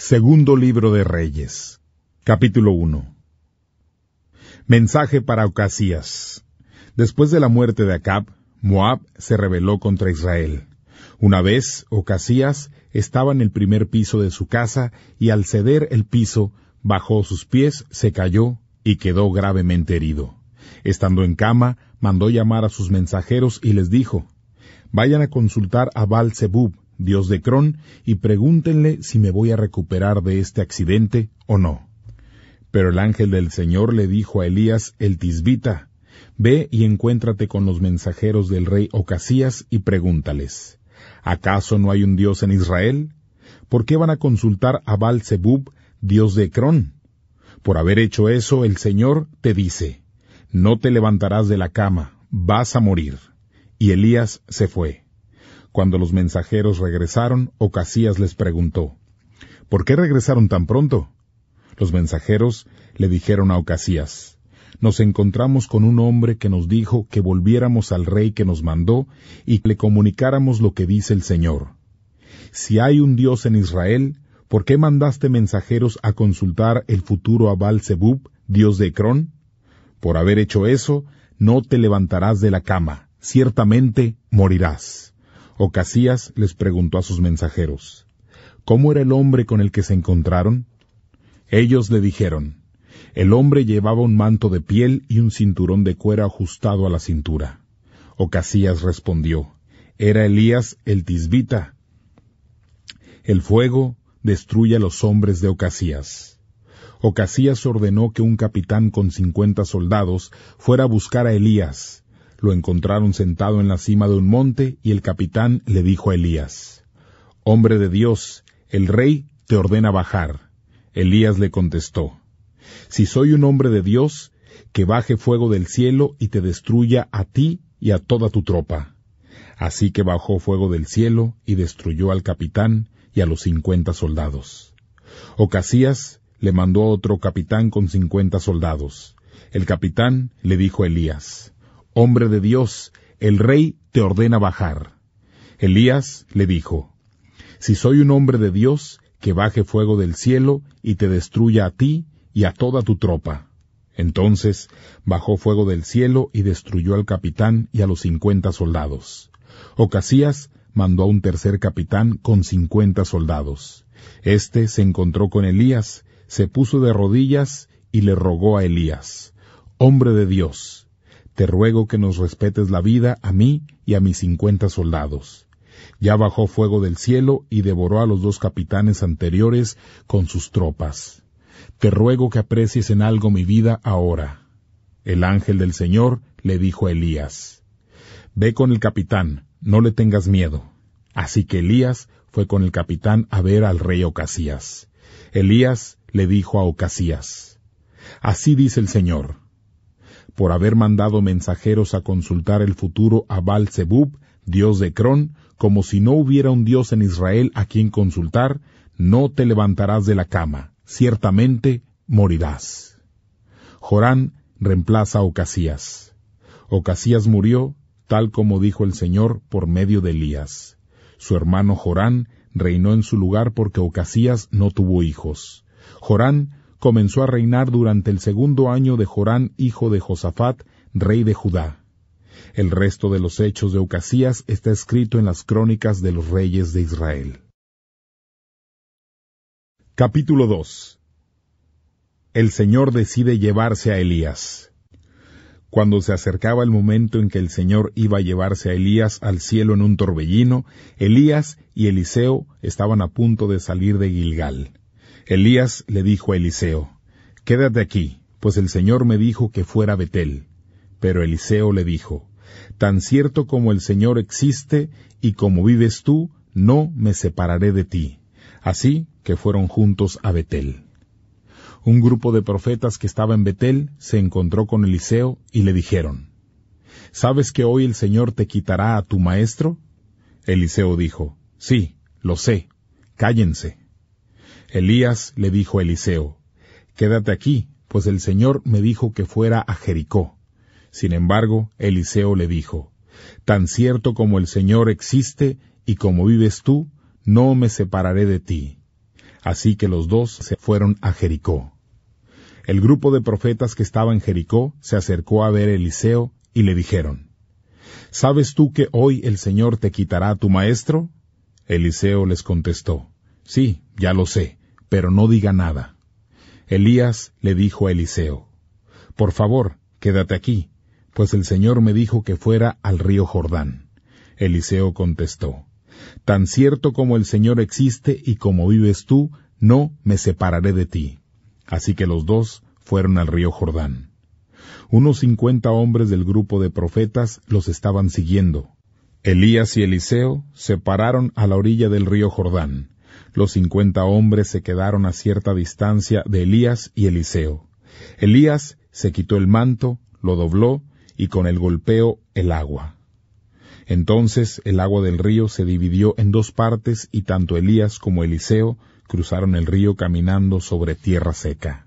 Segundo libro de Reyes, capítulo 1. Mensaje para Ocasías. Después de la muerte de Acab, Moab se rebeló contra Israel. Una vez, Ocasías estaba en el primer piso de su casa y al ceder el piso, bajó sus pies, se cayó y quedó gravemente herido. Estando en cama, mandó llamar a sus mensajeros y les dijo, Vayan a consultar a Baal-Zebub, dios de Cron, y pregúntenle si me voy a recuperar de este accidente o no. Pero el ángel del Señor le dijo a Elías el tisbita, Ve y encuéntrate con los mensajeros del rey Ocasías y pregúntales, ¿acaso no hay un dios en Israel? ¿Por qué van a consultar a baal dios de Crón? Por haber hecho eso, el Señor te dice, No te levantarás de la cama, vas a morir. Y Elías se fue. Cuando los mensajeros regresaron, Ocasías les preguntó, ¿Por qué regresaron tan pronto? Los mensajeros le dijeron a Ocasías, Nos encontramos con un hombre que nos dijo que volviéramos al rey que nos mandó y que le comunicáramos lo que dice el Señor. Si hay un Dios en Israel, ¿por qué mandaste mensajeros a consultar el futuro a Baal-Zebub, dios de Ecrón? Por haber hecho eso, no te levantarás de la cama, ciertamente morirás. Ocasías les preguntó a sus mensajeros, ¿Cómo era el hombre con el que se encontraron? Ellos le dijeron, El hombre llevaba un manto de piel y un cinturón de cuero ajustado a la cintura. Ocasías respondió, Era Elías el tisbita. El fuego destruye a los hombres de Ocasías. Ocasías ordenó que un capitán con cincuenta soldados fuera a buscar a Elías, lo encontraron sentado en la cima de un monte y el capitán le dijo a Elías, Hombre de Dios, el rey te ordena bajar. Elías le contestó, Si soy un hombre de Dios, que baje fuego del cielo y te destruya a ti y a toda tu tropa. Así que bajó fuego del cielo y destruyó al capitán y a los cincuenta soldados. Ocasías le mandó a otro capitán con cincuenta soldados. El capitán le dijo a Elías, Hombre de Dios, el rey te ordena bajar. Elías le dijo, Si soy un hombre de Dios, que baje fuego del cielo y te destruya a ti y a toda tu tropa. Entonces bajó fuego del cielo y destruyó al capitán y a los cincuenta soldados. Ocasías mandó a un tercer capitán con cincuenta soldados. Este se encontró con Elías, se puso de rodillas y le rogó a Elías, Hombre de Dios, te ruego que nos respetes la vida a mí y a mis cincuenta soldados. Ya bajó fuego del cielo y devoró a los dos capitanes anteriores con sus tropas. Te ruego que aprecies en algo mi vida ahora. El ángel del Señor le dijo a Elías, Ve con el capitán, no le tengas miedo. Así que Elías fue con el capitán a ver al rey Ocasías. Elías le dijo a Ocasías, Así dice el Señor, por haber mandado mensajeros a consultar el futuro a baal Zebub, dios de Cron, como si no hubiera un dios en Israel a quien consultar, no te levantarás de la cama, ciertamente morirás. Jorán reemplaza a Ocasías. Ocasías murió, tal como dijo el Señor por medio de Elías. Su hermano Jorán reinó en su lugar porque Ocasías no tuvo hijos. Jorán comenzó a reinar durante el segundo año de Jorán, hijo de Josafat, rey de Judá. El resto de los hechos de Ocasías está escrito en las crónicas de los reyes de Israel. Capítulo 2 El Señor decide llevarse a Elías. Cuando se acercaba el momento en que el Señor iba a llevarse a Elías al cielo en un torbellino, Elías y Eliseo estaban a punto de salir de Gilgal. Elías le dijo a Eliseo, Quédate aquí, pues el Señor me dijo que fuera a Betel. Pero Eliseo le dijo, Tan cierto como el Señor existe y como vives tú, no me separaré de ti. Así que fueron juntos a Betel. Un grupo de profetas que estaba en Betel se encontró con Eliseo y le dijeron, ¿Sabes que hoy el Señor te quitará a tu maestro? Eliseo dijo, Sí, lo sé, cállense. Elías le dijo a Eliseo, Quédate aquí, pues el Señor me dijo que fuera a Jericó. Sin embargo, Eliseo le dijo, Tan cierto como el Señor existe y como vives tú, no me separaré de ti. Así que los dos se fueron a Jericó. El grupo de profetas que estaba en Jericó se acercó a ver a Eliseo y le dijeron, ¿Sabes tú que hoy el Señor te quitará a tu maestro? Eliseo les contestó, Sí, ya lo sé pero no diga nada. Elías le dijo a Eliseo, Por favor, quédate aquí, pues el Señor me dijo que fuera al río Jordán. Eliseo contestó, Tan cierto como el Señor existe y como vives tú, no me separaré de ti. Así que los dos fueron al río Jordán. Unos cincuenta hombres del grupo de profetas los estaban siguiendo. Elías y Eliseo se pararon a la orilla del río Jordán. Los cincuenta hombres se quedaron a cierta distancia de Elías y Eliseo. Elías se quitó el manto, lo dobló y con el golpeo el agua. Entonces el agua del río se dividió en dos partes y tanto Elías como Eliseo cruzaron el río caminando sobre tierra seca.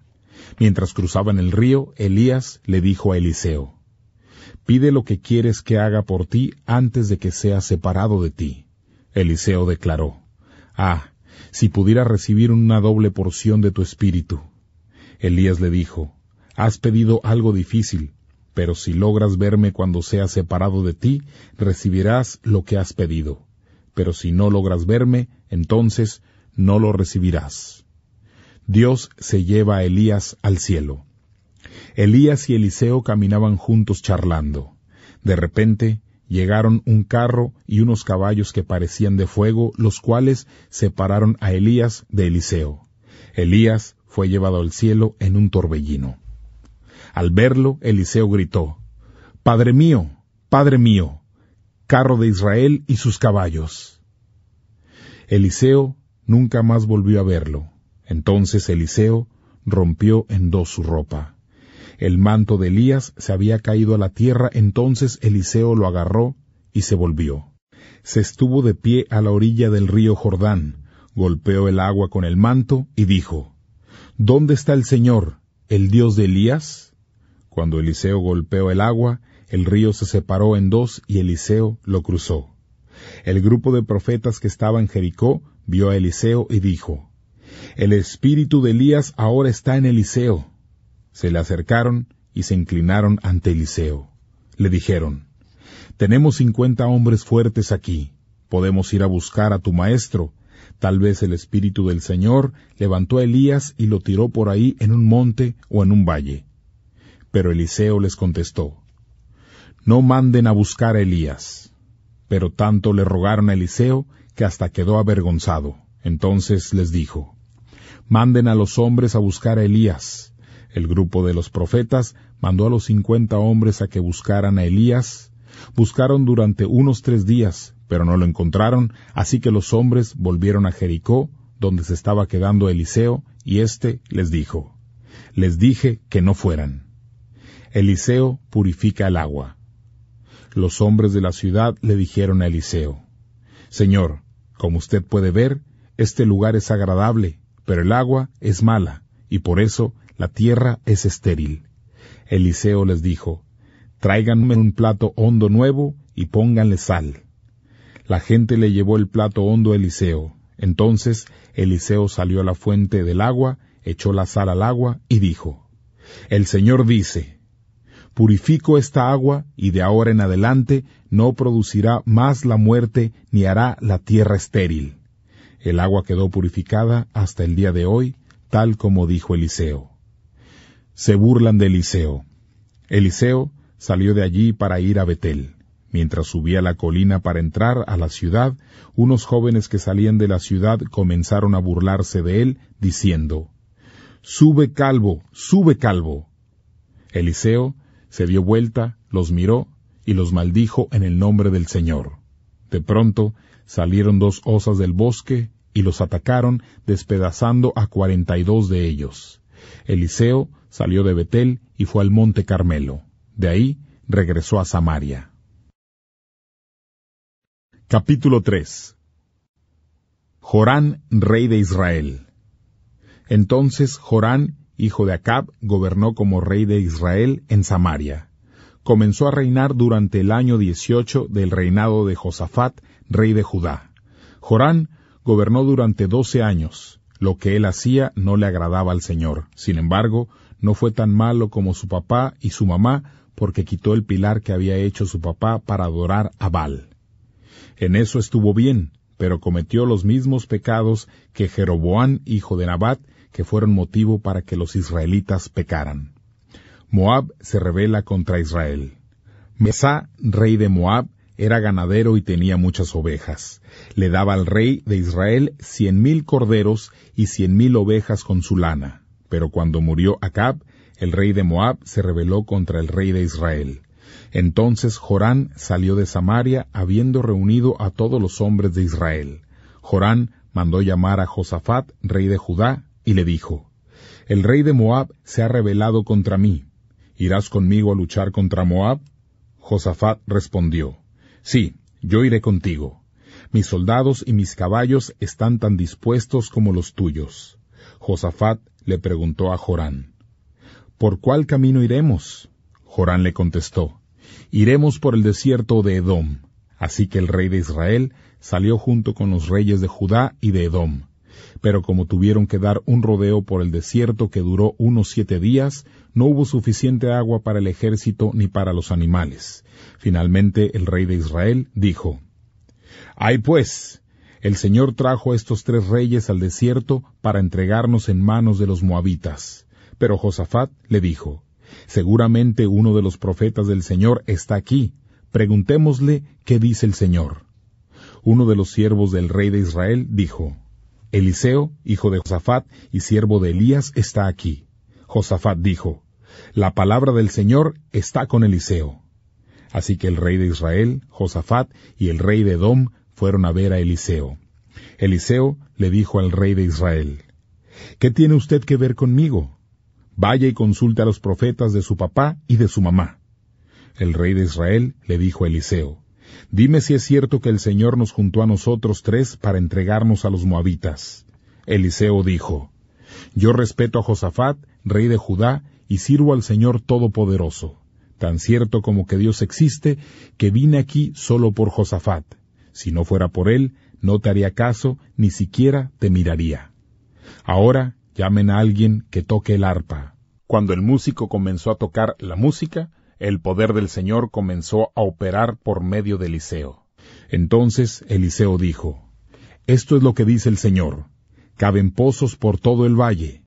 Mientras cruzaban el río, Elías le dijo a Eliseo, Pide lo que quieres que haga por ti antes de que sea separado de ti. Eliseo declaró, Ah, si pudiera recibir una doble porción de tu espíritu. Elías le dijo, Has pedido algo difícil, pero si logras verme cuando sea separado de ti, recibirás lo que has pedido. Pero si no logras verme, entonces no lo recibirás. Dios se lleva a Elías al cielo. Elías y Eliseo caminaban juntos charlando. De repente, llegaron un carro y unos caballos que parecían de fuego, los cuales separaron a Elías de Eliseo. Elías fue llevado al cielo en un torbellino. Al verlo, Eliseo gritó, Padre mío, Padre mío, carro de Israel y sus caballos. Eliseo nunca más volvió a verlo. Entonces Eliseo rompió en dos su ropa. El manto de Elías se había caído a la tierra, entonces Eliseo lo agarró y se volvió. Se estuvo de pie a la orilla del río Jordán, golpeó el agua con el manto y dijo, ¿Dónde está el Señor, el Dios de Elías? Cuando Eliseo golpeó el agua, el río se separó en dos y Eliseo lo cruzó. El grupo de profetas que estaba en Jericó vio a Eliseo y dijo, El espíritu de Elías ahora está en Eliseo se le acercaron y se inclinaron ante Eliseo. Le dijeron, Tenemos cincuenta hombres fuertes aquí. Podemos ir a buscar a tu maestro. Tal vez el Espíritu del Señor levantó a Elías y lo tiró por ahí en un monte o en un valle. Pero Eliseo les contestó, No manden a buscar a Elías. Pero tanto le rogaron a Eliseo que hasta quedó avergonzado. Entonces les dijo, Manden a los hombres a buscar a Elías el grupo de los profetas mandó a los cincuenta hombres a que buscaran a Elías. Buscaron durante unos tres días, pero no lo encontraron, así que los hombres volvieron a Jericó, donde se estaba quedando Eliseo, y éste les dijo, Les dije que no fueran. Eliseo purifica el agua. Los hombres de la ciudad le dijeron a Eliseo, Señor, como usted puede ver, este lugar es agradable, pero el agua es mala, y por eso la tierra es estéril. Eliseo les dijo, Tráiganme un plato hondo nuevo y pónganle sal. La gente le llevó el plato hondo a Eliseo. Entonces Eliseo salió a la fuente del agua, echó la sal al agua y dijo, El Señor dice, Purifico esta agua y de ahora en adelante no producirá más la muerte ni hará la tierra estéril. El agua quedó purificada hasta el día de hoy, tal como dijo Eliseo. Se burlan de Eliseo. Eliseo salió de allí para ir a Betel. Mientras subía la colina para entrar a la ciudad, unos jóvenes que salían de la ciudad comenzaron a burlarse de él, diciendo, Sube calvo, sube calvo. Eliseo se dio vuelta, los miró y los maldijo en el nombre del Señor. De pronto salieron dos osas del bosque y los atacaron, despedazando a cuarenta y dos de ellos. Eliseo salió de Betel y fue al monte Carmelo. De ahí regresó a Samaria. Capítulo 3 Jorán, rey de Israel. Entonces Jorán, hijo de Acab, gobernó como rey de Israel en Samaria. Comenzó a reinar durante el año dieciocho del reinado de Josafat, rey de Judá. Jorán gobernó durante doce años. Lo que él hacía no le agradaba al Señor. Sin embargo, no fue tan malo como su papá y su mamá porque quitó el pilar que había hecho su papá para adorar a Baal. En eso estuvo bien, pero cometió los mismos pecados que Jeroboán, hijo de Nabat, que fueron motivo para que los israelitas pecaran. Moab se rebela contra Israel. Mesá, rey de Moab, era ganadero y tenía muchas ovejas. Le daba al rey de Israel cien mil corderos y cien mil ovejas con su lana. Pero cuando murió Acab, el rey de Moab se rebeló contra el rey de Israel. Entonces Jorán salió de Samaria habiendo reunido a todos los hombres de Israel. Jorán mandó llamar a Josafat, rey de Judá, y le dijo, El rey de Moab se ha rebelado contra mí. ¿Irás conmigo a luchar contra Moab? Josafat respondió, Sí, yo iré contigo. Mis soldados y mis caballos están tan dispuestos como los tuyos. Josafat le preguntó a Jorán. ¿Por cuál camino iremos? Jorán le contestó, Iremos por el desierto de Edom. Así que el rey de Israel salió junto con los reyes de Judá y de Edom. Pero como tuvieron que dar un rodeo por el desierto que duró unos siete días, no hubo suficiente agua para el ejército ni para los animales. Finalmente el rey de Israel dijo, Ay pues, el Señor trajo a estos tres reyes al desierto para entregarnos en manos de los moabitas. Pero Josafat le dijo, Seguramente uno de los profetas del Señor está aquí. Preguntémosle qué dice el Señor. Uno de los siervos del rey de Israel dijo, Eliseo, hijo de Josafat y siervo de Elías, está aquí. Josafat dijo, La palabra del Señor está con Eliseo. Así que el rey de Israel, Josafat, y el rey de Edom fueron a ver a Eliseo. Eliseo le dijo al rey de Israel, ¿Qué tiene usted que ver conmigo? Vaya y consulte a los profetas de su papá y de su mamá. El rey de Israel le dijo a Eliseo, Dime si es cierto que el Señor nos juntó a nosotros tres para entregarnos a los moabitas. Eliseo dijo, Yo respeto a Josafat, rey de Judá, y sirvo al Señor Todopoderoso. Tan cierto como que Dios existe, que vine aquí solo por Josafat. Si no fuera por él, no te haría caso, ni siquiera te miraría. Ahora llamen a alguien que toque el arpa. Cuando el músico comenzó a tocar la música, el poder del Señor comenzó a operar por medio de Eliseo. Entonces Eliseo dijo, Esto es lo que dice el Señor, caben pozos por todo el valle.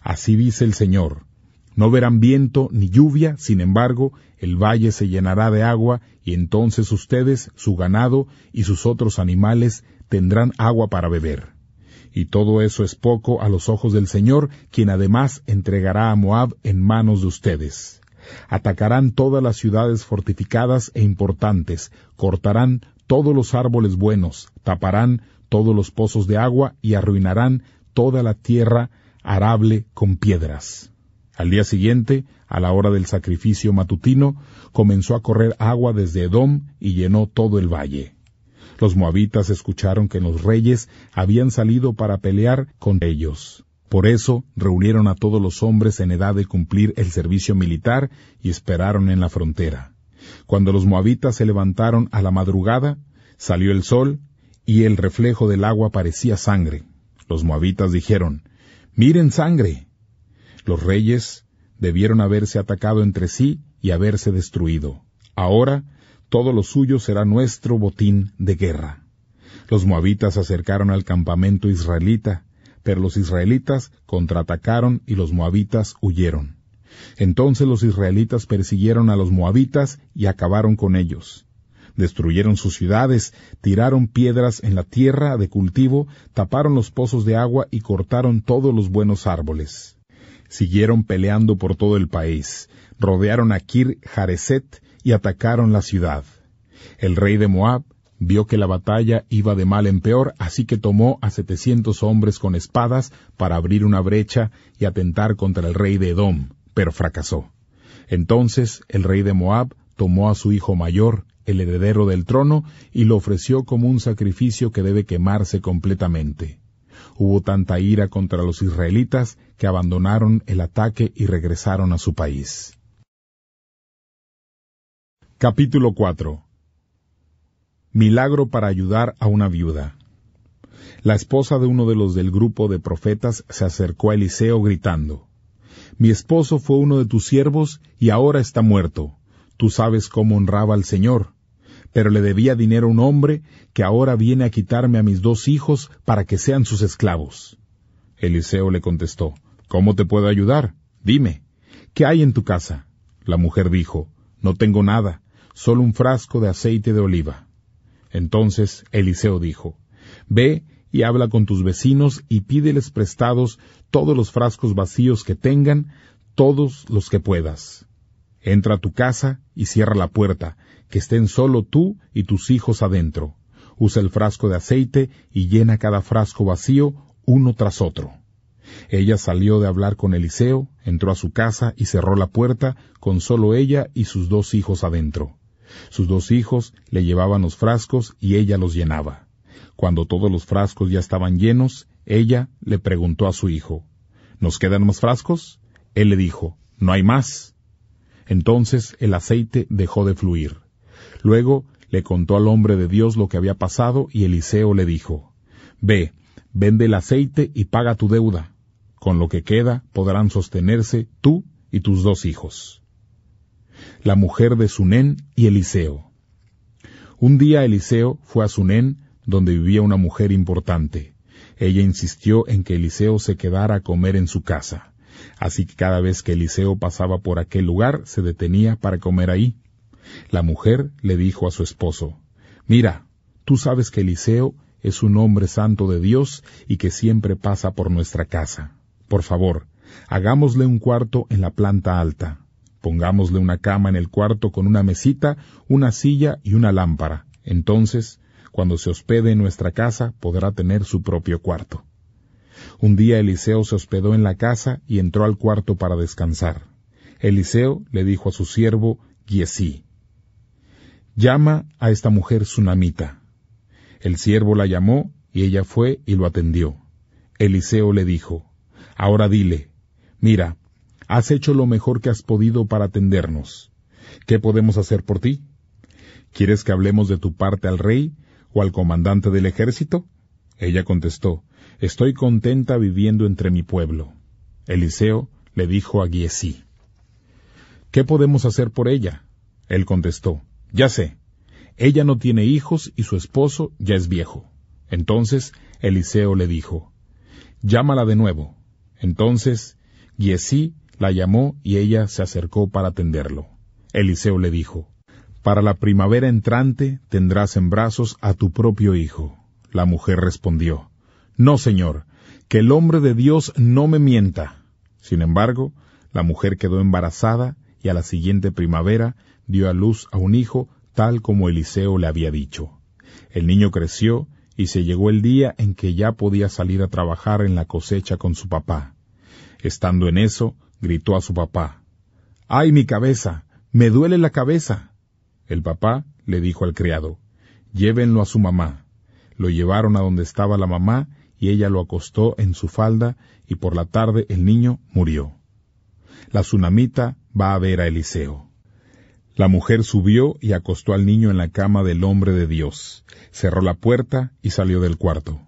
Así dice el Señor, no verán viento ni lluvia, sin embargo, el valle se llenará de agua, y entonces ustedes, su ganado y sus otros animales tendrán agua para beber. Y todo eso es poco a los ojos del Señor, quien además entregará a Moab en manos de ustedes. Atacarán todas las ciudades fortificadas e importantes, cortarán todos los árboles buenos, taparán todos los pozos de agua y arruinarán toda la tierra arable con piedras. Al día siguiente, a la hora del sacrificio matutino, comenzó a correr agua desde Edom y llenó todo el valle. Los moabitas escucharon que los reyes habían salido para pelear con ellos. Por eso reunieron a todos los hombres en edad de cumplir el servicio militar y esperaron en la frontera. Cuando los moabitas se levantaron a la madrugada, salió el sol y el reflejo del agua parecía sangre. Los moabitas dijeron, Miren sangre, los reyes debieron haberse atacado entre sí y haberse destruido. Ahora todo lo suyo será nuestro botín de guerra. Los moabitas acercaron al campamento israelita, pero los israelitas contraatacaron y los moabitas huyeron. Entonces los israelitas persiguieron a los moabitas y acabaron con ellos. Destruyeron sus ciudades, tiraron piedras en la tierra de cultivo, taparon los pozos de agua y cortaron todos los buenos árboles siguieron peleando por todo el país, rodearon a Kir Jareset y atacaron la ciudad. El rey de Moab vio que la batalla iba de mal en peor, así que tomó a setecientos hombres con espadas para abrir una brecha y atentar contra el rey de Edom, pero fracasó. Entonces el rey de Moab tomó a su hijo mayor, el heredero del trono, y lo ofreció como un sacrificio que debe quemarse completamente. Hubo tanta ira contra los israelitas que abandonaron el ataque y regresaron a su país. Capítulo 4 Milagro para ayudar a una viuda. La esposa de uno de los del grupo de profetas se acercó a Eliseo gritando, Mi esposo fue uno de tus siervos y ahora está muerto. Tú sabes cómo honraba al Señor pero le debía dinero a un hombre que ahora viene a quitarme a mis dos hijos para que sean sus esclavos. Eliseo le contestó, ¿Cómo te puedo ayudar? Dime, ¿qué hay en tu casa? La mujer dijo, No tengo nada, solo un frasco de aceite de oliva. Entonces Eliseo dijo, Ve y habla con tus vecinos y pídeles prestados todos los frascos vacíos que tengan, todos los que puedas. Entra a tu casa y cierra la puerta, que estén solo tú y tus hijos adentro. Usa el frasco de aceite y llena cada frasco vacío uno tras otro. Ella salió de hablar con Eliseo, entró a su casa y cerró la puerta con solo ella y sus dos hijos adentro. Sus dos hijos le llevaban los frascos y ella los llenaba. Cuando todos los frascos ya estaban llenos, ella le preguntó a su hijo, ¿Nos quedan más frascos? Él le dijo, No hay más. Entonces el aceite dejó de fluir. Luego le contó al hombre de Dios lo que había pasado y Eliseo le dijo, Ve, vende el aceite y paga tu deuda. Con lo que queda podrán sostenerse tú y tus dos hijos. La mujer de Sunén y Eliseo. Un día Eliseo fue a Sunén, donde vivía una mujer importante. Ella insistió en que Eliseo se quedara a comer en su casa. Así que cada vez que Eliseo pasaba por aquel lugar, se detenía para comer ahí. La mujer le dijo a su esposo, Mira, tú sabes que Eliseo es un hombre santo de Dios y que siempre pasa por nuestra casa. Por favor, hagámosle un cuarto en la planta alta. Pongámosle una cama en el cuarto con una mesita, una silla y una lámpara. Entonces, cuando se hospede en nuestra casa, podrá tener su propio cuarto. Un día Eliseo se hospedó en la casa y entró al cuarto para descansar. Eliseo le dijo a su siervo Giesí, Llama a esta mujer sunamita. El siervo la llamó y ella fue y lo atendió. Eliseo le dijo, Ahora dile, mira, has hecho lo mejor que has podido para atendernos. ¿Qué podemos hacer por ti? ¿Quieres que hablemos de tu parte al rey o al comandante del ejército? Ella contestó, Estoy contenta viviendo entre mi pueblo. Eliseo le dijo a Giesí, ¿Qué podemos hacer por ella? Él contestó, ya sé, ella no tiene hijos y su esposo ya es viejo. Entonces Eliseo le dijo, Llámala de nuevo. Entonces Giesí la llamó y ella se acercó para atenderlo. Eliseo le dijo, Para la primavera entrante tendrás en brazos a tu propio hijo. La mujer respondió, No, señor, que el hombre de Dios no me mienta. Sin embargo, la mujer quedó embarazada y a la siguiente primavera dio a luz a un hijo tal como Eliseo le había dicho. El niño creció y se llegó el día en que ya podía salir a trabajar en la cosecha con su papá. Estando en eso, gritó a su papá ¡Ay, mi cabeza! ¡Me duele la cabeza! El papá le dijo al criado Llévenlo a su mamá. Lo llevaron a donde estaba la mamá y ella lo acostó en su falda y por la tarde el niño murió. La tsunamita va a ver a Eliseo. La mujer subió y acostó al niño en la cama del hombre de Dios, cerró la puerta y salió del cuarto.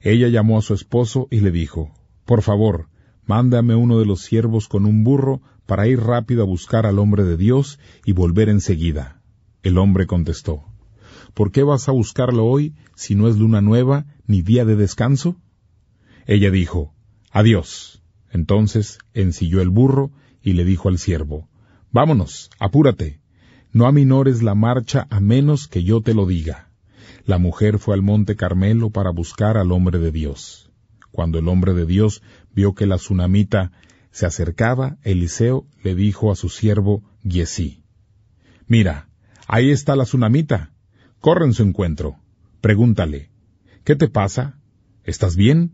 Ella llamó a su esposo y le dijo, Por favor, mándame uno de los siervos con un burro para ir rápido a buscar al hombre de Dios y volver enseguida. El hombre contestó, ¿Por qué vas a buscarlo hoy si no es luna nueva ni día de descanso? Ella dijo, Adiós. Entonces ensilló el burro y le dijo al siervo, Vámonos, apúrate, no aminores la marcha a menos que yo te lo diga. La mujer fue al monte Carmelo para buscar al hombre de Dios. Cuando el hombre de Dios vio que la tsunamita se acercaba, Eliseo le dijo a su siervo «Yesí, Mira, ahí está la tsunamita. Corre en su encuentro. Pregúntale, ¿qué te pasa? ¿Estás bien?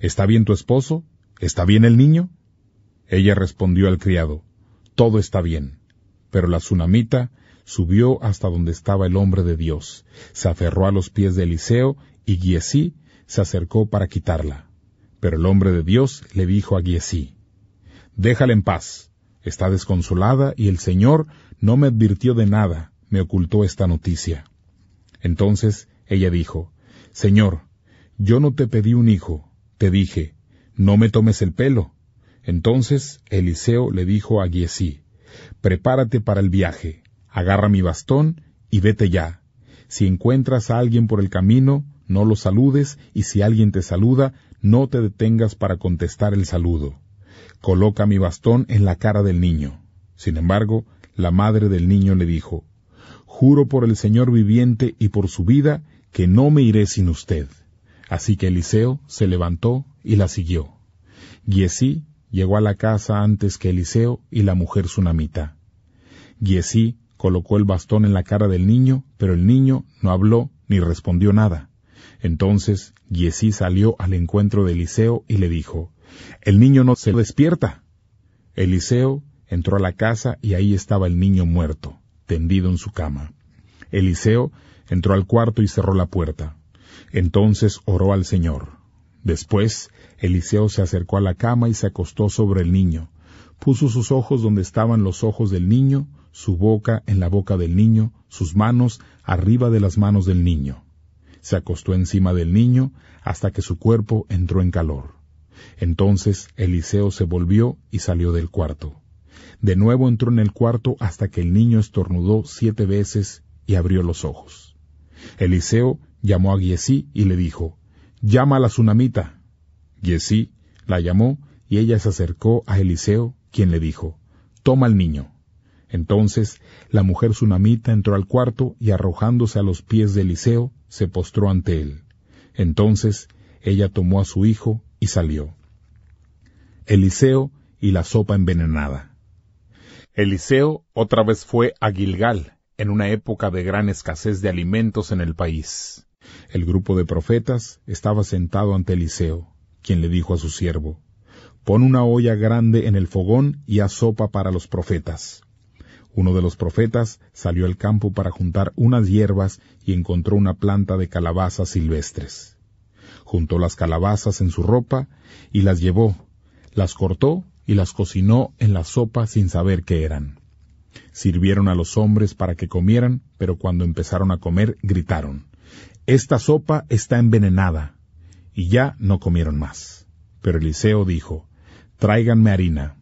¿Está bien tu esposo? ¿Está bien el niño? Ella respondió al criado, Todo está bien. Pero la tsunamita subió hasta donde estaba el hombre de Dios, se aferró a los pies de Eliseo y Giesí se acercó para quitarla. Pero el hombre de Dios le dijo a Giesí, Déjala en paz, está desconsolada y el Señor no me advirtió de nada, me ocultó esta noticia. Entonces ella dijo, Señor, yo no te pedí un hijo, te dije, no me tomes el pelo, entonces Eliseo le dijo a Giesí, Prepárate para el viaje, agarra mi bastón y vete ya. Si encuentras a alguien por el camino, no lo saludes, y si alguien te saluda, no te detengas para contestar el saludo. Coloca mi bastón en la cara del niño. Sin embargo, la madre del niño le dijo, Juro por el Señor viviente y por su vida, que no me iré sin usted. Así que Eliseo se levantó y la siguió. Giesí llegó a la casa antes que Eliseo y la mujer sunamita. Giesí colocó el bastón en la cara del niño, pero el niño no habló ni respondió nada. Entonces Giesí salió al encuentro de Eliseo y le dijo, El niño no se despierta. Eliseo entró a la casa y ahí estaba el niño muerto, tendido en su cama. Eliseo entró al cuarto y cerró la puerta. Entonces oró al Señor. Después Eliseo se acercó a la cama y se acostó sobre el niño. Puso sus ojos donde estaban los ojos del niño, su boca en la boca del niño, sus manos arriba de las manos del niño. Se acostó encima del niño hasta que su cuerpo entró en calor. Entonces Eliseo se volvió y salió del cuarto. De nuevo entró en el cuarto hasta que el niño estornudó siete veces y abrió los ojos. Eliseo llamó a Giesí y le dijo, Llama a la tsunamita. Yesí la llamó y ella se acercó a Eliseo, quien le dijo, Toma al niño. Entonces la mujer sunamita entró al cuarto y arrojándose a los pies de Eliseo, se postró ante él. Entonces ella tomó a su hijo y salió. Eliseo y la sopa envenenada. Eliseo otra vez fue a Gilgal, en una época de gran escasez de alimentos en el país. El grupo de profetas estaba sentado ante Eliseo quien le dijo a su siervo, Pon una olla grande en el fogón y haz sopa para los profetas. Uno de los profetas salió al campo para juntar unas hierbas y encontró una planta de calabazas silvestres. Juntó las calabazas en su ropa y las llevó, las cortó y las cocinó en la sopa sin saber qué eran. Sirvieron a los hombres para que comieran, pero cuando empezaron a comer gritaron, Esta sopa está envenenada y ya no comieron más. Pero Eliseo dijo, Tráiganme harina.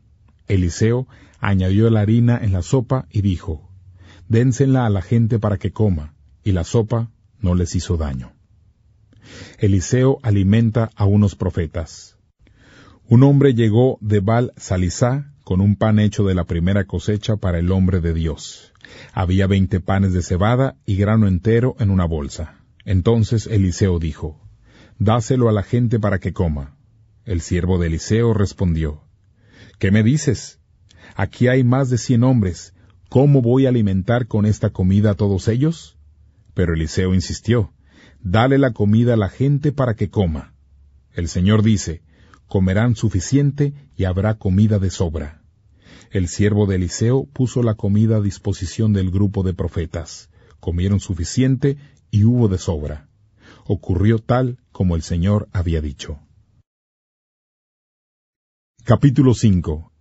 Eliseo añadió la harina en la sopa y dijo, Dénsenla a la gente para que coma, y la sopa no les hizo daño. Eliseo alimenta a unos profetas. Un hombre llegó de Baal Salisá con un pan hecho de la primera cosecha para el hombre de Dios. Había veinte panes de cebada y grano entero en una bolsa. Entonces Eliseo dijo, Dáselo a la gente para que coma. El siervo de Eliseo respondió, ¿Qué me dices? Aquí hay más de cien hombres. ¿Cómo voy a alimentar con esta comida a todos ellos? Pero Eliseo insistió, Dale la comida a la gente para que coma. El Señor dice, Comerán suficiente y habrá comida de sobra. El siervo de Eliseo puso la comida a disposición del grupo de profetas. Comieron suficiente y hubo de sobra ocurrió tal como el Señor había dicho. Capítulo 5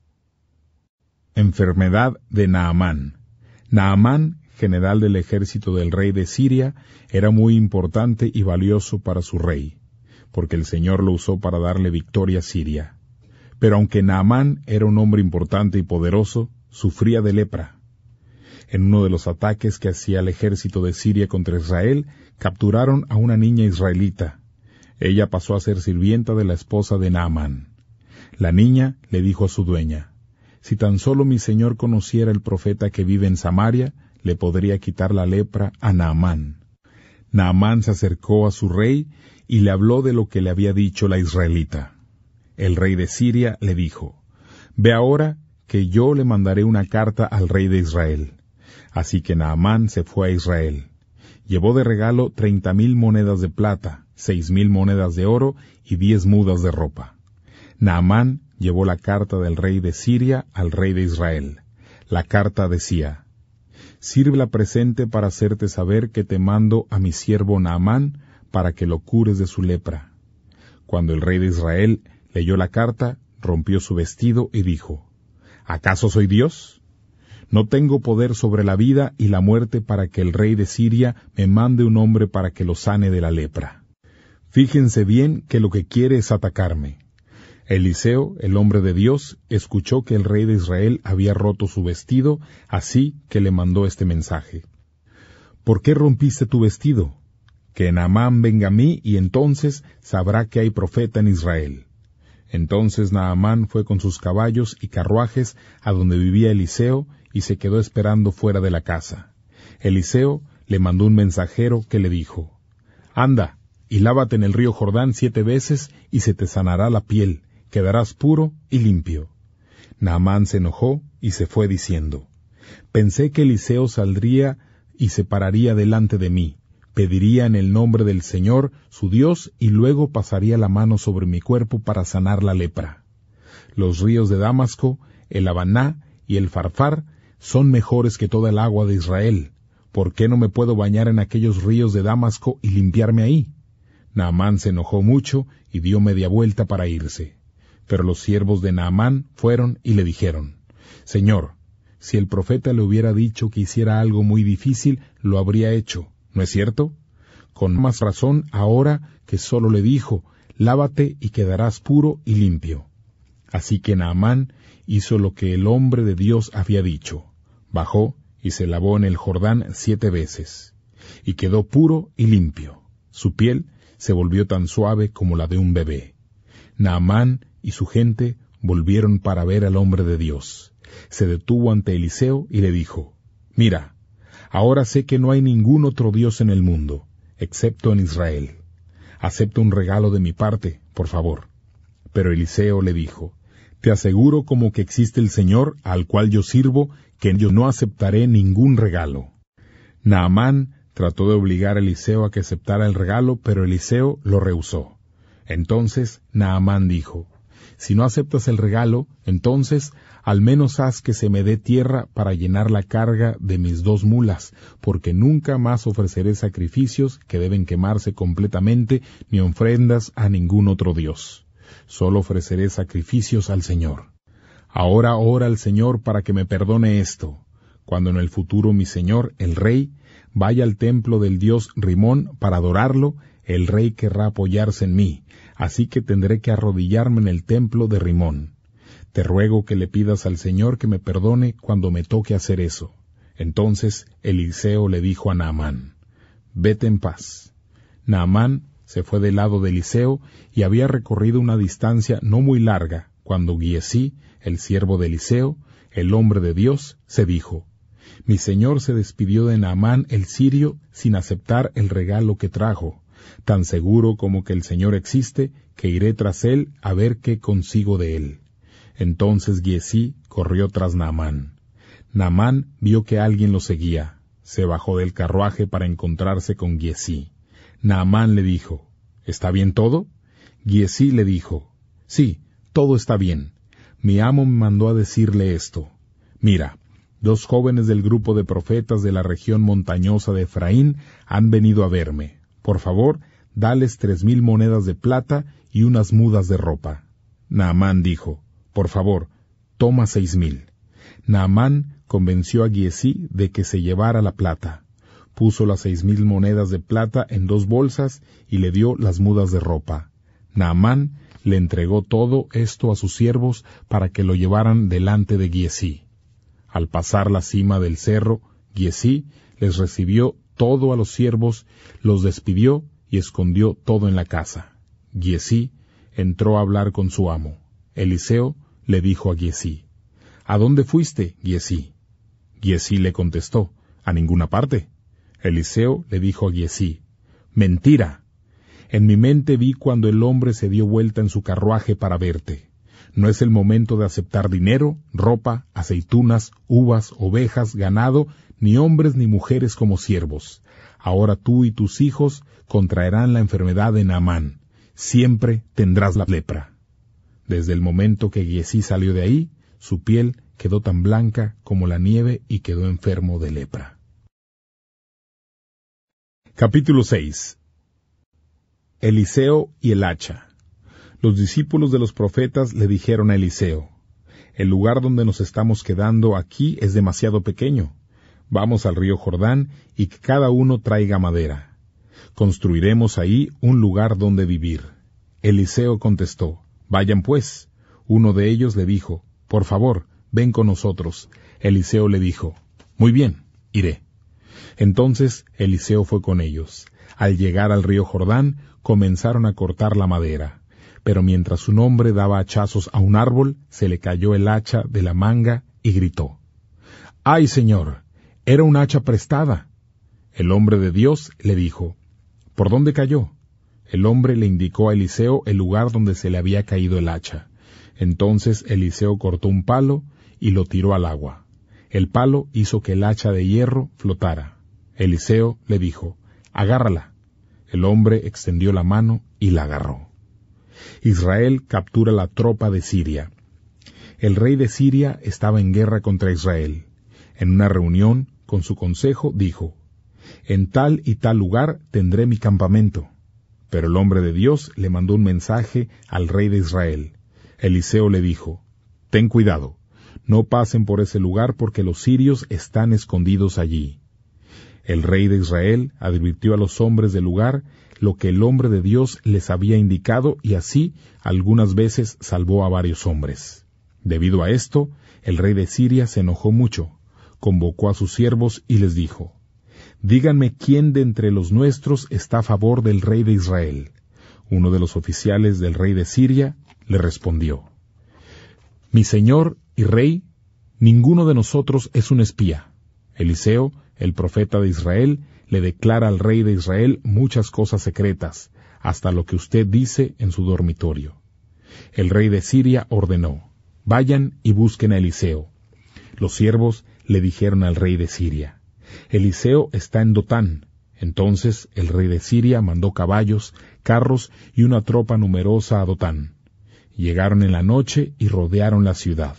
Enfermedad de Naamán. Naamán, general del ejército del rey de Siria, era muy importante y valioso para su rey, porque el Señor lo usó para darle victoria a Siria. Pero aunque Naamán era un hombre importante y poderoso, sufría de lepra. En uno de los ataques que hacía el ejército de Siria contra Israel, capturaron a una niña israelita. Ella pasó a ser sirvienta de la esposa de Naamán. La niña le dijo a su dueña, Si tan solo mi señor conociera el profeta que vive en Samaria, le podría quitar la lepra a Naamán. Naamán se acercó a su rey y le habló de lo que le había dicho la israelita. El rey de Siria le dijo, Ve ahora que yo le mandaré una carta al rey de Israel. Así que Naamán se fue a Israel. Llevó de regalo treinta mil monedas de plata, seis mil monedas de oro y diez mudas de ropa. Naamán llevó la carta del rey de Siria al rey de Israel. La carta decía, Sirve la presente para hacerte saber que te mando a mi siervo Naamán para que lo cures de su lepra. Cuando el rey de Israel leyó la carta, rompió su vestido y dijo, ¿Acaso soy Dios? No tengo poder sobre la vida y la muerte para que el rey de Siria me mande un hombre para que lo sane de la lepra. Fíjense bien que lo que quiere es atacarme. Eliseo, el hombre de Dios, escuchó que el rey de Israel había roto su vestido, así que le mandó este mensaje. ¿Por qué rompiste tu vestido? Que Naamán venga a mí y entonces sabrá que hay profeta en Israel. Entonces Naamán fue con sus caballos y carruajes a donde vivía Eliseo y se quedó esperando fuera de la casa. Eliseo le mandó un mensajero que le dijo, Anda, y lávate en el río Jordán siete veces, y se te sanará la piel, quedarás puro y limpio. Naamán se enojó y se fue diciendo, Pensé que Eliseo saldría y se pararía delante de mí, pediría en el nombre del Señor, su Dios, y luego pasaría la mano sobre mi cuerpo para sanar la lepra. Los ríos de Damasco, el Habaná y el Farfar son mejores que toda el agua de Israel. ¿Por qué no me puedo bañar en aquellos ríos de Damasco y limpiarme ahí? Naamán se enojó mucho y dio media vuelta para irse. Pero los siervos de Naamán fueron y le dijeron, Señor, si el profeta le hubiera dicho que hiciera algo muy difícil, lo habría hecho, ¿no es cierto? Con más razón ahora que solo le dijo, lávate y quedarás puro y limpio. Así que Naamán hizo lo que el hombre de Dios había dicho. Bajó y se lavó en el Jordán siete veces, y quedó puro y limpio. Su piel se volvió tan suave como la de un bebé. Naamán y su gente volvieron para ver al hombre de Dios. Se detuvo ante Eliseo y le dijo, Mira, ahora sé que no hay ningún otro Dios en el mundo, excepto en Israel. Acepta un regalo de mi parte, por favor. Pero Eliseo le dijo, Te aseguro como que existe el Señor al cual yo sirvo que yo no aceptaré ningún regalo. Naamán trató de obligar a Eliseo a que aceptara el regalo, pero Eliseo lo rehusó. Entonces Naamán dijo, Si no aceptas el regalo, entonces al menos haz que se me dé tierra para llenar la carga de mis dos mulas, porque nunca más ofreceré sacrificios que deben quemarse completamente ni ofrendas a ningún otro Dios. Solo ofreceré sacrificios al Señor. Ahora ora al Señor para que me perdone esto, cuando en el futuro mi Señor, el Rey, vaya al templo del dios Rimón para adorarlo, el Rey querrá apoyarse en mí, así que tendré que arrodillarme en el templo de Rimón. Te ruego que le pidas al Señor que me perdone cuando me toque hacer eso. Entonces Eliseo le dijo a Naamán, Vete en paz. Naamán se fue del lado de Eliseo y había recorrido una distancia no muy larga cuando Giesí, el siervo de Eliseo, el hombre de Dios, se dijo, Mi señor se despidió de Naamán el sirio sin aceptar el regalo que trajo, tan seguro como que el Señor existe, que iré tras él a ver qué consigo de él. Entonces Giesí corrió tras Naamán. Naamán vio que alguien lo seguía. Se bajó del carruaje para encontrarse con Giesí. Naamán le dijo, ¿Está bien todo? Giesí le dijo, Sí, todo está bien. Mi amo me mandó a decirle esto. Mira, dos jóvenes del grupo de profetas de la región montañosa de Efraín han venido a verme. Por favor, dales tres mil monedas de plata y unas mudas de ropa. Naamán dijo, Por favor, toma seis mil. Naamán convenció a Giesí de que se llevara la plata. Puso las seis mil monedas de plata en dos bolsas y le dio las mudas de ropa. Naamán le entregó todo esto a sus siervos para que lo llevaran delante de Giesí. Al pasar la cima del cerro, Giesí les recibió todo a los siervos, los despidió y escondió todo en la casa. Giesí entró a hablar con su amo. Eliseo le dijo a Giesí, ¿A dónde fuiste, Giesí? Giesí le contestó, a ninguna parte. Eliseo le dijo a Giesí, Mentira, en mi mente vi cuando el hombre se dio vuelta en su carruaje para verte. No es el momento de aceptar dinero, ropa, aceitunas, uvas, ovejas, ganado, ni hombres ni mujeres como siervos. Ahora tú y tus hijos contraerán la enfermedad de Amán. Siempre tendrás la lepra. Desde el momento que Yesí salió de ahí, su piel quedó tan blanca como la nieve y quedó enfermo de lepra. Capítulo 6 Eliseo y el hacha. Los discípulos de los profetas le dijeron a Eliseo, El lugar donde nos estamos quedando aquí es demasiado pequeño. Vamos al río Jordán y que cada uno traiga madera. Construiremos ahí un lugar donde vivir. Eliseo contestó, Vayan pues. Uno de ellos le dijo, Por favor, ven con nosotros. Eliseo le dijo, Muy bien, iré. Entonces Eliseo fue con ellos. Al llegar al río Jordán, comenzaron a cortar la madera. Pero mientras un hombre daba hachazos a un árbol, se le cayó el hacha de la manga y gritó. ¡Ay, señor! Era un hacha prestada. El hombre de Dios le dijo, ¿Por dónde cayó? El hombre le indicó a Eliseo el lugar donde se le había caído el hacha. Entonces Eliseo cortó un palo y lo tiró al agua. El palo hizo que el hacha de hierro flotara. Eliseo le dijo, Agárrala el hombre extendió la mano y la agarró. Israel captura la tropa de Siria. El rey de Siria estaba en guerra contra Israel. En una reunión con su consejo dijo, En tal y tal lugar tendré mi campamento. Pero el hombre de Dios le mandó un mensaje al rey de Israel. Eliseo le dijo, Ten cuidado, no pasen por ese lugar porque los sirios están escondidos allí. El rey de Israel advirtió a los hombres del lugar lo que el hombre de Dios les había indicado y así algunas veces salvó a varios hombres. Debido a esto, el rey de Siria se enojó mucho, convocó a sus siervos y les dijo, Díganme quién de entre los nuestros está a favor del rey de Israel. Uno de los oficiales del rey de Siria le respondió, Mi señor y rey, ninguno de nosotros es un espía. Eliseo el profeta de Israel le declara al rey de Israel muchas cosas secretas, hasta lo que usted dice en su dormitorio. El rey de Siria ordenó, vayan y busquen a Eliseo. Los siervos le dijeron al rey de Siria, Eliseo está en Dotán. Entonces el rey de Siria mandó caballos, carros y una tropa numerosa a Dotán. Llegaron en la noche y rodearon la ciudad.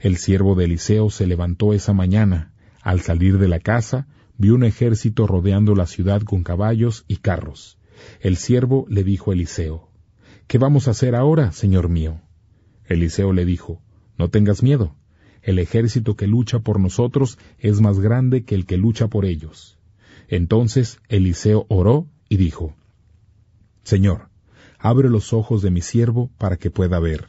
El siervo de Eliseo se levantó esa mañana, al salir de la casa, vio un ejército rodeando la ciudad con caballos y carros. El siervo le dijo a Eliseo, ¿Qué vamos a hacer ahora, señor mío? Eliseo le dijo, No tengas miedo. El ejército que lucha por nosotros es más grande que el que lucha por ellos. Entonces Eliseo oró y dijo, Señor, abre los ojos de mi siervo para que pueda ver.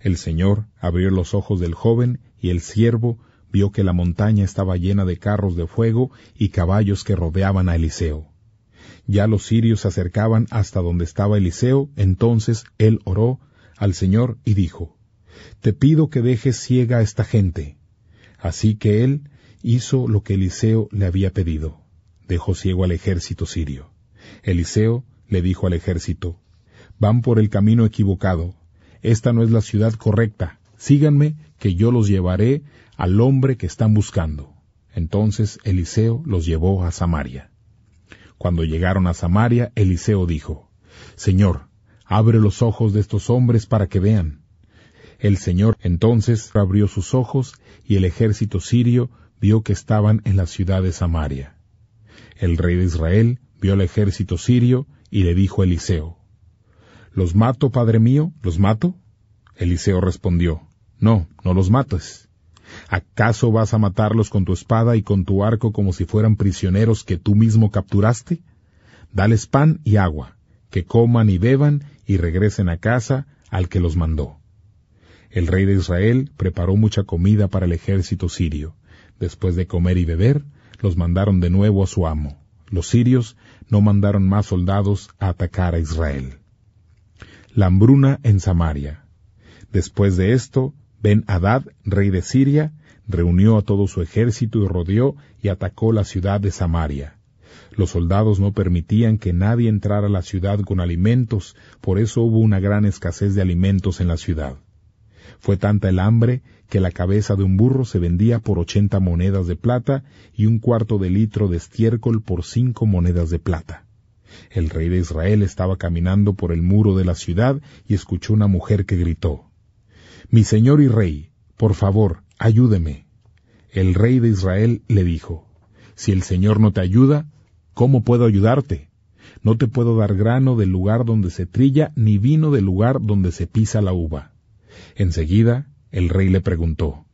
El Señor abrió los ojos del joven y el siervo vio que la montaña estaba llena de carros de fuego y caballos que rodeaban a Eliseo. Ya los sirios se acercaban hasta donde estaba Eliseo, entonces él oró al Señor y dijo, Te pido que dejes ciega a esta gente. Así que él hizo lo que Eliseo le había pedido. Dejó ciego al ejército sirio. Eliseo le dijo al ejército, Van por el camino equivocado. Esta no es la ciudad correcta. Síganme, que yo los llevaré al hombre que están buscando. Entonces Eliseo los llevó a Samaria. Cuando llegaron a Samaria, Eliseo dijo, Señor, abre los ojos de estos hombres para que vean. El Señor entonces abrió sus ojos y el ejército sirio vio que estaban en la ciudad de Samaria. El rey de Israel vio al ejército sirio y le dijo a Eliseo, ¿Los mato, padre mío? ¿Los mato? Eliseo respondió, No, no los mates. ¿Acaso vas a matarlos con tu espada y con tu arco como si fueran prisioneros que tú mismo capturaste? Dales pan y agua, que coman y beban y regresen a casa al que los mandó. El rey de Israel preparó mucha comida para el ejército sirio. Después de comer y beber, los mandaron de nuevo a su amo. Los sirios no mandaron más soldados a atacar a Israel. La hambruna en Samaria. Después de esto, Ben-Hadad, rey de Siria, reunió a todo su ejército y rodeó y atacó la ciudad de Samaria. Los soldados no permitían que nadie entrara a la ciudad con alimentos, por eso hubo una gran escasez de alimentos en la ciudad. Fue tanta el hambre que la cabeza de un burro se vendía por ochenta monedas de plata y un cuarto de litro de estiércol por cinco monedas de plata. El rey de Israel estaba caminando por el muro de la ciudad y escuchó una mujer que gritó mi señor y rey, por favor, ayúdeme. El rey de Israel le dijo, Si el Señor no te ayuda, ¿cómo puedo ayudarte? No te puedo dar grano del lugar donde se trilla, ni vino del lugar donde se pisa la uva. Enseguida el rey le preguntó,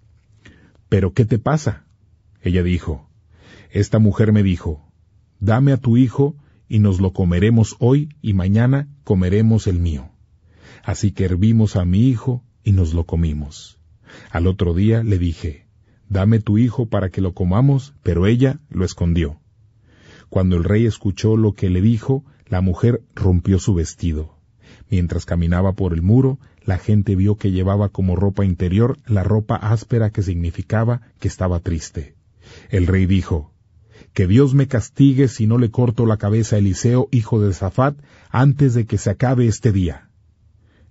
¿Pero qué te pasa? Ella dijo, Esta mujer me dijo, Dame a tu hijo, y nos lo comeremos hoy, y mañana comeremos el mío. Así que hervimos a mi hijo, y nos lo comimos. Al otro día le dije, Dame tu hijo para que lo comamos, pero ella lo escondió. Cuando el rey escuchó lo que le dijo, la mujer rompió su vestido. Mientras caminaba por el muro, la gente vio que llevaba como ropa interior la ropa áspera que significaba que estaba triste. El rey dijo, Que Dios me castigue si no le corto la cabeza a Eliseo, hijo de Zafat, antes de que se acabe este día.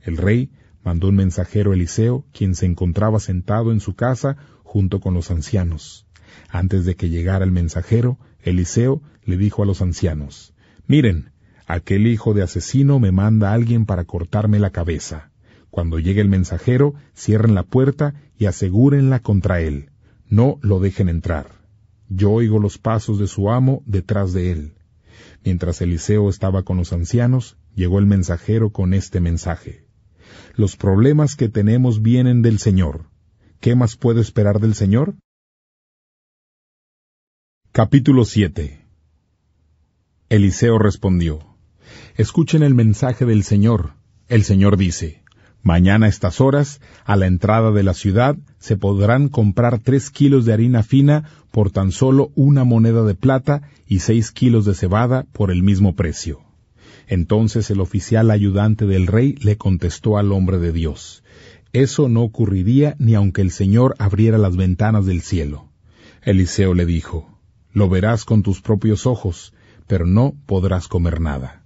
El rey mandó un mensajero Eliseo, quien se encontraba sentado en su casa junto con los ancianos. Antes de que llegara el mensajero, Eliseo le dijo a los ancianos, Miren, aquel hijo de asesino me manda a alguien para cortarme la cabeza. Cuando llegue el mensajero, cierren la puerta y asegúrenla contra él. No lo dejen entrar. Yo oigo los pasos de su amo detrás de él. Mientras Eliseo estaba con los ancianos, llegó el mensajero con este mensaje. Los problemas que tenemos vienen del Señor. ¿Qué más puedo esperar del Señor? Capítulo 7 Eliseo respondió, Escuchen el mensaje del Señor. El Señor dice, Mañana a estas horas, a la entrada de la ciudad, se podrán comprar tres kilos de harina fina por tan solo una moneda de plata y seis kilos de cebada por el mismo precio. Entonces el oficial ayudante del rey le contestó al hombre de Dios, Eso no ocurriría ni aunque el Señor abriera las ventanas del cielo. Eliseo le dijo, Lo verás con tus propios ojos, pero no podrás comer nada.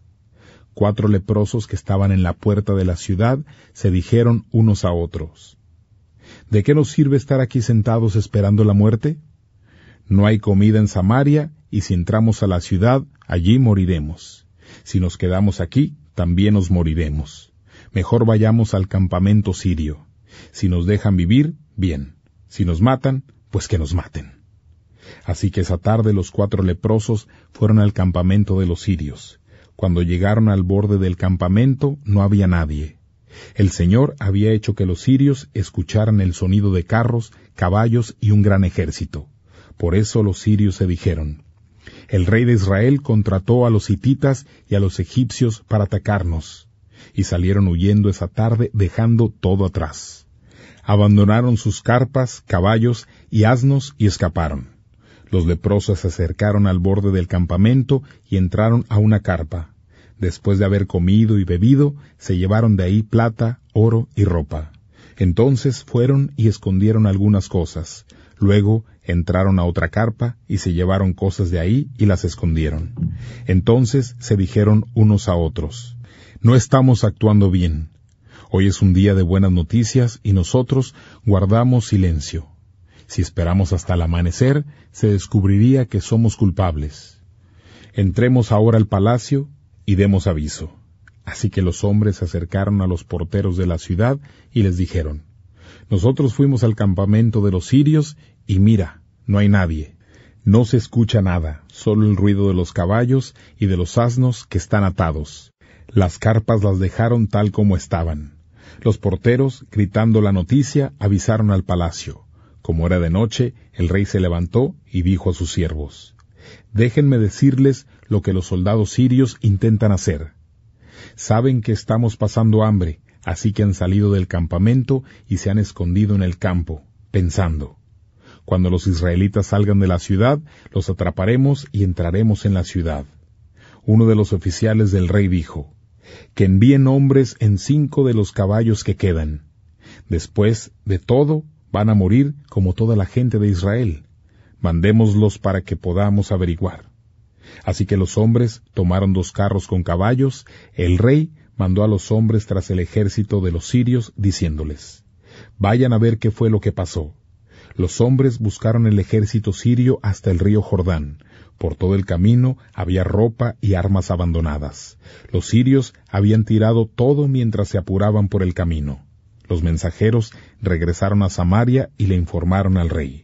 Cuatro leprosos que estaban en la puerta de la ciudad se dijeron unos a otros, ¿De qué nos sirve estar aquí sentados esperando la muerte? No hay comida en Samaria, y si entramos a la ciudad, allí moriremos. Si nos quedamos aquí, también nos moriremos. Mejor vayamos al campamento sirio. Si nos dejan vivir, bien. Si nos matan, pues que nos maten. Así que esa tarde los cuatro leprosos fueron al campamento de los sirios. Cuando llegaron al borde del campamento no había nadie. El Señor había hecho que los sirios escucharan el sonido de carros, caballos y un gran ejército. Por eso los sirios se dijeron, el rey de Israel contrató a los hititas y a los egipcios para atacarnos, y salieron huyendo esa tarde dejando todo atrás. Abandonaron sus carpas, caballos y asnos y escaparon. Los leprosos se acercaron al borde del campamento y entraron a una carpa. Después de haber comido y bebido, se llevaron de ahí plata, oro y ropa. Entonces fueron y escondieron algunas cosas. Luego entraron a otra carpa y se llevaron cosas de ahí y las escondieron. Entonces se dijeron unos a otros, No estamos actuando bien. Hoy es un día de buenas noticias y nosotros guardamos silencio. Si esperamos hasta el amanecer, se descubriría que somos culpables. Entremos ahora al palacio y demos aviso. Así que los hombres se acercaron a los porteros de la ciudad y les dijeron, Nosotros fuimos al campamento de los sirios y mira, no hay nadie. No se escucha nada, solo el ruido de los caballos y de los asnos que están atados. Las carpas las dejaron tal como estaban. Los porteros, gritando la noticia, avisaron al palacio. Como era de noche, el rey se levantó y dijo a sus siervos, Déjenme decirles lo que los soldados sirios intentan hacer. Saben que estamos pasando hambre, así que han salido del campamento y se han escondido en el campo, pensando, cuando los israelitas salgan de la ciudad, los atraparemos y entraremos en la ciudad. Uno de los oficiales del rey dijo, que envíen hombres en cinco de los caballos que quedan. Después de todo, van a morir como toda la gente de Israel. Mandémoslos para que podamos averiguar. Así que los hombres tomaron dos carros con caballos, el rey mandó a los hombres tras el ejército de los sirios, diciéndoles, Vayan a ver qué fue lo que pasó. Los hombres buscaron el ejército sirio hasta el río Jordán. Por todo el camino había ropa y armas abandonadas. Los sirios habían tirado todo mientras se apuraban por el camino. Los mensajeros regresaron a Samaria y le informaron al rey.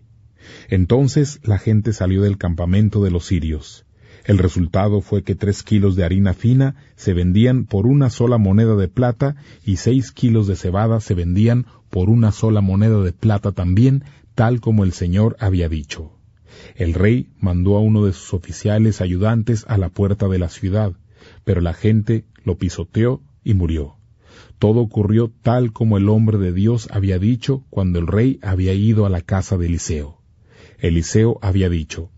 Entonces la gente salió del campamento de los sirios. El resultado fue que tres kilos de harina fina se vendían por una sola moneda de plata y seis kilos de cebada se vendían por una sola moneda de plata también, tal como el Señor había dicho. El rey mandó a uno de sus oficiales ayudantes a la puerta de la ciudad, pero la gente lo pisoteó y murió. Todo ocurrió tal como el hombre de Dios había dicho cuando el rey había ido a la casa de Eliseo. Eliseo había dicho,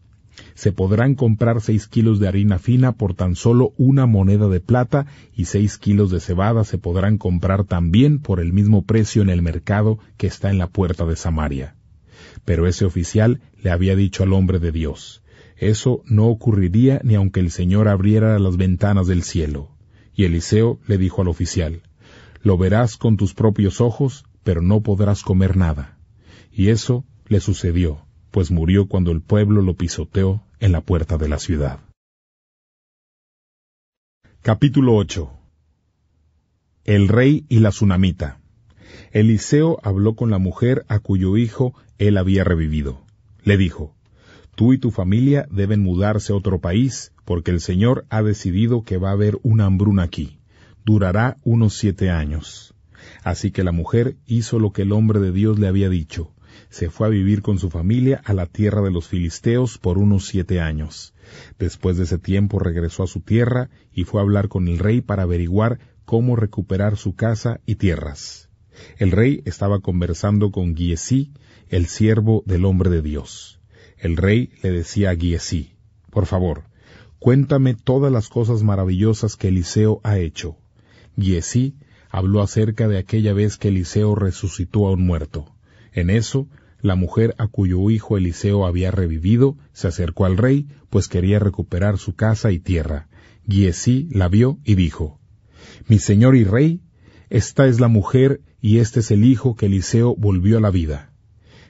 Se podrán comprar seis kilos de harina fina por tan solo una moneda de plata y seis kilos de cebada se podrán comprar también por el mismo precio en el mercado que está en la puerta de Samaria pero ese oficial le había dicho al hombre de Dios, eso no ocurriría ni aunque el Señor abriera las ventanas del cielo. Y Eliseo le dijo al oficial, Lo verás con tus propios ojos, pero no podrás comer nada. Y eso le sucedió, pues murió cuando el pueblo lo pisoteó en la puerta de la ciudad. Capítulo 8 El rey y la tsunamita Eliseo habló con la mujer a cuyo hijo él había revivido. Le dijo, Tú y tu familia deben mudarse a otro país, porque el Señor ha decidido que va a haber una hambruna aquí. Durará unos siete años. Así que la mujer hizo lo que el hombre de Dios le había dicho. Se fue a vivir con su familia a la tierra de los filisteos por unos siete años. Después de ese tiempo regresó a su tierra y fue a hablar con el rey para averiguar cómo recuperar su casa y tierras. El rey estaba conversando con Giesí, el siervo del hombre de Dios. El rey le decía a Giesí, por favor, cuéntame todas las cosas maravillosas que Eliseo ha hecho. Giesí habló acerca de aquella vez que Eliseo resucitó a un muerto. En eso, la mujer a cuyo hijo Eliseo había revivido se acercó al rey, pues quería recuperar su casa y tierra. Giesí la vio y dijo, Mi señor y rey, esta es la mujer y este es el hijo que Eliseo volvió a la vida.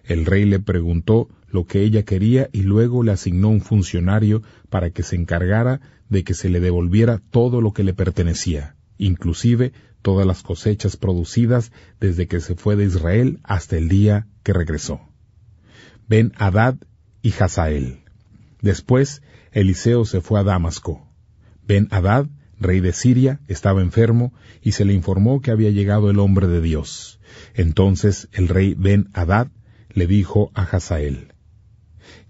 El rey le preguntó lo que ella quería y luego le asignó un funcionario para que se encargara de que se le devolviera todo lo que le pertenecía, inclusive todas las cosechas producidas desde que se fue de Israel hasta el día que regresó. Ben Hadad y Hazael. Después, Eliseo se fue a Damasco. Ben Hadad rey de Siria, estaba enfermo y se le informó que había llegado el hombre de Dios. Entonces el rey Ben Hadad le dijo a Hazael,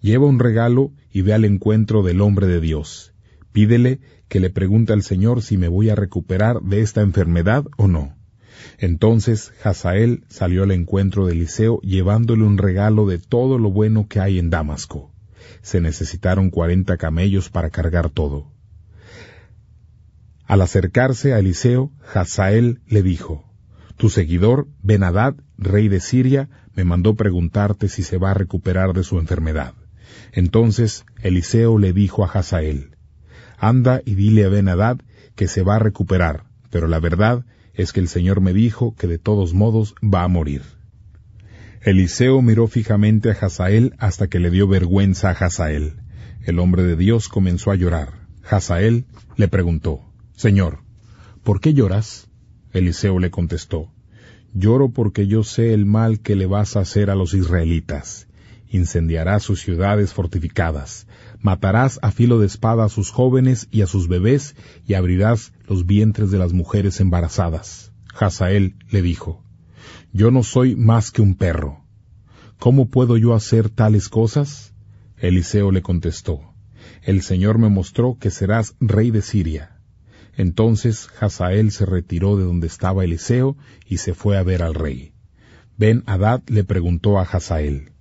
Lleva un regalo y ve al encuentro del hombre de Dios. Pídele que le pregunte al Señor si me voy a recuperar de esta enfermedad o no. Entonces Hazael salió al encuentro de Eliseo llevándole un regalo de todo lo bueno que hay en Damasco. Se necesitaron cuarenta camellos para cargar todo. Al acercarse a Eliseo, Hazael le dijo, Tu seguidor, Benadad, rey de Siria, me mandó preguntarte si se va a recuperar de su enfermedad. Entonces Eliseo le dijo a Hazael, Anda y dile a Benadad que se va a recuperar, pero la verdad es que el Señor me dijo que de todos modos va a morir. Eliseo miró fijamente a Hazael hasta que le dio vergüenza a Hazael. El hombre de Dios comenzó a llorar. Hazael le preguntó, Señor, ¿por qué lloras? Eliseo le contestó, Lloro porque yo sé el mal que le vas a hacer a los israelitas. Incendiarás sus ciudades fortificadas, matarás a filo de espada a sus jóvenes y a sus bebés, y abrirás los vientres de las mujeres embarazadas. Hazael le dijo, Yo no soy más que un perro. ¿Cómo puedo yo hacer tales cosas? Eliseo le contestó, El Señor me mostró que serás rey de Siria. Entonces Hazael se retiró de donde estaba Eliseo y se fue a ver al rey. Ben Hadad le preguntó a Hazael,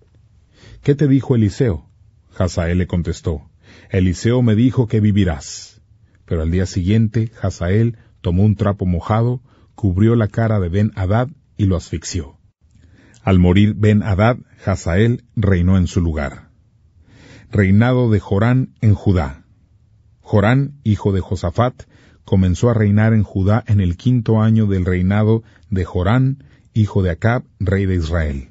¿Qué te dijo Eliseo? Hazael le contestó, Eliseo me dijo que vivirás. Pero al día siguiente, Hazael tomó un trapo mojado, cubrió la cara de Ben Hadad y lo asfixió. Al morir Ben Hadad, Hazael reinó en su lugar. Reinado de Jorán en Judá. Jorán, hijo de Josafat, comenzó a reinar en Judá en el quinto año del reinado de Jorán, hijo de Acab, rey de Israel.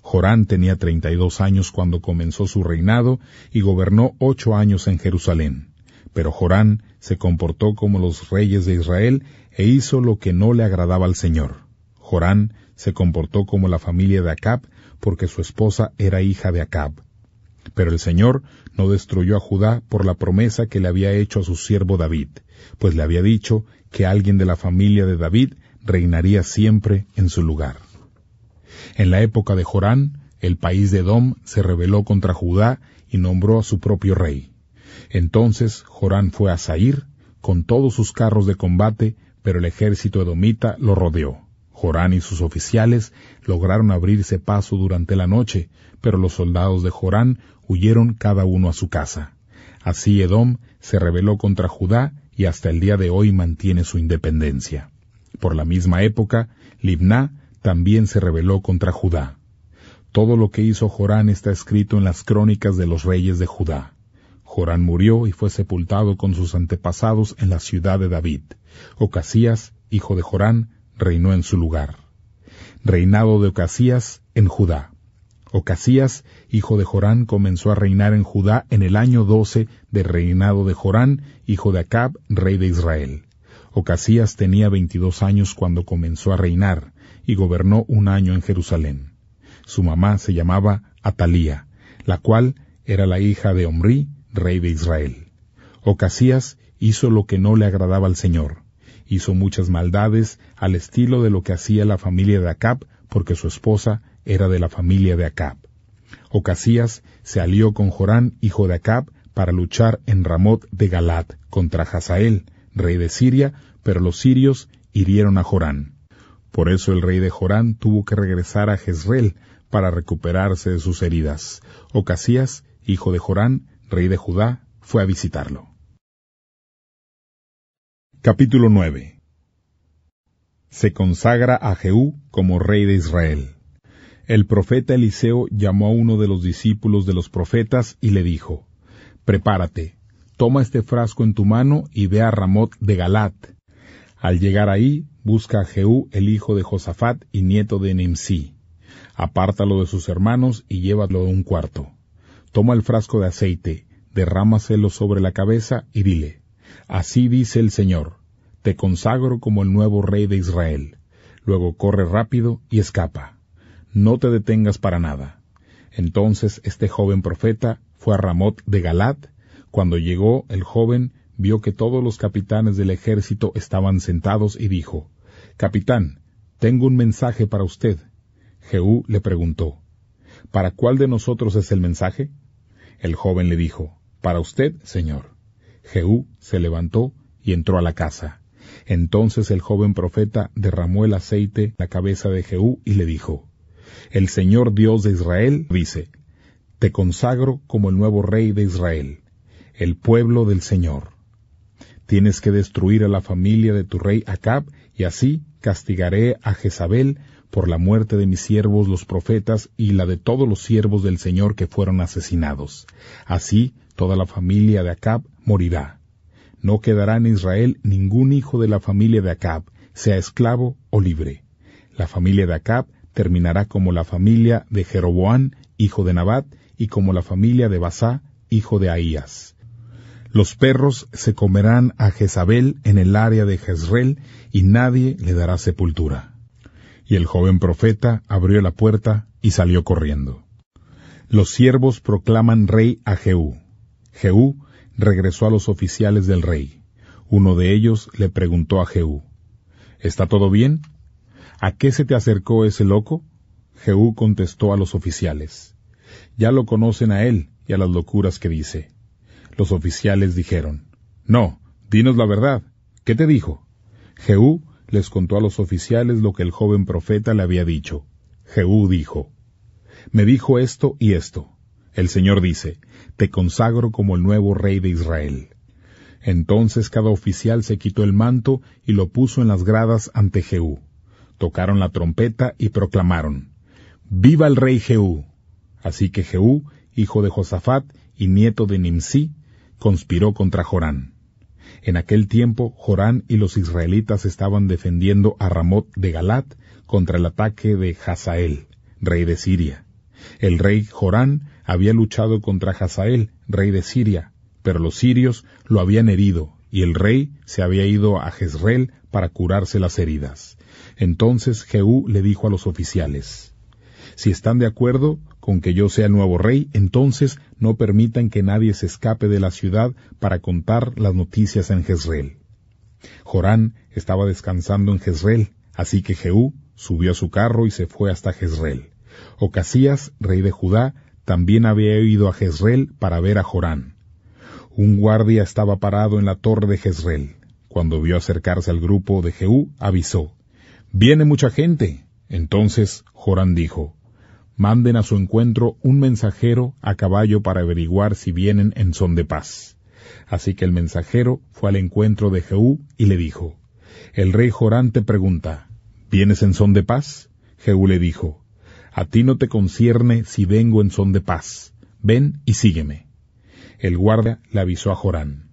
Jorán tenía treinta y dos años cuando comenzó su reinado y gobernó ocho años en Jerusalén. Pero Jorán se comportó como los reyes de Israel e hizo lo que no le agradaba al Señor. Jorán se comportó como la familia de Acab, porque su esposa era hija de Acab. Pero el Señor no destruyó a Judá por la promesa que le había hecho a su siervo David pues le había dicho que alguien de la familia de David reinaría siempre en su lugar. En la época de Jorán, el país de Edom se rebeló contra Judá y nombró a su propio rey. Entonces Jorán fue a Saír con todos sus carros de combate, pero el ejército edomita lo rodeó. Jorán y sus oficiales lograron abrirse paso durante la noche, pero los soldados de Jorán huyeron cada uno a su casa. Así Edom se rebeló contra Judá y hasta el día de hoy mantiene su independencia. Por la misma época, Libná también se rebeló contra Judá. Todo lo que hizo Jorán está escrito en las crónicas de los reyes de Judá. Jorán murió y fue sepultado con sus antepasados en la ciudad de David. Ocasías, hijo de Jorán, reinó en su lugar. Reinado de Ocasías en Judá. Ocasías, hijo de Jorán, comenzó a reinar en Judá en el año doce del reinado de Jorán, hijo de Acab, rey de Israel. Ocasías tenía veintidós años cuando comenzó a reinar y gobernó un año en Jerusalén. Su mamá se llamaba Atalía, la cual era la hija de Omri, rey de Israel. Ocasías hizo lo que no le agradaba al Señor. Hizo muchas maldades al estilo de lo que hacía la familia de Acab porque su esposa era de la familia de Acab. Ocasías se alió con Jorán, hijo de Acab, para luchar en Ramot de Galat contra Hazael, rey de Siria, pero los sirios hirieron a Jorán. Por eso el rey de Jorán tuvo que regresar a Jezreel para recuperarse de sus heridas. Ocasías, hijo de Jorán, rey de Judá, fue a visitarlo. Capítulo 9 Se consagra a Jehú como rey de Israel. El profeta Eliseo llamó a uno de los discípulos de los profetas y le dijo, Prepárate, toma este frasco en tu mano y ve a Ramot de Galat. Al llegar ahí, busca a Jehú, el hijo de Josafat y nieto de Nimsi. Apártalo de sus hermanos y llévalo a un cuarto. Toma el frasco de aceite, derrámaselo sobre la cabeza y dile, Así dice el Señor, te consagro como el nuevo rey de Israel. Luego corre rápido y escapa no te detengas para nada. Entonces este joven profeta fue a Ramot de Galat. Cuando llegó, el joven vio que todos los capitanes del ejército estaban sentados y dijo, Capitán, tengo un mensaje para usted. Jehú le preguntó, ¿Para cuál de nosotros es el mensaje? El joven le dijo, Para usted, señor. Jehú se levantó y entró a la casa. Entonces el joven profeta derramó el aceite en la cabeza de Jehú y le dijo, el Señor Dios de Israel dice, Te consagro como el nuevo rey de Israel, el pueblo del Señor. Tienes que destruir a la familia de tu rey Acab, y así castigaré a Jezabel por la muerte de mis siervos los profetas y la de todos los siervos del Señor que fueron asesinados. Así toda la familia de Acab morirá. No quedará en Israel ningún hijo de la familia de Acab, sea esclavo o libre. La familia de Acab terminará como la familia de Jeroboán, hijo de Nabat, y como la familia de Basá, hijo de Ahías. Los perros se comerán a Jezabel en el área de Jezreel, y nadie le dará sepultura. Y el joven profeta abrió la puerta y salió corriendo. Los siervos proclaman rey a Jehú. Jehú regresó a los oficiales del rey. Uno de ellos le preguntó a Jehú, ¿Está todo bien? ¿A qué se te acercó ese loco? Jehú contestó a los oficiales. Ya lo conocen a él y a las locuras que dice. Los oficiales dijeron, No, dinos la verdad. ¿Qué te dijo? Jehú les contó a los oficiales lo que el joven profeta le había dicho. Jehú dijo, Me dijo esto y esto. El Señor dice, Te consagro como el nuevo rey de Israel. Entonces cada oficial se quitó el manto y lo puso en las gradas ante Jehú tocaron la trompeta y proclamaron, Viva el rey Jehú. Así que Jehú, hijo de Josafat y nieto de Nimsi, conspiró contra Jorán. En aquel tiempo, Jorán y los israelitas estaban defendiendo a Ramot de Galat contra el ataque de Hazael, rey de Siria. El rey Jorán había luchado contra Hazael, rey de Siria, pero los sirios lo habían herido y el rey se había ido a Jezreel para curarse las heridas. Entonces Jehú le dijo a los oficiales, Si están de acuerdo con que yo sea nuevo rey, entonces no permitan que nadie se escape de la ciudad para contar las noticias en Jezreel. Jorán estaba descansando en Jezreel, así que Jehú subió a su carro y se fue hasta Jezreel. Ocasías, rey de Judá, también había ido a Jezreel para ver a Jorán. Un guardia estaba parado en la torre de Jezreel. Cuando vio acercarse al grupo de Jehú, avisó, Viene mucha gente. Entonces Jorán dijo, Manden a su encuentro un mensajero a caballo para averiguar si vienen en son de paz. Así que el mensajero fue al encuentro de Jehú y le dijo, El rey Jorán te pregunta, ¿vienes en son de paz? Jehú le dijo, A ti no te concierne si vengo en son de paz. Ven y sígueme. El guarda le avisó a Jorán.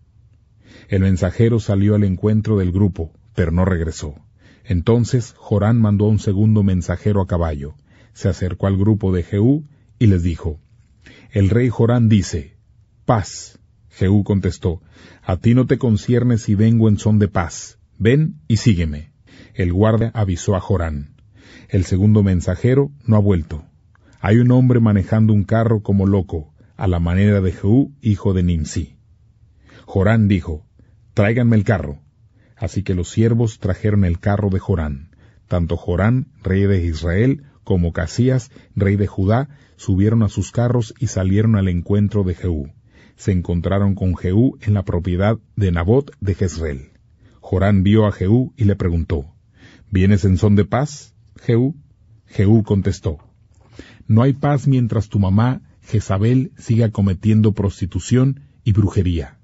El mensajero salió al encuentro del grupo, pero no regresó. Entonces Jorán mandó a un segundo mensajero a caballo, se acercó al grupo de Jehú y les dijo, El rey Jorán dice, Paz. Jehú contestó, A ti no te concierne si vengo en son de paz, ven y sígueme. El guarda avisó a Jorán. El segundo mensajero no ha vuelto. Hay un hombre manejando un carro como loco, a la manera de Jehú, hijo de Nimsi. Jorán dijo, Tráiganme el carro. Así que los siervos trajeron el carro de Jorán. Tanto Jorán, rey de Israel, como Casías, rey de Judá, subieron a sus carros y salieron al encuentro de Jehú. Se encontraron con Jehú en la propiedad de Nabot de Jezreel. Jorán vio a Jehú y le preguntó, ¿Vienes en son de paz, Jehú? Jehú contestó, No hay paz mientras tu mamá, Jezabel, siga cometiendo prostitución y brujería.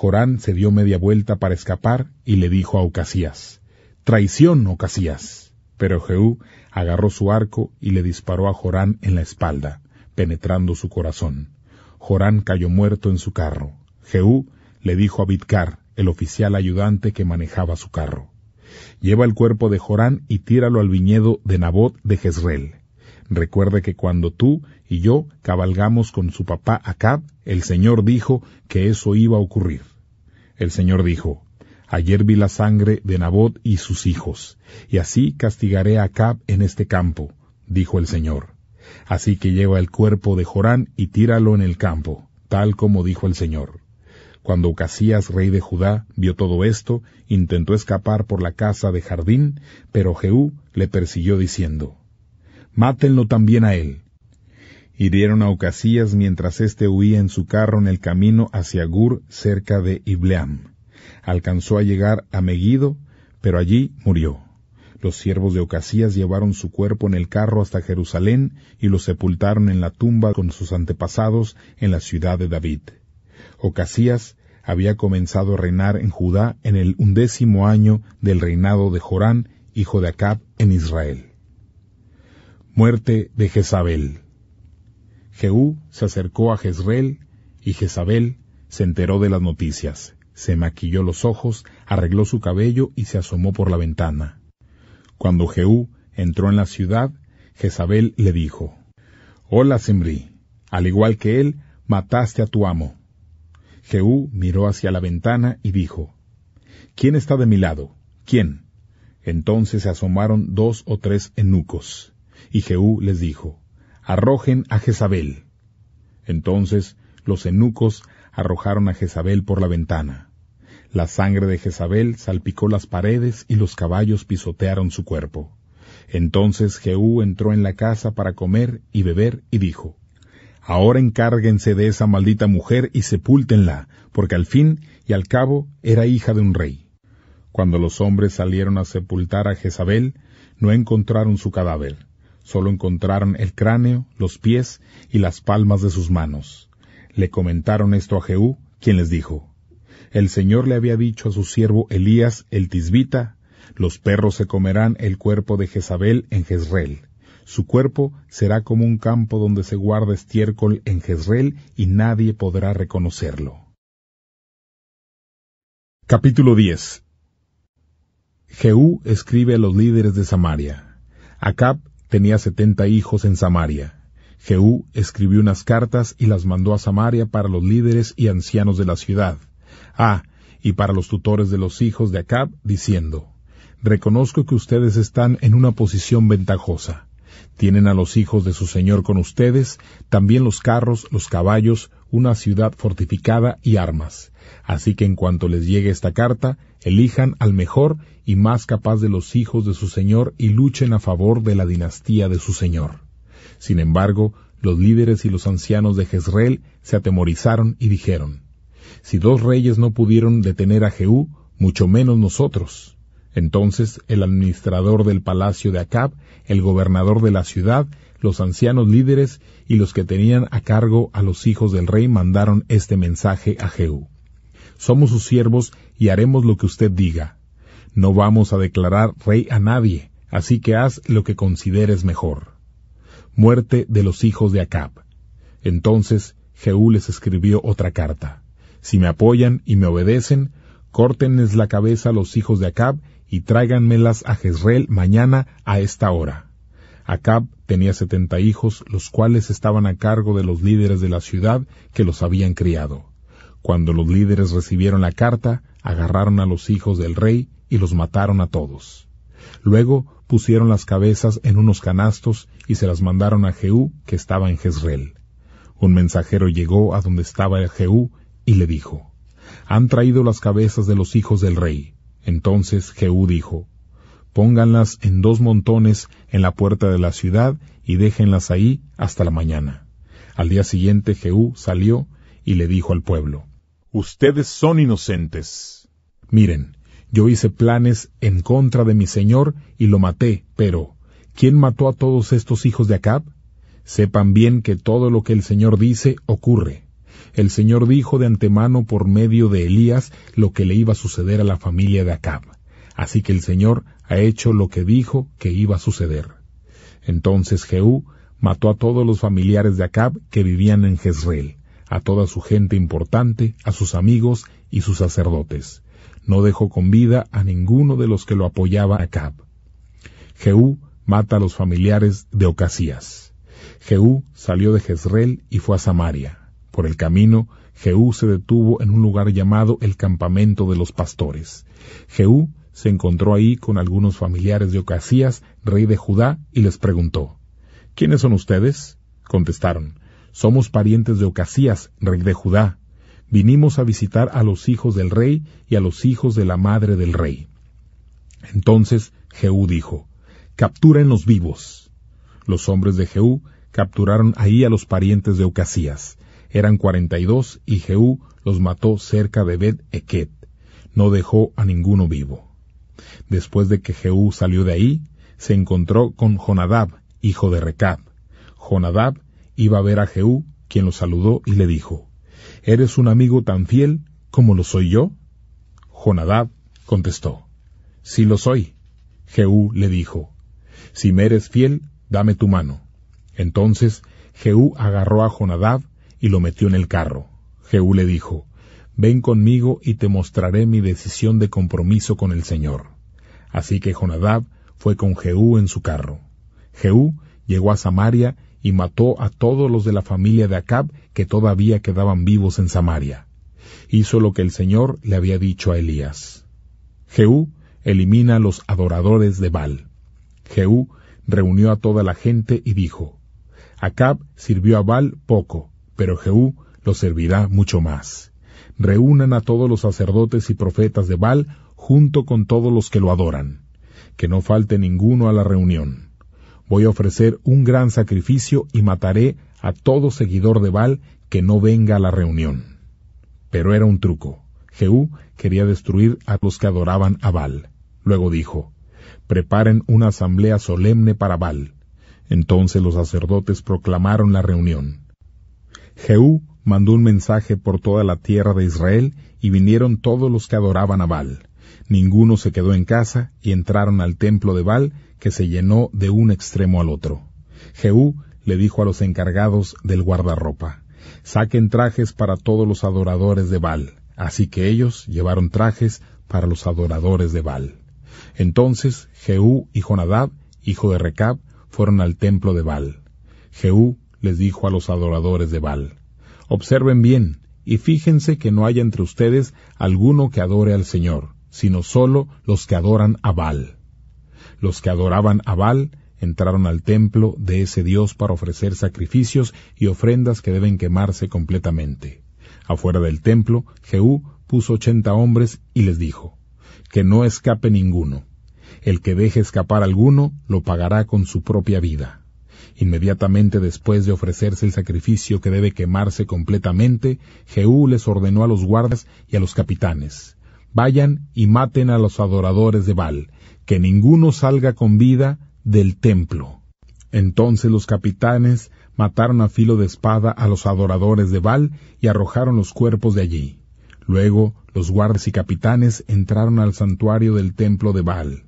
Jorán se dio media vuelta para escapar y le dijo a Ocasías, Traición, Ocasías. Pero Jehú agarró su arco y le disparó a Jorán en la espalda, penetrando su corazón. Jorán cayó muerto en su carro. Jehú le dijo a Bitcar, el oficial ayudante que manejaba su carro. Lleva el cuerpo de Jorán y tíralo al viñedo de Nabot de Jezreel. Recuerde que cuando tú y yo cabalgamos con su papá Acab, el Señor dijo que eso iba a ocurrir. El Señor dijo, Ayer vi la sangre de Nabot y sus hijos, y así castigaré a Acab en este campo, dijo el Señor. Así que lleva el cuerpo de Jorán y tíralo en el campo, tal como dijo el Señor. Cuando Casías, rey de Judá, vio todo esto, intentó escapar por la casa de Jardín, pero Jehú le persiguió diciendo, Mátenlo también a él, Hirieron a Ocasías mientras éste huía en su carro en el camino hacia Gur, cerca de Ibleam. Alcanzó a llegar a Megiddo, pero allí murió. Los siervos de Ocasías llevaron su cuerpo en el carro hasta Jerusalén y lo sepultaron en la tumba con sus antepasados en la ciudad de David. Ocasías había comenzado a reinar en Judá en el undécimo año del reinado de Jorán, hijo de Acab, en Israel. Muerte de Jezabel. Jehú se acercó a Jezreel y Jezabel se enteró de las noticias. Se maquilló los ojos, arregló su cabello y se asomó por la ventana. Cuando Jehú entró en la ciudad, Jezabel le dijo, Hola, Semri, al igual que él, mataste a tu amo. Jehú miró hacia la ventana y dijo, ¿Quién está de mi lado? ¿Quién? Entonces se asomaron dos o tres eunucos. Y Jehú les dijo, arrojen a Jezabel. Entonces los eunucos arrojaron a Jezabel por la ventana. La sangre de Jezabel salpicó las paredes y los caballos pisotearon su cuerpo. Entonces Jehú entró en la casa para comer y beber y dijo, Ahora encárguense de esa maldita mujer y sepúltenla, porque al fin y al cabo era hija de un rey. Cuando los hombres salieron a sepultar a Jezabel, no encontraron su cadáver Solo encontraron el cráneo, los pies y las palmas de sus manos. Le comentaron esto a Jehú, quien les dijo, El Señor le había dicho a su siervo Elías el tisbita, los perros se comerán el cuerpo de Jezabel en Jezreel. Su cuerpo será como un campo donde se guarda estiércol en Jezreel y nadie podrá reconocerlo. Capítulo 10 Jehú escribe a los líderes de Samaria. Acap, tenía setenta hijos en Samaria. Jehú escribió unas cartas y las mandó a Samaria para los líderes y ancianos de la ciudad. Ah, y para los tutores de los hijos de Acab, diciendo, Reconozco que ustedes están en una posición ventajosa. Tienen a los hijos de su señor con ustedes, también los carros, los caballos, una ciudad fortificada y armas. Así que en cuanto les llegue esta carta, elijan al mejor y más capaz de los hijos de su señor y luchen a favor de la dinastía de su señor. Sin embargo, los líderes y los ancianos de Jezreel se atemorizaron y dijeron, Si dos reyes no pudieron detener a Jehú, mucho menos nosotros. Entonces el administrador del palacio de Acab, el gobernador de la ciudad, los ancianos líderes y los que tenían a cargo a los hijos del rey mandaron este mensaje a Jehú. Somos sus siervos y haremos lo que usted diga. No vamos a declarar rey a nadie, así que haz lo que consideres mejor. Muerte de los hijos de Acab. Entonces Jehú les escribió otra carta. Si me apoyan y me obedecen, córtenles la cabeza a los hijos de Acab y tráiganmelas a Jezreel mañana a esta hora. Acab tenía setenta hijos, los cuales estaban a cargo de los líderes de la ciudad que los habían criado. Cuando los líderes recibieron la carta, agarraron a los hijos del rey y los mataron a todos. Luego pusieron las cabezas en unos canastos y se las mandaron a Jehú, que estaba en Jezreel. Un mensajero llegó a donde estaba Jehú y le dijo, Han traído las cabezas de los hijos del rey. Entonces Jehú dijo, Pónganlas en dos montones en la puerta de la ciudad y déjenlas ahí hasta la mañana. Al día siguiente Jehú salió y le dijo al pueblo, ustedes son inocentes. Miren, yo hice planes en contra de mi señor y lo maté, pero ¿quién mató a todos estos hijos de Acab? Sepan bien que todo lo que el Señor dice ocurre. El Señor dijo de antemano por medio de Elías lo que le iba a suceder a la familia de Acab. Así que el Señor ha hecho lo que dijo que iba a suceder. Entonces Jehú mató a todos los familiares de Acab que vivían en Jezreel, a toda su gente importante, a sus amigos y sus sacerdotes. No dejó con vida a ninguno de los que lo apoyaba a Cab. Jehú mata a los familiares de Ocasías. Jehú salió de Jezreel y fue a Samaria. Por el camino, Jehú se detuvo en un lugar llamado el campamento de los pastores. Jehú se encontró ahí con algunos familiares de Ocasías, rey de Judá, y les preguntó, ¿Quiénes son ustedes? Contestaron, somos parientes de Ocasías, rey de Judá. Vinimos a visitar a los hijos del rey y a los hijos de la madre del rey. Entonces Jehú dijo, Capturen los vivos. Los hombres de Jehú capturaron ahí a los parientes de Ocasías. Eran cuarenta y dos, y Jehú los mató cerca de Bet Eket. No dejó a ninguno vivo. Después de que Jehú salió de ahí, se encontró con Jonadab, hijo de Recab. Jonadab iba a ver a Jehú, quien lo saludó y le dijo, ¿Eres un amigo tan fiel como lo soy yo? Jonadab contestó, Sí lo soy. Jehú le dijo, Si me eres fiel, dame tu mano. Entonces Jehú agarró a Jonadab y lo metió en el carro. Jehú le dijo, Ven conmigo y te mostraré mi decisión de compromiso con el Señor. Así que Jonadab fue con Jehú en su carro. Jehú llegó a Samaria y mató a todos los de la familia de Acab que todavía quedaban vivos en Samaria. Hizo lo que el Señor le había dicho a Elías. Jehú elimina a los adoradores de Baal. Jehú reunió a toda la gente y dijo, Acab sirvió a Baal poco, pero Jehú lo servirá mucho más. Reúnan a todos los sacerdotes y profetas de Baal junto con todos los que lo adoran. Que no falte ninguno a la reunión. Voy a ofrecer un gran sacrificio y mataré a todo seguidor de Baal que no venga a la reunión. Pero era un truco. Jehú quería destruir a los que adoraban a Baal. Luego dijo, preparen una asamblea solemne para Baal. Entonces los sacerdotes proclamaron la reunión. Jehú mandó un mensaje por toda la tierra de Israel y vinieron todos los que adoraban a Baal. Ninguno se quedó en casa y entraron al templo de Baal, que se llenó de un extremo al otro. Jehú le dijo a los encargados del guardarropa, saquen trajes para todos los adoradores de Baal. Así que ellos llevaron trajes para los adoradores de Baal. Entonces Jehú y Jonadab, hijo de Recab, fueron al templo de Baal. Jehú les dijo a los adoradores de Baal, Observen bien, y fíjense que no haya entre ustedes alguno que adore al Señor, sino sólo los que adoran a Baal. Los que adoraban a Baal entraron al templo de ese dios para ofrecer sacrificios y ofrendas que deben quemarse completamente. Afuera del templo, Jehú puso ochenta hombres y les dijo, Que no escape ninguno. El que deje escapar alguno lo pagará con su propia vida. Inmediatamente después de ofrecerse el sacrificio que debe quemarse completamente, Jehú les ordenó a los guardas y a los capitanes, Vayan y maten a los adoradores de Baal, que ninguno salga con vida del templo. Entonces los capitanes mataron a filo de espada a los adoradores de Baal y arrojaron los cuerpos de allí. Luego los guardas y capitanes entraron al santuario del templo de Baal.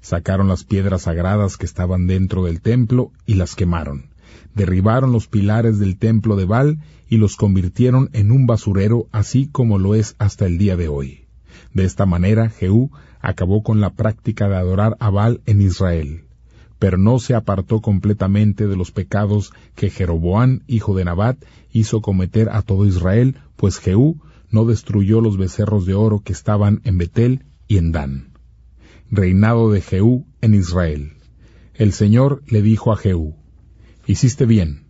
Sacaron las piedras sagradas que estaban dentro del templo y las quemaron. Derribaron los pilares del templo de Baal y los convirtieron en un basurero así como lo es hasta el día de hoy. De esta manera, Jehú acabó con la práctica de adorar a Baal en Israel, pero no se apartó completamente de los pecados que Jeroboán, hijo de Nabat, hizo cometer a todo Israel, pues Jehú no destruyó los becerros de oro que estaban en Betel y en Dan. Reinado de Jehú en Israel. El Señor le dijo a Jehú, Hiciste bien,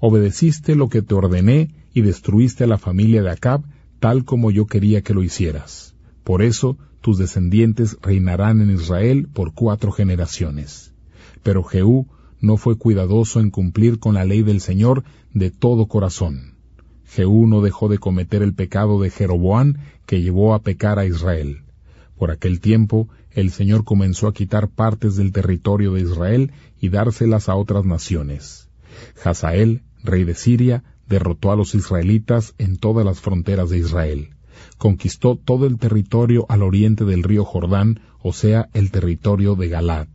obedeciste lo que te ordené y destruiste a la familia de Acab tal como yo quería que lo hicieras. Por eso tus descendientes reinarán en Israel por cuatro generaciones. Pero Jehú no fue cuidadoso en cumplir con la ley del Señor de todo corazón. Jehú no dejó de cometer el pecado de Jeroboán que llevó a pecar a Israel. Por aquel tiempo, el Señor comenzó a quitar partes del territorio de Israel y dárselas a otras naciones. Hazael, rey de Siria, derrotó a los israelitas en todas las fronteras de Israel conquistó todo el territorio al oriente del río Jordán, o sea, el territorio de Galat,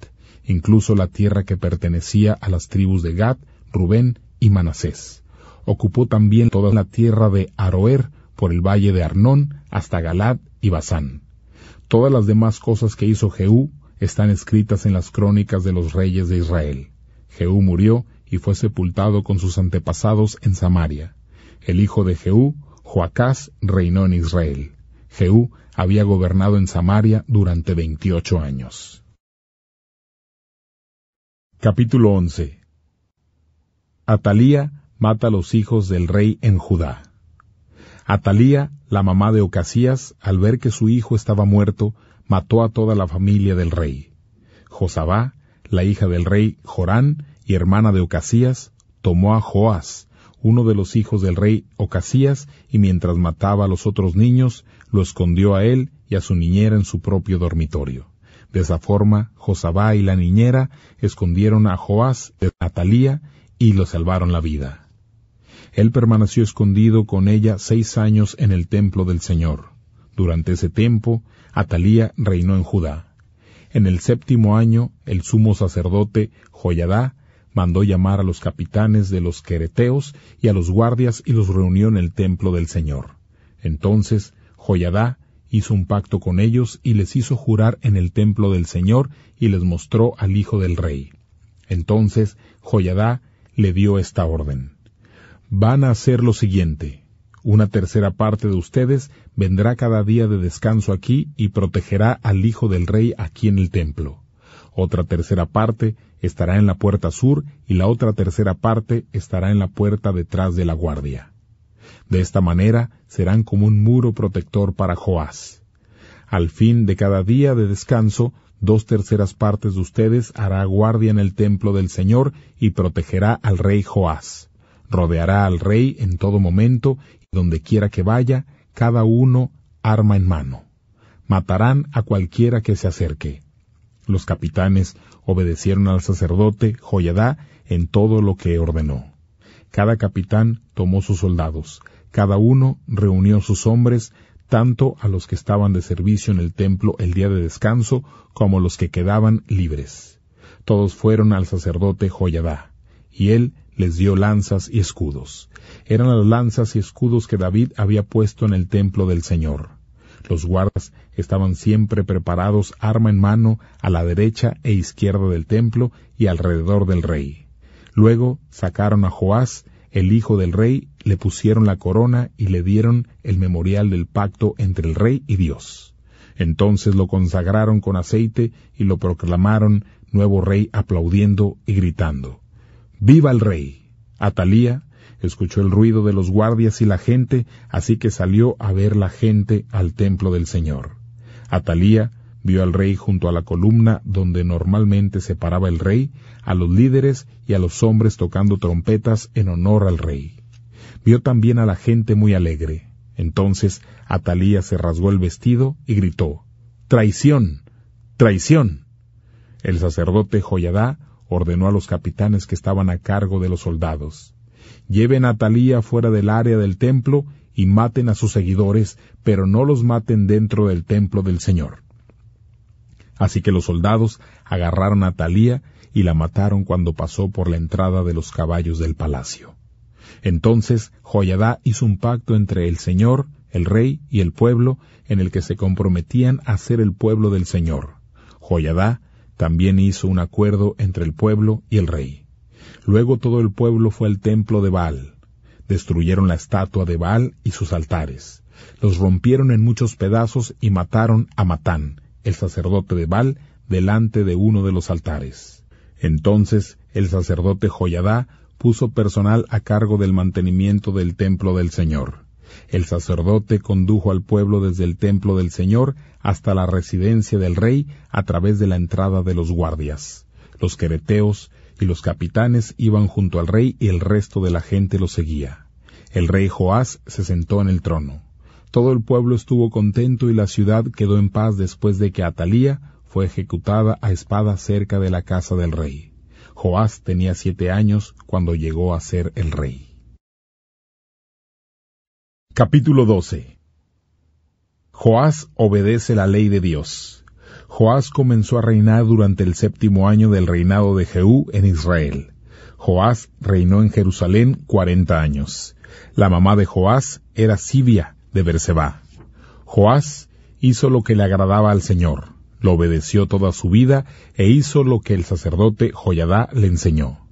incluso la tierra que pertenecía a las tribus de Gad, Rubén y Manasés. Ocupó también toda la tierra de Aroer, por el valle de Arnón, hasta Galad y Basán. Todas las demás cosas que hizo Jehú están escritas en las crónicas de los reyes de Israel. Jehú murió y fue sepultado con sus antepasados en Samaria. El hijo de Jehú Joacás reinó en Israel. Jehú había gobernado en Samaria durante veintiocho años. Capítulo 11 Atalía mata a los hijos del rey en Judá. Atalía, la mamá de Ocasías, al ver que su hijo estaba muerto, mató a toda la familia del rey. Josabá, la hija del rey Jorán y hermana de Ocasías, tomó a Joás, uno de los hijos del rey Ocasías, y mientras mataba a los otros niños, lo escondió a él y a su niñera en su propio dormitorio. De esa forma, Josabá y la niñera escondieron a Joás de Atalía y lo salvaron la vida. Él permaneció escondido con ella seis años en el templo del Señor. Durante ese tiempo, Atalía reinó en Judá. En el séptimo año, el sumo sacerdote Joyadá mandó llamar a los capitanes de los quereteos y a los guardias y los reunió en el templo del Señor. Entonces Joyadá hizo un pacto con ellos y les hizo jurar en el templo del Señor y les mostró al hijo del rey. Entonces Joyadá le dio esta orden. Van a hacer lo siguiente. Una tercera parte de ustedes vendrá cada día de descanso aquí y protegerá al hijo del rey aquí en el templo otra tercera parte estará en la puerta sur y la otra tercera parte estará en la puerta detrás de la guardia. De esta manera serán como un muro protector para Joás. Al fin de cada día de descanso, dos terceras partes de ustedes hará guardia en el templo del Señor y protegerá al rey Joás. Rodeará al rey en todo momento y donde quiera que vaya, cada uno arma en mano. Matarán a cualquiera que se acerque. Los capitanes obedecieron al sacerdote Joyadá en todo lo que ordenó. Cada capitán tomó sus soldados, cada uno reunió sus hombres, tanto a los que estaban de servicio en el templo el día de descanso como los que quedaban libres. Todos fueron al sacerdote Joyadá, y él les dio lanzas y escudos. Eran las lanzas y escudos que David había puesto en el templo del Señor. Los guardas estaban siempre preparados arma en mano a la derecha e izquierda del templo y alrededor del rey. Luego sacaron a Joás, el hijo del rey, le pusieron la corona y le dieron el memorial del pacto entre el rey y Dios. Entonces lo consagraron con aceite y lo proclamaron nuevo rey aplaudiendo y gritando. ¡Viva el rey! Atalía Escuchó el ruido de los guardias y la gente, así que salió a ver la gente al templo del Señor. Atalía vio al rey junto a la columna donde normalmente se paraba el rey, a los líderes y a los hombres tocando trompetas en honor al rey. Vio también a la gente muy alegre. Entonces Atalía se rasgó el vestido y gritó, Traición, traición. El sacerdote Joyadá ordenó a los capitanes que estaban a cargo de los soldados, Lleven a Talía fuera del área del templo y maten a sus seguidores, pero no los maten dentro del templo del Señor. Así que los soldados agarraron a Talía y la mataron cuando pasó por la entrada de los caballos del palacio. Entonces Joyadá hizo un pacto entre el Señor, el rey y el pueblo, en el que se comprometían a ser el pueblo del Señor. Joyadá también hizo un acuerdo entre el pueblo y el rey. Luego todo el pueblo fue al templo de Baal. Destruyeron la estatua de Baal y sus altares. Los rompieron en muchos pedazos y mataron a Matán, el sacerdote de Baal, delante de uno de los altares. Entonces el sacerdote Joyadá puso personal a cargo del mantenimiento del templo del Señor. El sacerdote condujo al pueblo desde el templo del Señor hasta la residencia del rey a través de la entrada de los guardias. Los quereteos y los capitanes iban junto al rey y el resto de la gente lo seguía. El rey Joás se sentó en el trono. Todo el pueblo estuvo contento y la ciudad quedó en paz después de que Atalía fue ejecutada a espada cerca de la casa del rey. Joás tenía siete años cuando llegó a ser el rey. Capítulo 12 Joás obedece la ley de Dios. Joás comenzó a reinar durante el séptimo año del reinado de Jehú en Israel. Joás reinó en Jerusalén cuarenta años. La mamá de Joás era Sibia de Berseba. Joás hizo lo que le agradaba al Señor, lo obedeció toda su vida e hizo lo que el sacerdote Joyadá le enseñó.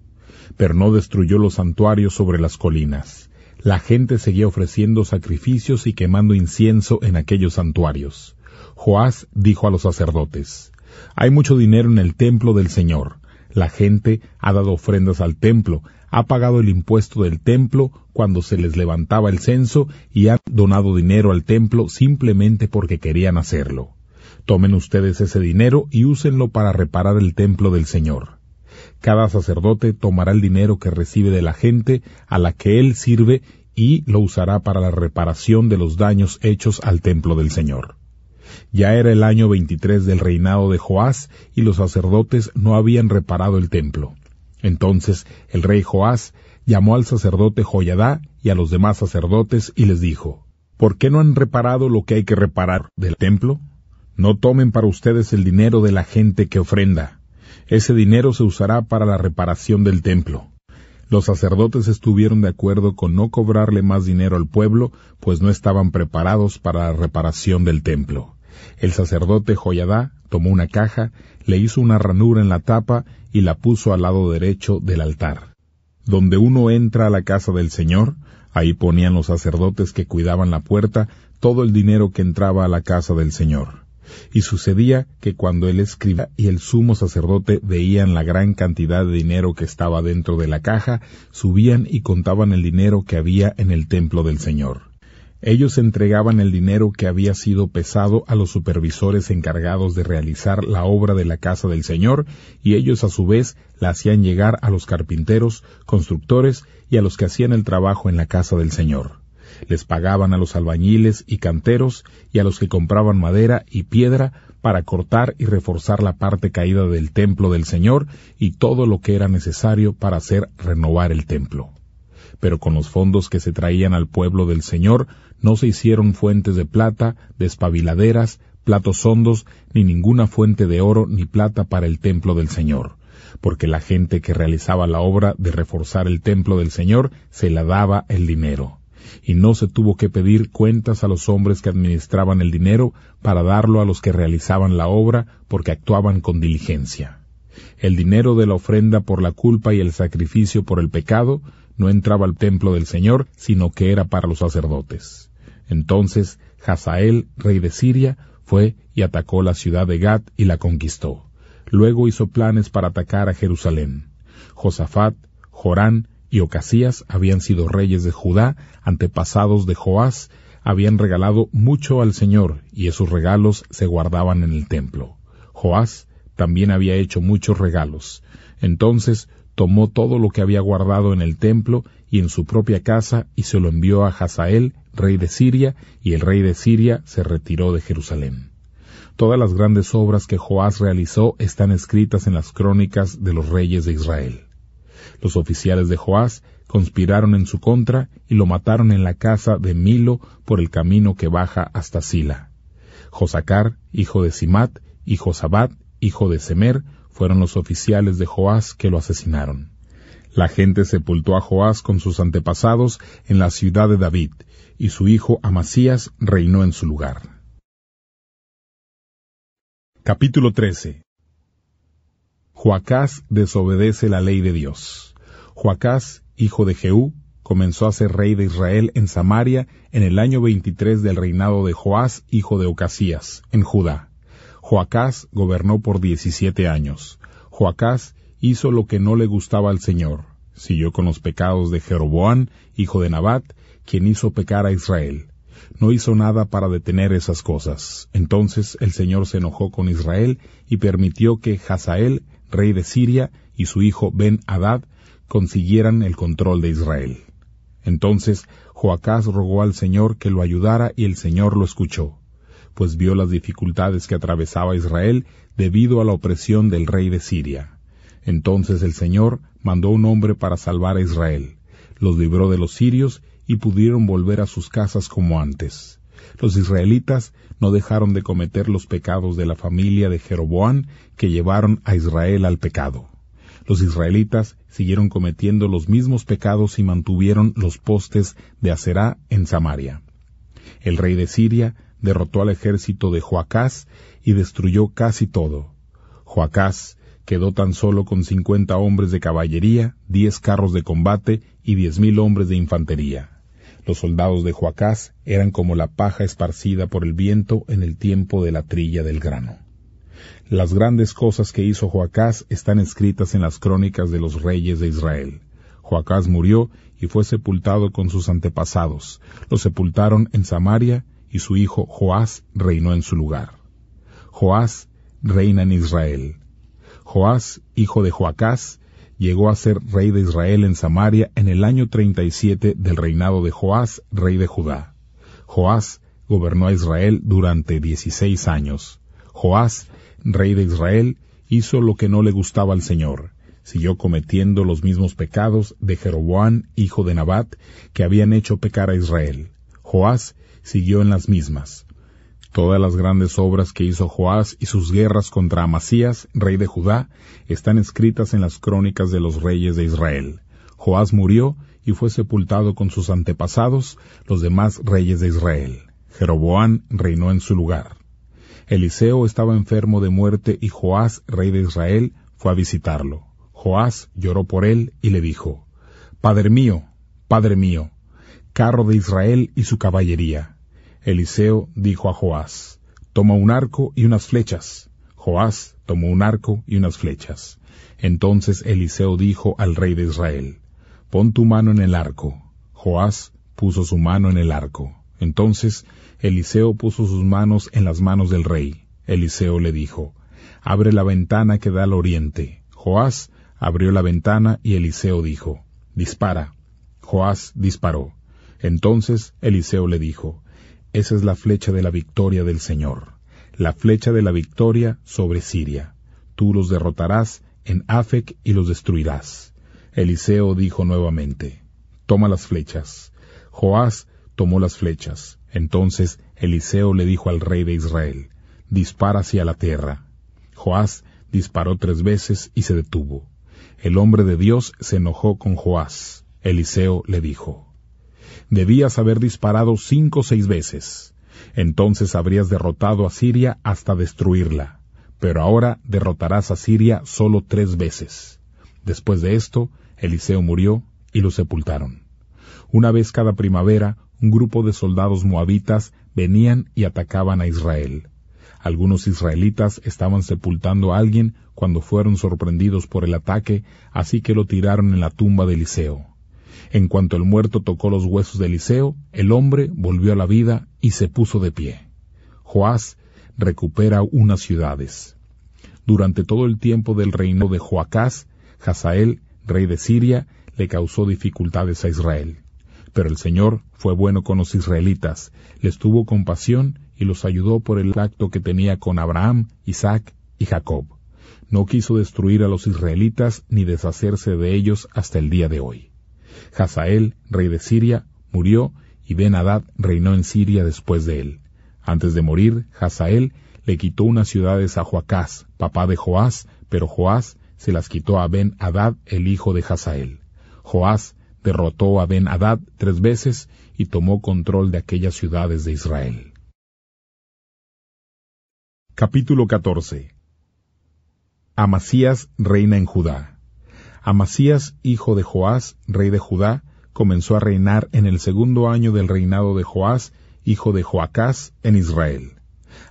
Pero no destruyó los santuarios sobre las colinas. La gente seguía ofreciendo sacrificios y quemando incienso en aquellos santuarios. Joás dijo a los sacerdotes, Hay mucho dinero en el templo del Señor. La gente ha dado ofrendas al templo, ha pagado el impuesto del templo cuando se les levantaba el censo y ha donado dinero al templo simplemente porque querían hacerlo. Tomen ustedes ese dinero y úsenlo para reparar el templo del Señor. Cada sacerdote tomará el dinero que recibe de la gente a la que él sirve y lo usará para la reparación de los daños hechos al templo del Señor. Ya era el año veintitrés del reinado de Joás y los sacerdotes no habían reparado el templo. Entonces el rey Joás llamó al sacerdote Joyadá y a los demás sacerdotes y les dijo, ¿Por qué no han reparado lo que hay que reparar del templo? No tomen para ustedes el dinero de la gente que ofrenda. Ese dinero se usará para la reparación del templo. Los sacerdotes estuvieron de acuerdo con no cobrarle más dinero al pueblo, pues no estaban preparados para la reparación del templo. El sacerdote Joyadá tomó una caja, le hizo una ranura en la tapa y la puso al lado derecho del altar. Donde uno entra a la casa del Señor, ahí ponían los sacerdotes que cuidaban la puerta todo el dinero que entraba a la casa del Señor. Y sucedía que cuando el escriba y el sumo sacerdote veían la gran cantidad de dinero que estaba dentro de la caja, subían y contaban el dinero que había en el templo del Señor ellos entregaban el dinero que había sido pesado a los supervisores encargados de realizar la obra de la casa del Señor y ellos a su vez la hacían llegar a los carpinteros, constructores y a los que hacían el trabajo en la casa del Señor. Les pagaban a los albañiles y canteros y a los que compraban madera y piedra para cortar y reforzar la parte caída del templo del Señor y todo lo que era necesario para hacer renovar el templo. Pero con los fondos que se traían al pueblo del Señor no se hicieron fuentes de plata, despabiladeras, platos hondos, ni ninguna fuente de oro ni plata para el templo del Señor, porque la gente que realizaba la obra de reforzar el templo del Señor se la daba el dinero, y no se tuvo que pedir cuentas a los hombres que administraban el dinero para darlo a los que realizaban la obra, porque actuaban con diligencia. El dinero de la ofrenda por la culpa y el sacrificio por el pecado no entraba al templo del Señor, sino que era para los sacerdotes. Entonces Hazael, rey de Siria, fue y atacó la ciudad de Gad y la conquistó. Luego hizo planes para atacar a Jerusalén. Josafat, Jorán y Ocasías habían sido reyes de Judá, antepasados de Joás, habían regalado mucho al Señor, y esos regalos se guardaban en el templo. Joás también había hecho muchos regalos. Entonces tomó todo lo que había guardado en el templo y en su propia casa y se lo envió a Hazael, rey de Siria, y el rey de Siria se retiró de Jerusalén. Todas las grandes obras que Joás realizó están escritas en las crónicas de los reyes de Israel. Los oficiales de Joás conspiraron en su contra y lo mataron en la casa de Milo por el camino que baja hasta Sila. Josacar, hijo de Simat, y Josabat, hijo de Semer, fueron los oficiales de Joás que lo asesinaron. La gente sepultó a Joás con sus antepasados en la ciudad de David, y su hijo Amasías reinó en su lugar. Capítulo 13 Joacás desobedece la ley de Dios. Joacás, hijo de Jehú, comenzó a ser rey de Israel en Samaria en el año veintitrés del reinado de Joás, hijo de Ocasías, en Judá. Joacás gobernó por diecisiete años. Joacás hizo lo que no le gustaba al Señor. Siguió con los pecados de Jeroboán, hijo de Nabat, quien hizo pecar a Israel. No hizo nada para detener esas cosas. Entonces el Señor se enojó con Israel y permitió que Hazael, rey de Siria, y su hijo Ben Hadad consiguieran el control de Israel. Entonces Joacás rogó al Señor que lo ayudara y el Señor lo escuchó, pues vio las dificultades que atravesaba Israel debido a la opresión del rey de Siria. Entonces el Señor mandó un hombre para salvar a Israel, los libró de los sirios y pudieron volver a sus casas como antes. Los israelitas no dejaron de cometer los pecados de la familia de Jeroboán que llevaron a Israel al pecado. Los israelitas siguieron cometiendo los mismos pecados y mantuvieron los postes de Aserá en Samaria. El rey de Siria derrotó al ejército de Joacás y destruyó casi todo. Joacás quedó tan solo con cincuenta hombres de caballería, diez carros de combate y diez mil hombres de infantería. Los soldados de Joacás eran como la paja esparcida por el viento en el tiempo de la trilla del grano. Las grandes cosas que hizo Joacás están escritas en las crónicas de los reyes de Israel. Joacás murió y fue sepultado con sus antepasados. Lo sepultaron en Samaria y su hijo Joás reinó en su lugar. Joás reina en Israel. Joás, hijo de Joacás, llegó a ser rey de Israel en Samaria en el año 37 del reinado de Joás, rey de Judá. Joás gobernó a Israel durante 16 años. Joás, rey de Israel, hizo lo que no le gustaba al Señor. Siguió cometiendo los mismos pecados de Jeroboán, hijo de Nabat, que habían hecho pecar a Israel. Joás siguió en las mismas. Todas las grandes obras que hizo Joás y sus guerras contra Amasías, rey de Judá, están escritas en las crónicas de los reyes de Israel. Joás murió y fue sepultado con sus antepasados, los demás reyes de Israel. Jeroboán reinó en su lugar. Eliseo estaba enfermo de muerte y Joás, rey de Israel, fue a visitarlo. Joás lloró por él y le dijo, Padre mío, Padre mío, carro de Israel y su caballería, Eliseo dijo a Joás, Toma un arco y unas flechas. Joás tomó un arco y unas flechas. Entonces Eliseo dijo al rey de Israel, Pon tu mano en el arco. Joás puso su mano en el arco. Entonces Eliseo puso sus manos en las manos del rey. Eliseo le dijo, Abre la ventana que da al oriente. Joás abrió la ventana y Eliseo dijo, Dispara. Joás disparó. Entonces Eliseo le dijo, esa es la flecha de la victoria del Señor, la flecha de la victoria sobre Siria. Tú los derrotarás en Afec y los destruirás. Eliseo dijo nuevamente, Toma las flechas. Joás tomó las flechas. Entonces Eliseo le dijo al rey de Israel, Dispara hacia la tierra. Joás disparó tres veces y se detuvo. El hombre de Dios se enojó con Joás. Eliseo le dijo, debías haber disparado cinco o seis veces. Entonces habrías derrotado a Siria hasta destruirla. Pero ahora derrotarás a Siria solo tres veces. Después de esto, Eliseo murió y lo sepultaron. Una vez cada primavera, un grupo de soldados moabitas venían y atacaban a Israel. Algunos israelitas estaban sepultando a alguien cuando fueron sorprendidos por el ataque, así que lo tiraron en la tumba de Eliseo. En cuanto el muerto tocó los huesos de Eliseo, el hombre volvió a la vida y se puso de pie. Joás recupera unas ciudades. Durante todo el tiempo del reino de Joacás, Hazael, rey de Siria, le causó dificultades a Israel. Pero el Señor fue bueno con los israelitas, les tuvo compasión y los ayudó por el acto que tenía con Abraham, Isaac y Jacob. No quiso destruir a los israelitas ni deshacerse de ellos hasta el día de hoy. Hazael, rey de Siria, murió y Ben-Hadad reinó en Siria después de él. Antes de morir, Hazael le quitó unas ciudades a Joacás, papá de Joás, pero Joás se las quitó a Ben-Hadad, el hijo de Hazael. Joás derrotó a Ben-Hadad tres veces y tomó control de aquellas ciudades de Israel. Capítulo 14 Amasías reina en Judá. Amasías, hijo de Joás, rey de Judá, comenzó a reinar en el segundo año del reinado de Joás, hijo de Joacás, en Israel.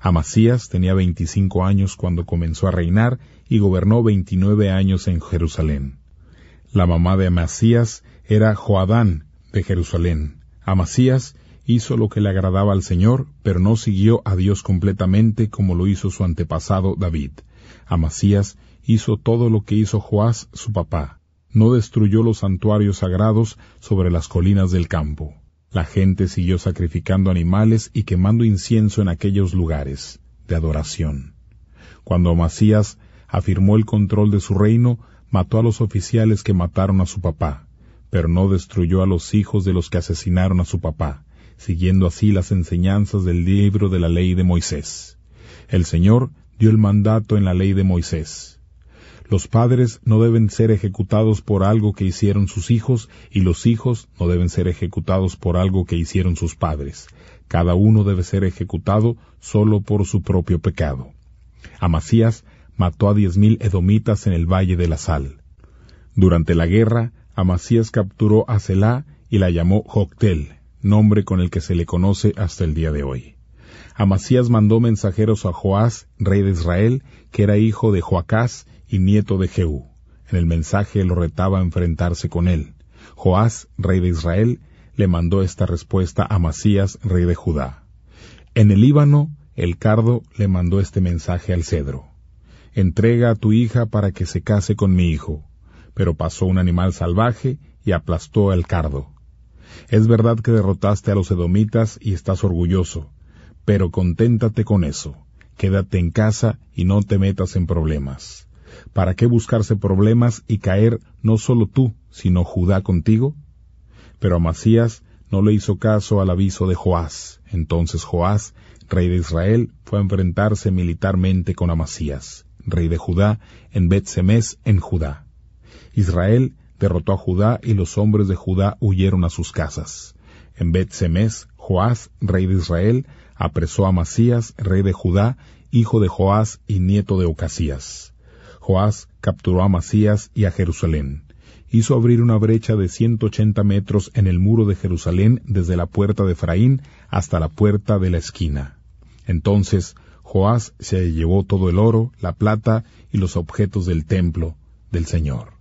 Amasías tenía veinticinco años cuando comenzó a reinar y gobernó veintinueve años en Jerusalén. La mamá de Amasías era Joadán de Jerusalén. Amasías hizo lo que le agradaba al Señor, pero no siguió a Dios completamente como lo hizo su antepasado David. Amasías hizo todo lo que hizo Joás su papá. No destruyó los santuarios sagrados sobre las colinas del campo. La gente siguió sacrificando animales y quemando incienso en aquellos lugares de adoración. Cuando Masías afirmó el control de su reino, mató a los oficiales que mataron a su papá, pero no destruyó a los hijos de los que asesinaron a su papá, siguiendo así las enseñanzas del libro de la ley de Moisés. El Señor dio el mandato en la ley de Moisés. Los padres no deben ser ejecutados por algo que hicieron sus hijos y los hijos no deben ser ejecutados por algo que hicieron sus padres. Cada uno debe ser ejecutado solo por su propio pecado. Amasías mató a diez mil edomitas en el Valle de la Sal. Durante la guerra, Amasías capturó a Selah y la llamó Joctel, nombre con el que se le conoce hasta el día de hoy. Amasías mandó mensajeros a Joás, rey de Israel, que era hijo de Joacás y nieto de Jehú. En el mensaje lo retaba a enfrentarse con él. Joás, rey de Israel, le mandó esta respuesta a Amasías, rey de Judá. En el Líbano, el cardo le mandó este mensaje al cedro. Entrega a tu hija para que se case con mi hijo. Pero pasó un animal salvaje y aplastó al cardo. Es verdad que derrotaste a los edomitas y estás orgulloso, pero conténtate con eso. Quédate en casa y no te metas en problemas. ¿Para qué buscarse problemas y caer no solo tú, sino Judá contigo? Pero Amasías no le hizo caso al aviso de Joás. Entonces Joás, rey de Israel, fue a enfrentarse militarmente con Amasías, rey de Judá, en Bet-Semes, en Judá. Israel derrotó a Judá y los hombres de Judá huyeron a sus casas. En bet Joás, rey de Israel, apresó a Masías, rey de Judá, hijo de Joás y nieto de Ocasías. Joás capturó a Masías y a Jerusalén. Hizo abrir una brecha de 180 metros en el muro de Jerusalén desde la puerta de Efraín hasta la puerta de la esquina. Entonces Joás se llevó todo el oro, la plata y los objetos del templo del Señor.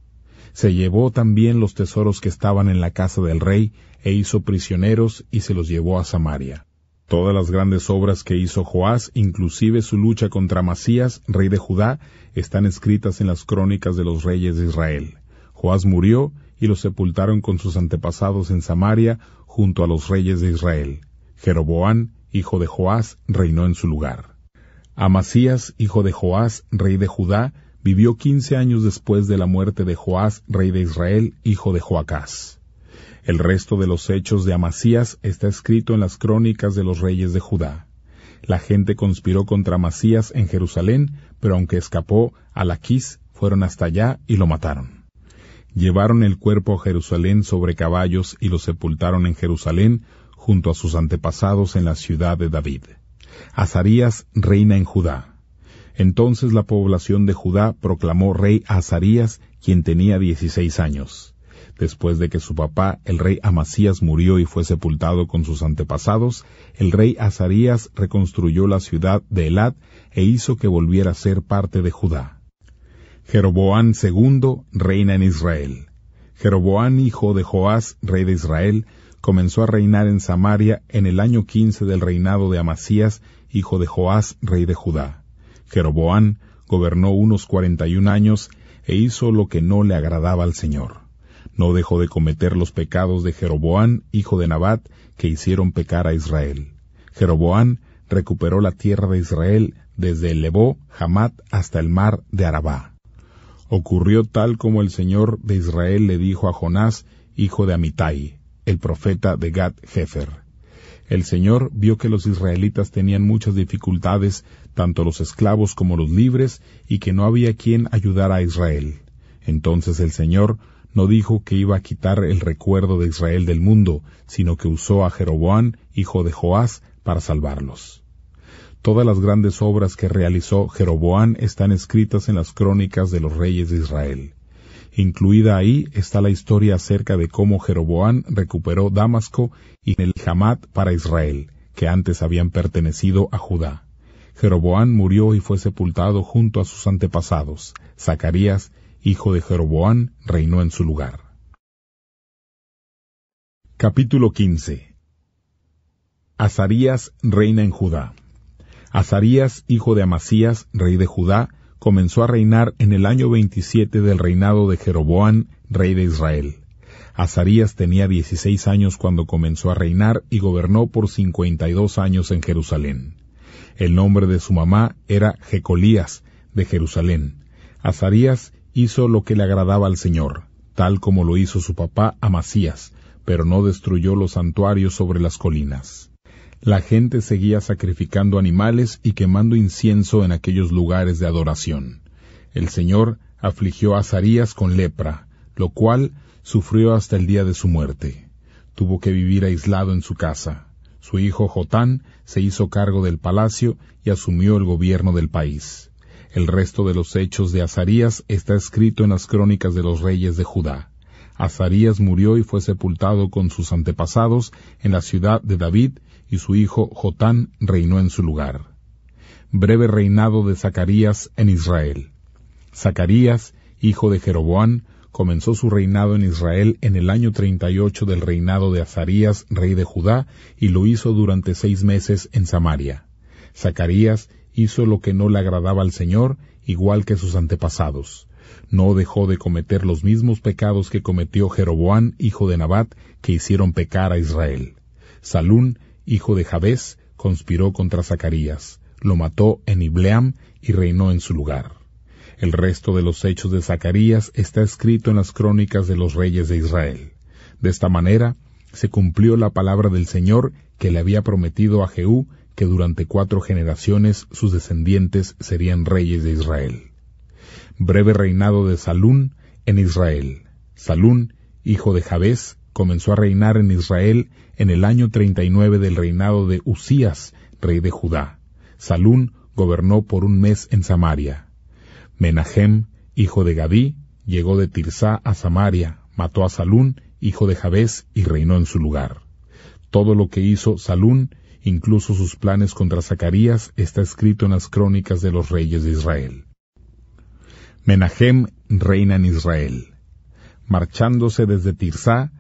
Se llevó también los tesoros que estaban en la casa del rey e hizo prisioneros y se los llevó a Samaria. Todas las grandes obras que hizo Joás, inclusive su lucha contra Masías, rey de Judá, están escritas en las crónicas de los reyes de Israel. Joás murió y lo sepultaron con sus antepasados en Samaria junto a los reyes de Israel. Jeroboán, hijo de Joás, reinó en su lugar. Amasías, hijo de Joás, rey de Judá, vivió quince años después de la muerte de Joás, rey de Israel, hijo de Joacás. El resto de los hechos de Amasías está escrito en las crónicas de los reyes de Judá. La gente conspiró contra Amasías en Jerusalén, pero aunque escapó, a Laquís fueron hasta allá y lo mataron. Llevaron el cuerpo a Jerusalén sobre caballos y lo sepultaron en Jerusalén junto a sus antepasados en la ciudad de David. Azarías reina en Judá. Entonces la población de Judá proclamó rey a Azarías, quien tenía dieciséis años. Después de que su papá, el rey Amasías, murió y fue sepultado con sus antepasados, el rey Azarías reconstruyó la ciudad de Elad e hizo que volviera a ser parte de Judá. Jeroboán II reina en Israel. Jeroboán, hijo de Joás, rey de Israel, comenzó a reinar en Samaria en el año quince del reinado de Amasías, hijo de Joás, rey de Judá. Jeroboán gobernó unos cuarenta y un años e hizo lo que no le agradaba al Señor no dejó de cometer los pecados de Jeroboán, hijo de Nabat, que hicieron pecar a Israel. Jeroboán recuperó la tierra de Israel desde el Levó, Hamat, hasta el mar de Arabá. Ocurrió tal como el Señor de Israel le dijo a Jonás, hijo de Amitai, el profeta de Gad Jefer. El Señor vio que los israelitas tenían muchas dificultades, tanto los esclavos como los libres, y que no había quien ayudara a Israel. Entonces el Señor no dijo que iba a quitar el recuerdo de Israel del mundo, sino que usó a Jeroboán, hijo de Joás, para salvarlos. Todas las grandes obras que realizó Jeroboán están escritas en las crónicas de los reyes de Israel. Incluida ahí está la historia acerca de cómo Jeroboán recuperó Damasco y el Hamad para Israel, que antes habían pertenecido a Judá. Jeroboán murió y fue sepultado junto a sus antepasados, Zacarías hijo de Jeroboán, reinó en su lugar. Capítulo 15 Azarías reina en Judá. Azarías, hijo de Amasías, rey de Judá, comenzó a reinar en el año veintisiete del reinado de Jeroboán, rey de Israel. Azarías tenía dieciséis años cuando comenzó a reinar y gobernó por cincuenta y dos años en Jerusalén. El nombre de su mamá era Jecolías, de Jerusalén. Azarías hizo lo que le agradaba al Señor, tal como lo hizo su papá Amasías, pero no destruyó los santuarios sobre las colinas. La gente seguía sacrificando animales y quemando incienso en aquellos lugares de adoración. El Señor afligió a Azarías con lepra, lo cual sufrió hasta el día de su muerte. Tuvo que vivir aislado en su casa. Su hijo Jotán se hizo cargo del palacio y asumió el gobierno del país. El resto de los hechos de Azarías está escrito en las crónicas de los reyes de Judá. Azarías murió y fue sepultado con sus antepasados en la ciudad de David, y su hijo Jotán reinó en su lugar. Breve reinado de Zacarías en Israel. Zacarías, hijo de Jeroboán, comenzó su reinado en Israel en el año 38 del reinado de Azarías, rey de Judá, y lo hizo durante seis meses en Samaria. Zacarías hizo lo que no le agradaba al Señor, igual que sus antepasados. No dejó de cometer los mismos pecados que cometió Jeroboán, hijo de Nabat, que hicieron pecar a Israel. Salún, hijo de Jabes, conspiró contra Zacarías, lo mató en Ibleam y reinó en su lugar. El resto de los hechos de Zacarías está escrito en las crónicas de los reyes de Israel. De esta manera, se cumplió la palabra del Señor que le había prometido a Jehú, durante cuatro generaciones sus descendientes serían reyes de Israel. Breve reinado de Salún en Israel. Salún, hijo de Jabez, comenzó a reinar en Israel en el año 39 del reinado de Usías, rey de Judá. Salún gobernó por un mes en Samaria. Menahem, hijo de Gadí, llegó de Tirzá a Samaria, mató a Salún, hijo de Jabez, y reinó en su lugar. Todo lo que hizo Salún Incluso sus planes contra Zacarías está escrito en las crónicas de los reyes de Israel. Menahem reina en Israel. Marchándose desde Tirsá,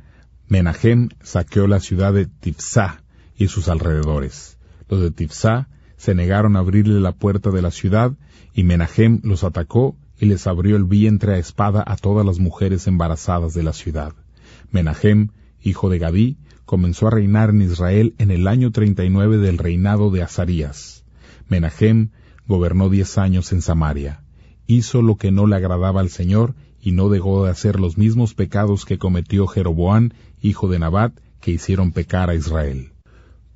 Menahem saqueó la ciudad de Tifsá y sus alrededores. Los de Tifsá se negaron a abrirle la puerta de la ciudad, y Menahem los atacó y les abrió el vientre a espada a todas las mujeres embarazadas de la ciudad. Menahem, hijo de Gadí, comenzó a reinar en Israel en el año 39 del reinado de Azarías. Menahem gobernó diez años en Samaria. Hizo lo que no le agradaba al Señor y no dejó de hacer los mismos pecados que cometió Jeroboán, hijo de Nabat, que hicieron pecar a Israel.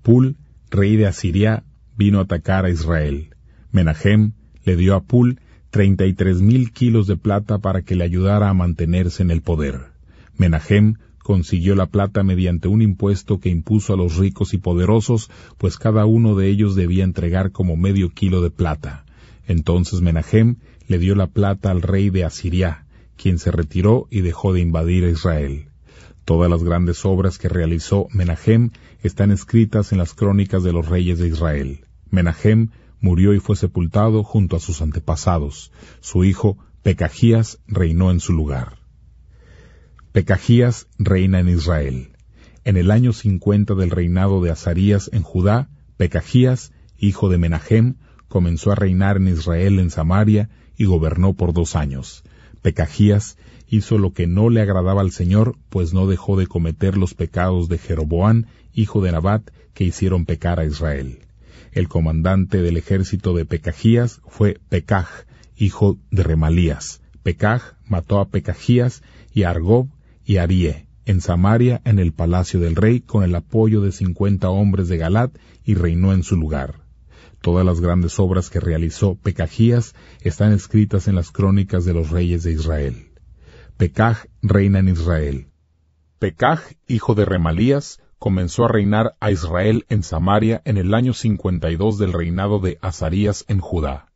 Pul, rey de Asiria, vino a atacar a Israel. Menahem le dio a Pul treinta y tres mil kilos de plata para que le ayudara a mantenerse en el poder. Menahem consiguió la plata mediante un impuesto que impuso a los ricos y poderosos, pues cada uno de ellos debía entregar como medio kilo de plata. Entonces Menahem le dio la plata al rey de Asiria, quien se retiró y dejó de invadir a Israel. Todas las grandes obras que realizó Menahem están escritas en las crónicas de los reyes de Israel. Menahem murió y fue sepultado junto a sus antepasados. Su hijo, Pecajías, reinó en su lugar. Pecajías reina en Israel. En el año 50 del reinado de Azarías en Judá, Pecajías, hijo de Menajem, comenzó a reinar en Israel en Samaria y gobernó por dos años. Pecajías hizo lo que no le agradaba al Señor, pues no dejó de cometer los pecados de Jeroboán, hijo de Nabat, que hicieron pecar a Israel. El comandante del ejército de Pecajías fue Pecaj, hijo de Remalías. Pecaj mató a Pecajías y Argob, y Arié en Samaria, en el palacio del rey, con el apoyo de cincuenta hombres de Galat, y reinó en su lugar. Todas las grandes obras que realizó Pecajías están escritas en las crónicas de los reyes de Israel. Pecaj reina en Israel. Pecaj, hijo de Remalías, comenzó a reinar a Israel en Samaria en el año 52 del reinado de Azarías en Judá.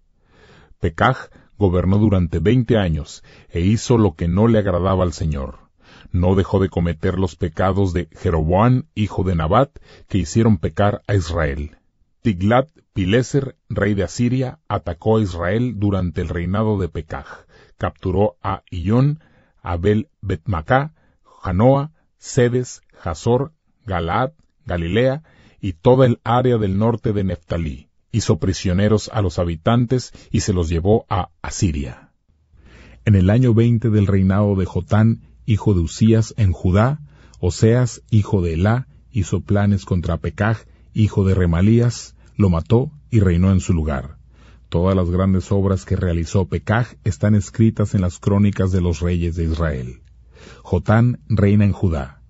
Pecaj gobernó durante veinte años e hizo lo que no le agradaba al Señor no dejó de cometer los pecados de Jeroboam, hijo de Nabat, que hicieron pecar a Israel. Tiglat Pileser, rey de Asiria, atacó a Israel durante el reinado de Pecaj. Capturó a Ilón, Abel Betmacá, Janoa, Sedes, Jazor, Galaad, Galilea y toda el área del norte de Neftalí. Hizo prisioneros a los habitantes y se los llevó a Asiria. En el año veinte del reinado de Jotán, hijo de Usías en Judá, Oseas, hijo de Elá, hizo planes contra Pecaj, hijo de Remalías, lo mató y reinó en su lugar. Todas las grandes obras que realizó Pecaj están escritas en las crónicas de los reyes de Israel. Jotán reina en Judá.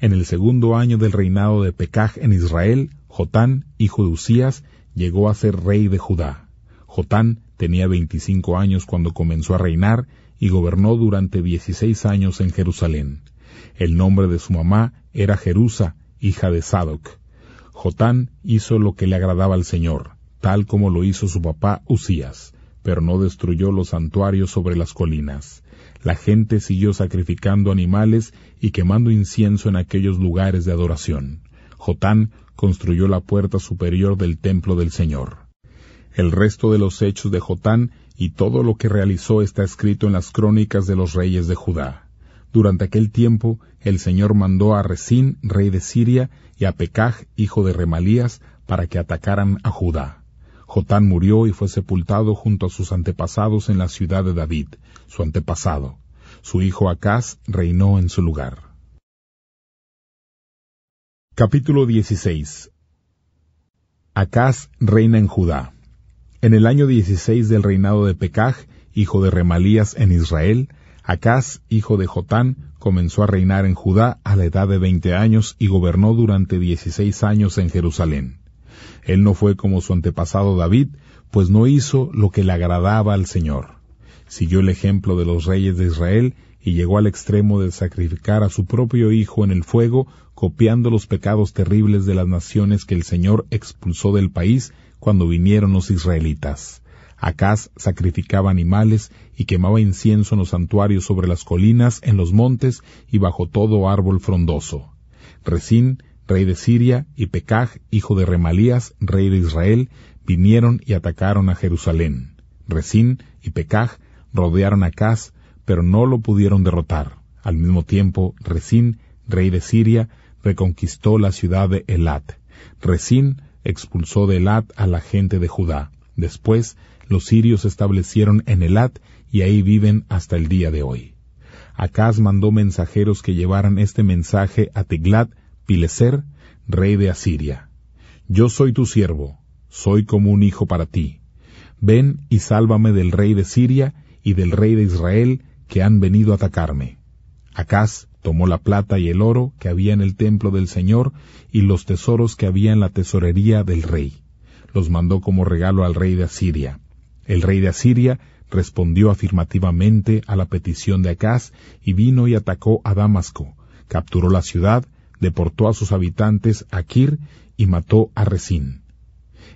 En el segundo año del reinado de Pecaj en Israel, Jotán, hijo de Usías, llegó a ser rey de Judá. Jotán tenía 25 años cuando comenzó a reinar y gobernó durante dieciséis años en Jerusalén. El nombre de su mamá era Jerusa, hija de Sadoc. Jotán hizo lo que le agradaba al Señor, tal como lo hizo su papá Usías, pero no destruyó los santuarios sobre las colinas. La gente siguió sacrificando animales y quemando incienso en aquellos lugares de adoración. Jotán construyó la puerta superior del templo del Señor. El resto de los hechos de Jotán y todo lo que realizó está escrito en las crónicas de los reyes de Judá. Durante aquel tiempo el Señor mandó a Resín, rey de Siria, y a Pecaj, hijo de Remalías, para que atacaran a Judá. Jotán murió y fue sepultado junto a sus antepasados en la ciudad de David, su antepasado. Su hijo Acaz reinó en su lugar. Capítulo 16 Acaz reina en Judá. En el año 16 del reinado de Pecaj, hijo de Remalías en Israel, Acaz, hijo de Jotán, comenzó a reinar en Judá a la edad de veinte años y gobernó durante dieciséis años en Jerusalén. Él no fue como su antepasado David, pues no hizo lo que le agradaba al Señor. Siguió el ejemplo de los reyes de Israel y llegó al extremo de sacrificar a su propio hijo en el fuego, copiando los pecados terribles de las naciones que el Señor expulsó del país cuando vinieron los israelitas. Acaz sacrificaba animales y quemaba incienso en los santuarios sobre las colinas, en los montes y bajo todo árbol frondoso. Resín, rey de Siria, y Pecaj, hijo de Remalías, rey de Israel, vinieron y atacaron a Jerusalén. Resín y Pecaj rodearon a Acaz, pero no lo pudieron derrotar. Al mismo tiempo, Resín, rey de Siria, reconquistó la ciudad de Elat. Resín expulsó de Elat a la gente de Judá. Después, los sirios se establecieron en Elat y ahí viven hasta el día de hoy. Acaz mandó mensajeros que llevaran este mensaje a Tiglat Pileser, rey de Asiria. Yo soy tu siervo, soy como un hijo para ti. Ven y sálvame del rey de Siria y del rey de Israel que han venido a atacarme. Acaz Tomó la plata y el oro que había en el templo del Señor y los tesoros que había en la tesorería del rey. Los mandó como regalo al rey de Asiria. El rey de Asiria respondió afirmativamente a la petición de Acaz y vino y atacó a Damasco. Capturó la ciudad, deportó a sus habitantes a Kir y mató a Resín.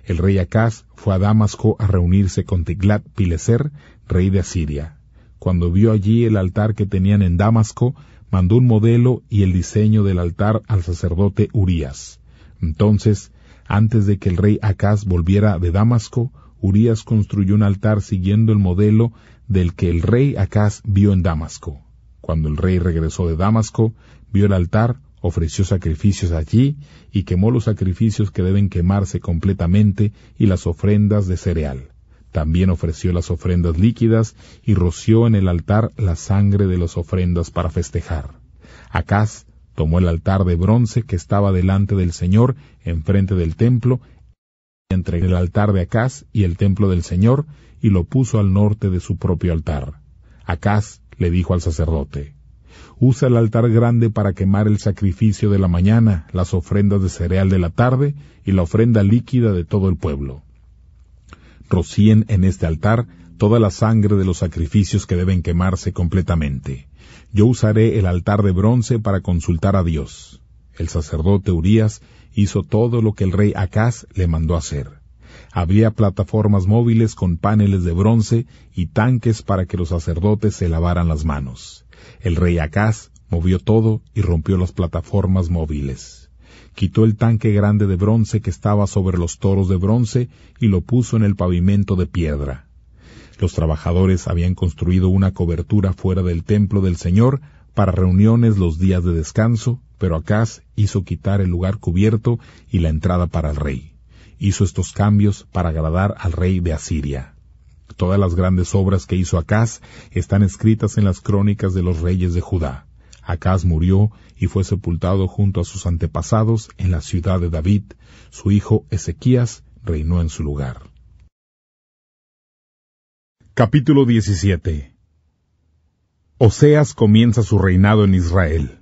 El rey Acaz fue a Damasco a reunirse con Tiglat Pileser, rey de Asiria. Cuando vio allí el altar que tenían en Damasco, mandó un modelo y el diseño del altar al sacerdote Urías. Entonces, antes de que el rey Acaz volviera de Damasco, Urías construyó un altar siguiendo el modelo del que el rey Acaz vio en Damasco. Cuando el rey regresó de Damasco, vio el altar, ofreció sacrificios allí y quemó los sacrificios que deben quemarse completamente y las ofrendas de cereal. También ofreció las ofrendas líquidas y roció en el altar la sangre de las ofrendas para festejar. Acaz tomó el altar de bronce que estaba delante del Señor, enfrente del templo, entre el altar de Acaz y el templo del Señor, y lo puso al norte de su propio altar. Acaz le dijo al sacerdote, Usa el altar grande para quemar el sacrificio de la mañana, las ofrendas de cereal de la tarde y la ofrenda líquida de todo el pueblo rocíen en este altar toda la sangre de los sacrificios que deben quemarse completamente. Yo usaré el altar de bronce para consultar a Dios. El sacerdote Urías hizo todo lo que el rey Acaz le mandó hacer. Había plataformas móviles con paneles de bronce y tanques para que los sacerdotes se lavaran las manos. El rey Acaz movió todo y rompió las plataformas móviles quitó el tanque grande de bronce que estaba sobre los toros de bronce y lo puso en el pavimento de piedra. Los trabajadores habían construido una cobertura fuera del templo del Señor para reuniones los días de descanso, pero Acaz hizo quitar el lugar cubierto y la entrada para el rey. Hizo estos cambios para agradar al rey de Asiria. Todas las grandes obras que hizo Acaz están escritas en las crónicas de los reyes de Judá. Acaz murió y fue sepultado junto a sus antepasados en la ciudad de David. Su hijo Ezequías reinó en su lugar. Capítulo 17 Oseas comienza su reinado en Israel.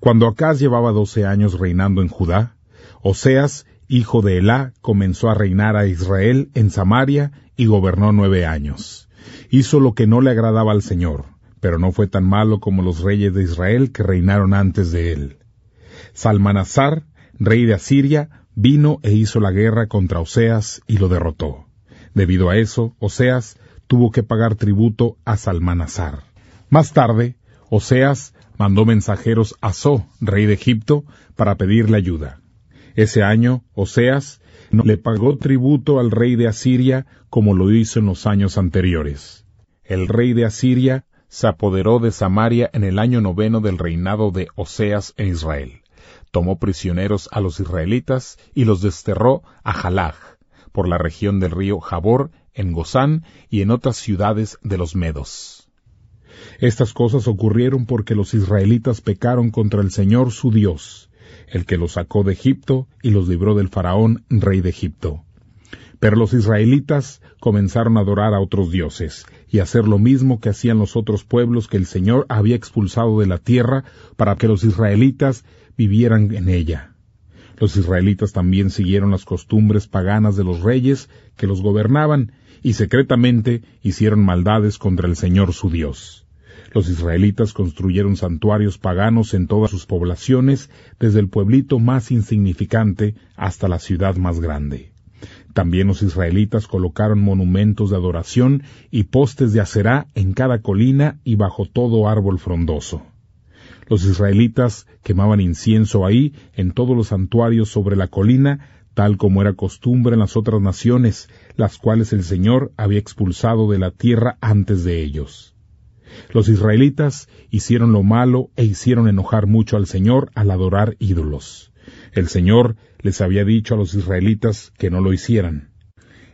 Cuando Acaz llevaba doce años reinando en Judá, Oseas, hijo de Elá, comenzó a reinar a Israel en Samaria y gobernó nueve años. Hizo lo que no le agradaba al Señor pero no fue tan malo como los reyes de Israel que reinaron antes de él. Salmanasar, rey de Asiria, vino e hizo la guerra contra Oseas y lo derrotó. Debido a eso, Oseas tuvo que pagar tributo a Salmanasar. Más tarde, Oseas mandó mensajeros a So, rey de Egipto, para pedirle ayuda. Ese año, Oseas no le pagó tributo al rey de Asiria como lo hizo en los años anteriores. El rey de Asiria se apoderó de Samaria en el año noveno del reinado de Oseas en Israel. Tomó prisioneros a los israelitas y los desterró a Jalaj, por la región del río Jabor, en Gozán y en otras ciudades de los medos. Estas cosas ocurrieron porque los israelitas pecaron contra el Señor su Dios, el que los sacó de Egipto y los libró del faraón, rey de Egipto. Pero los israelitas comenzaron a adorar a otros dioses, y hacer lo mismo que hacían los otros pueblos que el Señor había expulsado de la tierra para que los israelitas vivieran en ella. Los israelitas también siguieron las costumbres paganas de los reyes que los gobernaban y secretamente hicieron maldades contra el Señor su Dios. Los israelitas construyeron santuarios paganos en todas sus poblaciones, desde el pueblito más insignificante hasta la ciudad más grande. También los israelitas colocaron monumentos de adoración y postes de acerá en cada colina y bajo todo árbol frondoso. Los israelitas quemaban incienso ahí, en todos los santuarios sobre la colina, tal como era costumbre en las otras naciones, las cuales el Señor había expulsado de la tierra antes de ellos. Los israelitas hicieron lo malo e hicieron enojar mucho al Señor al adorar ídolos. El Señor les había dicho a los israelitas que no lo hicieran.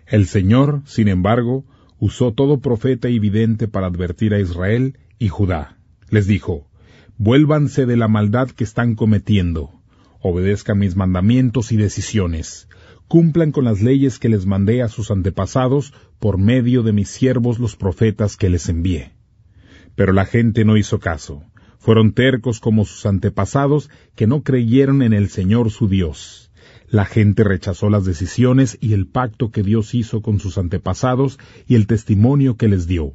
El Señor, sin embargo, usó todo profeta y vidente para advertir a Israel y Judá. Les dijo, Vuélvanse de la maldad que están cometiendo, obedezcan mis mandamientos y decisiones, cumplan con las leyes que les mandé a sus antepasados por medio de mis siervos los profetas que les envié. Pero la gente no hizo caso, fueron tercos como sus antepasados que no creyeron en el Señor su Dios. La gente rechazó las decisiones y el pacto que Dios hizo con sus antepasados y el testimonio que les dio.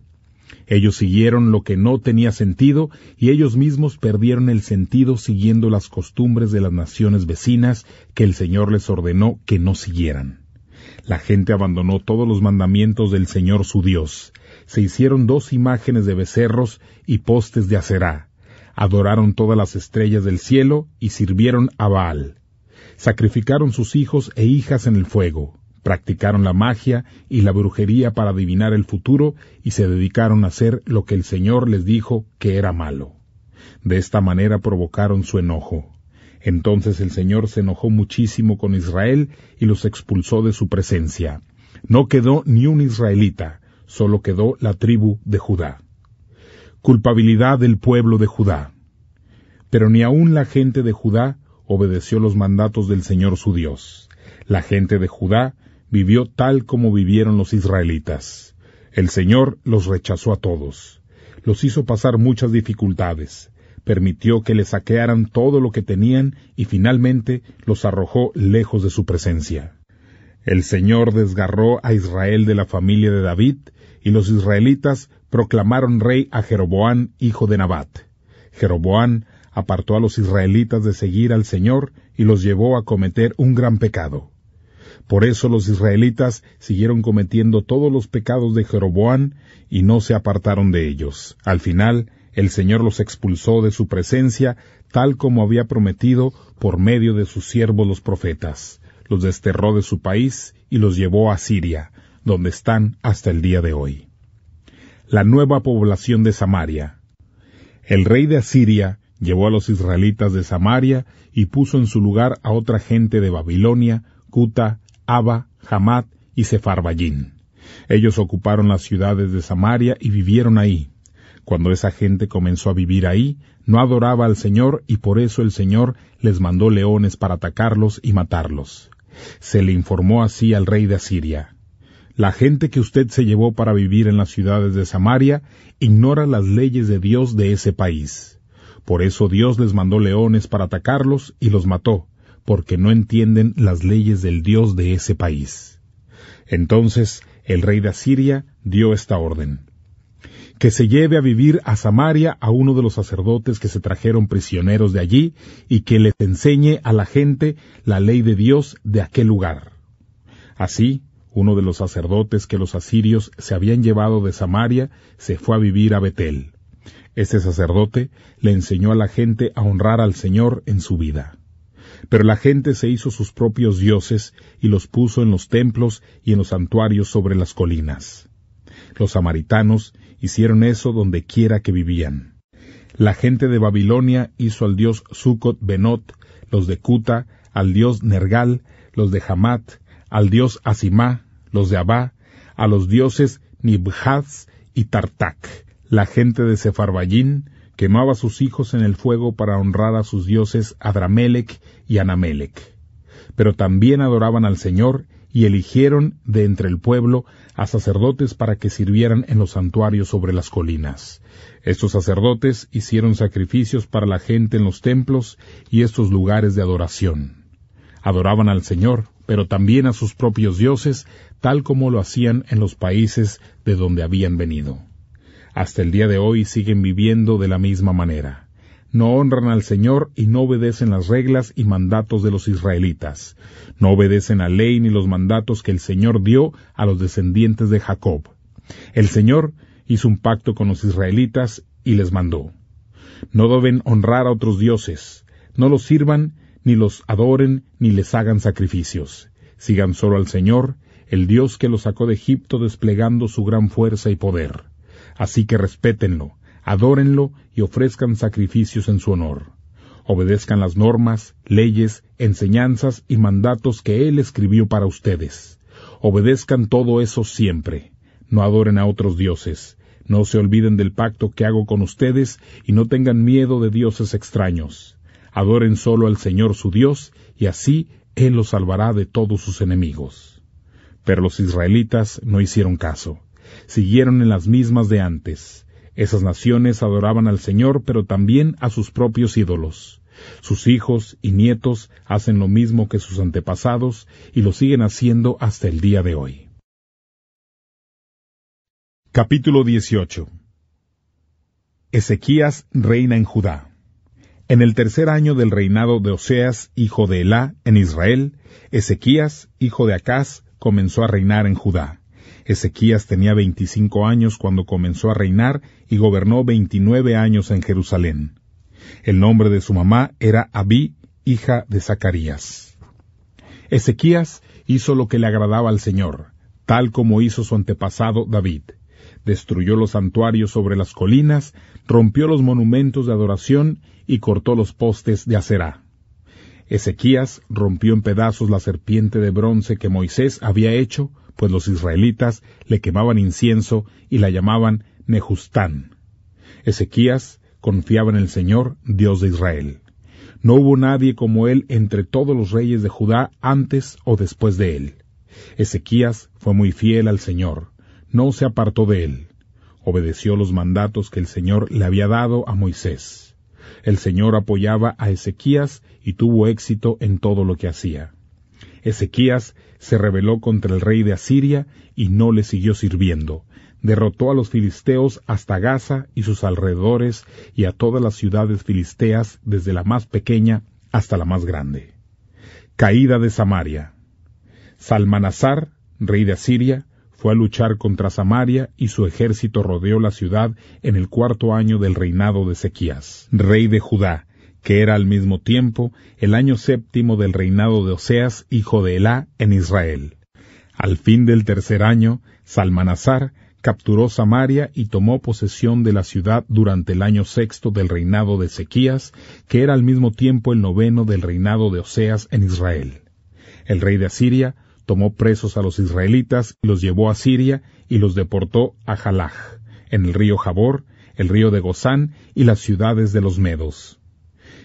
Ellos siguieron lo que no tenía sentido y ellos mismos perdieron el sentido siguiendo las costumbres de las naciones vecinas que el Señor les ordenó que no siguieran. La gente abandonó todos los mandamientos del Señor su Dios. Se hicieron dos imágenes de becerros y postes de acerá. Adoraron todas las estrellas del cielo y sirvieron a Baal. Sacrificaron sus hijos e hijas en el fuego, practicaron la magia y la brujería para adivinar el futuro y se dedicaron a hacer lo que el Señor les dijo que era malo. De esta manera provocaron su enojo. Entonces el Señor se enojó muchísimo con Israel y los expulsó de su presencia. No quedó ni un israelita, solo quedó la tribu de Judá. Culpabilidad del pueblo de Judá. Pero ni aun la gente de Judá obedeció los mandatos del Señor su Dios. La gente de Judá vivió tal como vivieron los israelitas. El Señor los rechazó a todos. Los hizo pasar muchas dificultades. Permitió que le saquearan todo lo que tenían y finalmente los arrojó lejos de su presencia. El Señor desgarró a Israel de la familia de David y los israelitas proclamaron rey a Jeroboán, hijo de Nabat. Jeroboán apartó a los israelitas de seguir al Señor y los llevó a cometer un gran pecado. Por eso los israelitas siguieron cometiendo todos los pecados de Jeroboam y no se apartaron de ellos. Al final, el Señor los expulsó de su presencia, tal como había prometido por medio de sus siervos los profetas. Los desterró de su país y los llevó a Siria, donde están hasta el día de hoy. La nueva población de Samaria. El rey de Asiria llevó a los israelitas de Samaria y puso en su lugar a otra gente de Babilonia, Cuta, Abba, Hamad y Sefarballín. Ellos ocuparon las ciudades de Samaria y vivieron ahí. Cuando esa gente comenzó a vivir ahí, no adoraba al Señor y por eso el Señor les mandó leones para atacarlos y matarlos. Se le informó así al rey de Asiria. La gente que usted se llevó para vivir en las ciudades de Samaria ignora las leyes de Dios de ese país. Por eso Dios les mandó leones para atacarlos y los mató, porque no entienden las leyes del Dios de ese país. Entonces el rey de Asiria dio esta orden. Que se lleve a vivir a Samaria a uno de los sacerdotes que se trajeron prisioneros de allí y que les enseñe a la gente la ley de Dios de aquel lugar. Así, uno de los sacerdotes que los asirios se habían llevado de Samaria se fue a vivir a Betel. Este sacerdote le enseñó a la gente a honrar al Señor en su vida. Pero la gente se hizo sus propios dioses y los puso en los templos y en los santuarios sobre las colinas. Los samaritanos hicieron eso donde quiera que vivían. La gente de Babilonia hizo al dios Sucot Benot, los de Cuta, al dios Nergal, los de Hamat, al dios Asimá, los de Abá, a los dioses Nibhaz y Tartak la gente de Sefarballín quemaba a sus hijos en el fuego para honrar a sus dioses Adramelec y Anamelec. Pero también adoraban al Señor y eligieron de entre el pueblo a sacerdotes para que sirvieran en los santuarios sobre las colinas. Estos sacerdotes hicieron sacrificios para la gente en los templos y estos lugares de adoración. Adoraban al Señor, pero también a sus propios dioses, tal como lo hacían en los países de donde habían venido hasta el día de hoy siguen viviendo de la misma manera. No honran al Señor y no obedecen las reglas y mandatos de los israelitas. No obedecen la ley ni los mandatos que el Señor dio a los descendientes de Jacob. El Señor hizo un pacto con los israelitas y les mandó. No deben honrar a otros dioses, no los sirvan, ni los adoren, ni les hagan sacrificios. Sigan solo al Señor, el Dios que los sacó de Egipto desplegando su gran fuerza y poder. Así que respétenlo, adórenlo y ofrezcan sacrificios en su honor. Obedezcan las normas, leyes, enseñanzas y mandatos que Él escribió para ustedes. Obedezcan todo eso siempre. No adoren a otros dioses. No se olviden del pacto que hago con ustedes y no tengan miedo de dioses extraños. Adoren solo al Señor su Dios y así Él los salvará de todos sus enemigos. Pero los israelitas no hicieron caso siguieron en las mismas de antes. Esas naciones adoraban al Señor, pero también a sus propios ídolos. Sus hijos y nietos hacen lo mismo que sus antepasados y lo siguen haciendo hasta el día de hoy. Capítulo 18 Ezequías reina en Judá. En el tercer año del reinado de Oseas, hijo de Elá, en Israel, Ezequías, hijo de Acaz, comenzó a reinar en Judá. Ezequías tenía 25 años cuando comenzó a reinar y gobernó 29 años en Jerusalén. El nombre de su mamá era Abí, hija de Zacarías. Ezequías hizo lo que le agradaba al Señor, tal como hizo su antepasado David. Destruyó los santuarios sobre las colinas, rompió los monumentos de adoración y cortó los postes de acerá. Ezequías rompió en pedazos la serpiente de bronce que Moisés había hecho, pues los israelitas le quemaban incienso y la llamaban Nejustán. Ezequías confiaba en el Señor, Dios de Israel. No hubo nadie como él entre todos los reyes de Judá antes o después de él. Ezequías fue muy fiel al Señor, no se apartó de él. Obedeció los mandatos que el Señor le había dado a Moisés. El Señor apoyaba a Ezequías y tuvo éxito en todo lo que hacía. Ezequías se rebeló contra el rey de Asiria y no le siguió sirviendo. Derrotó a los filisteos hasta Gaza y sus alrededores y a todas las ciudades filisteas desde la más pequeña hasta la más grande. Caída de Samaria. Salmanasar, rey de Asiria, a luchar contra Samaria y su ejército rodeó la ciudad en el cuarto año del reinado de Sequías, rey de Judá, que era al mismo tiempo el año séptimo del reinado de Oseas, hijo de Elá, en Israel. Al fin del tercer año, Salmanasar capturó Samaria y tomó posesión de la ciudad durante el año sexto del reinado de Sequías, que era al mismo tiempo el noveno del reinado de Oseas en Israel. El rey de Asiria tomó presos a los israelitas, los llevó a Siria y los deportó a Jalaj, en el río Jabor, el río de Gozán y las ciudades de los medos.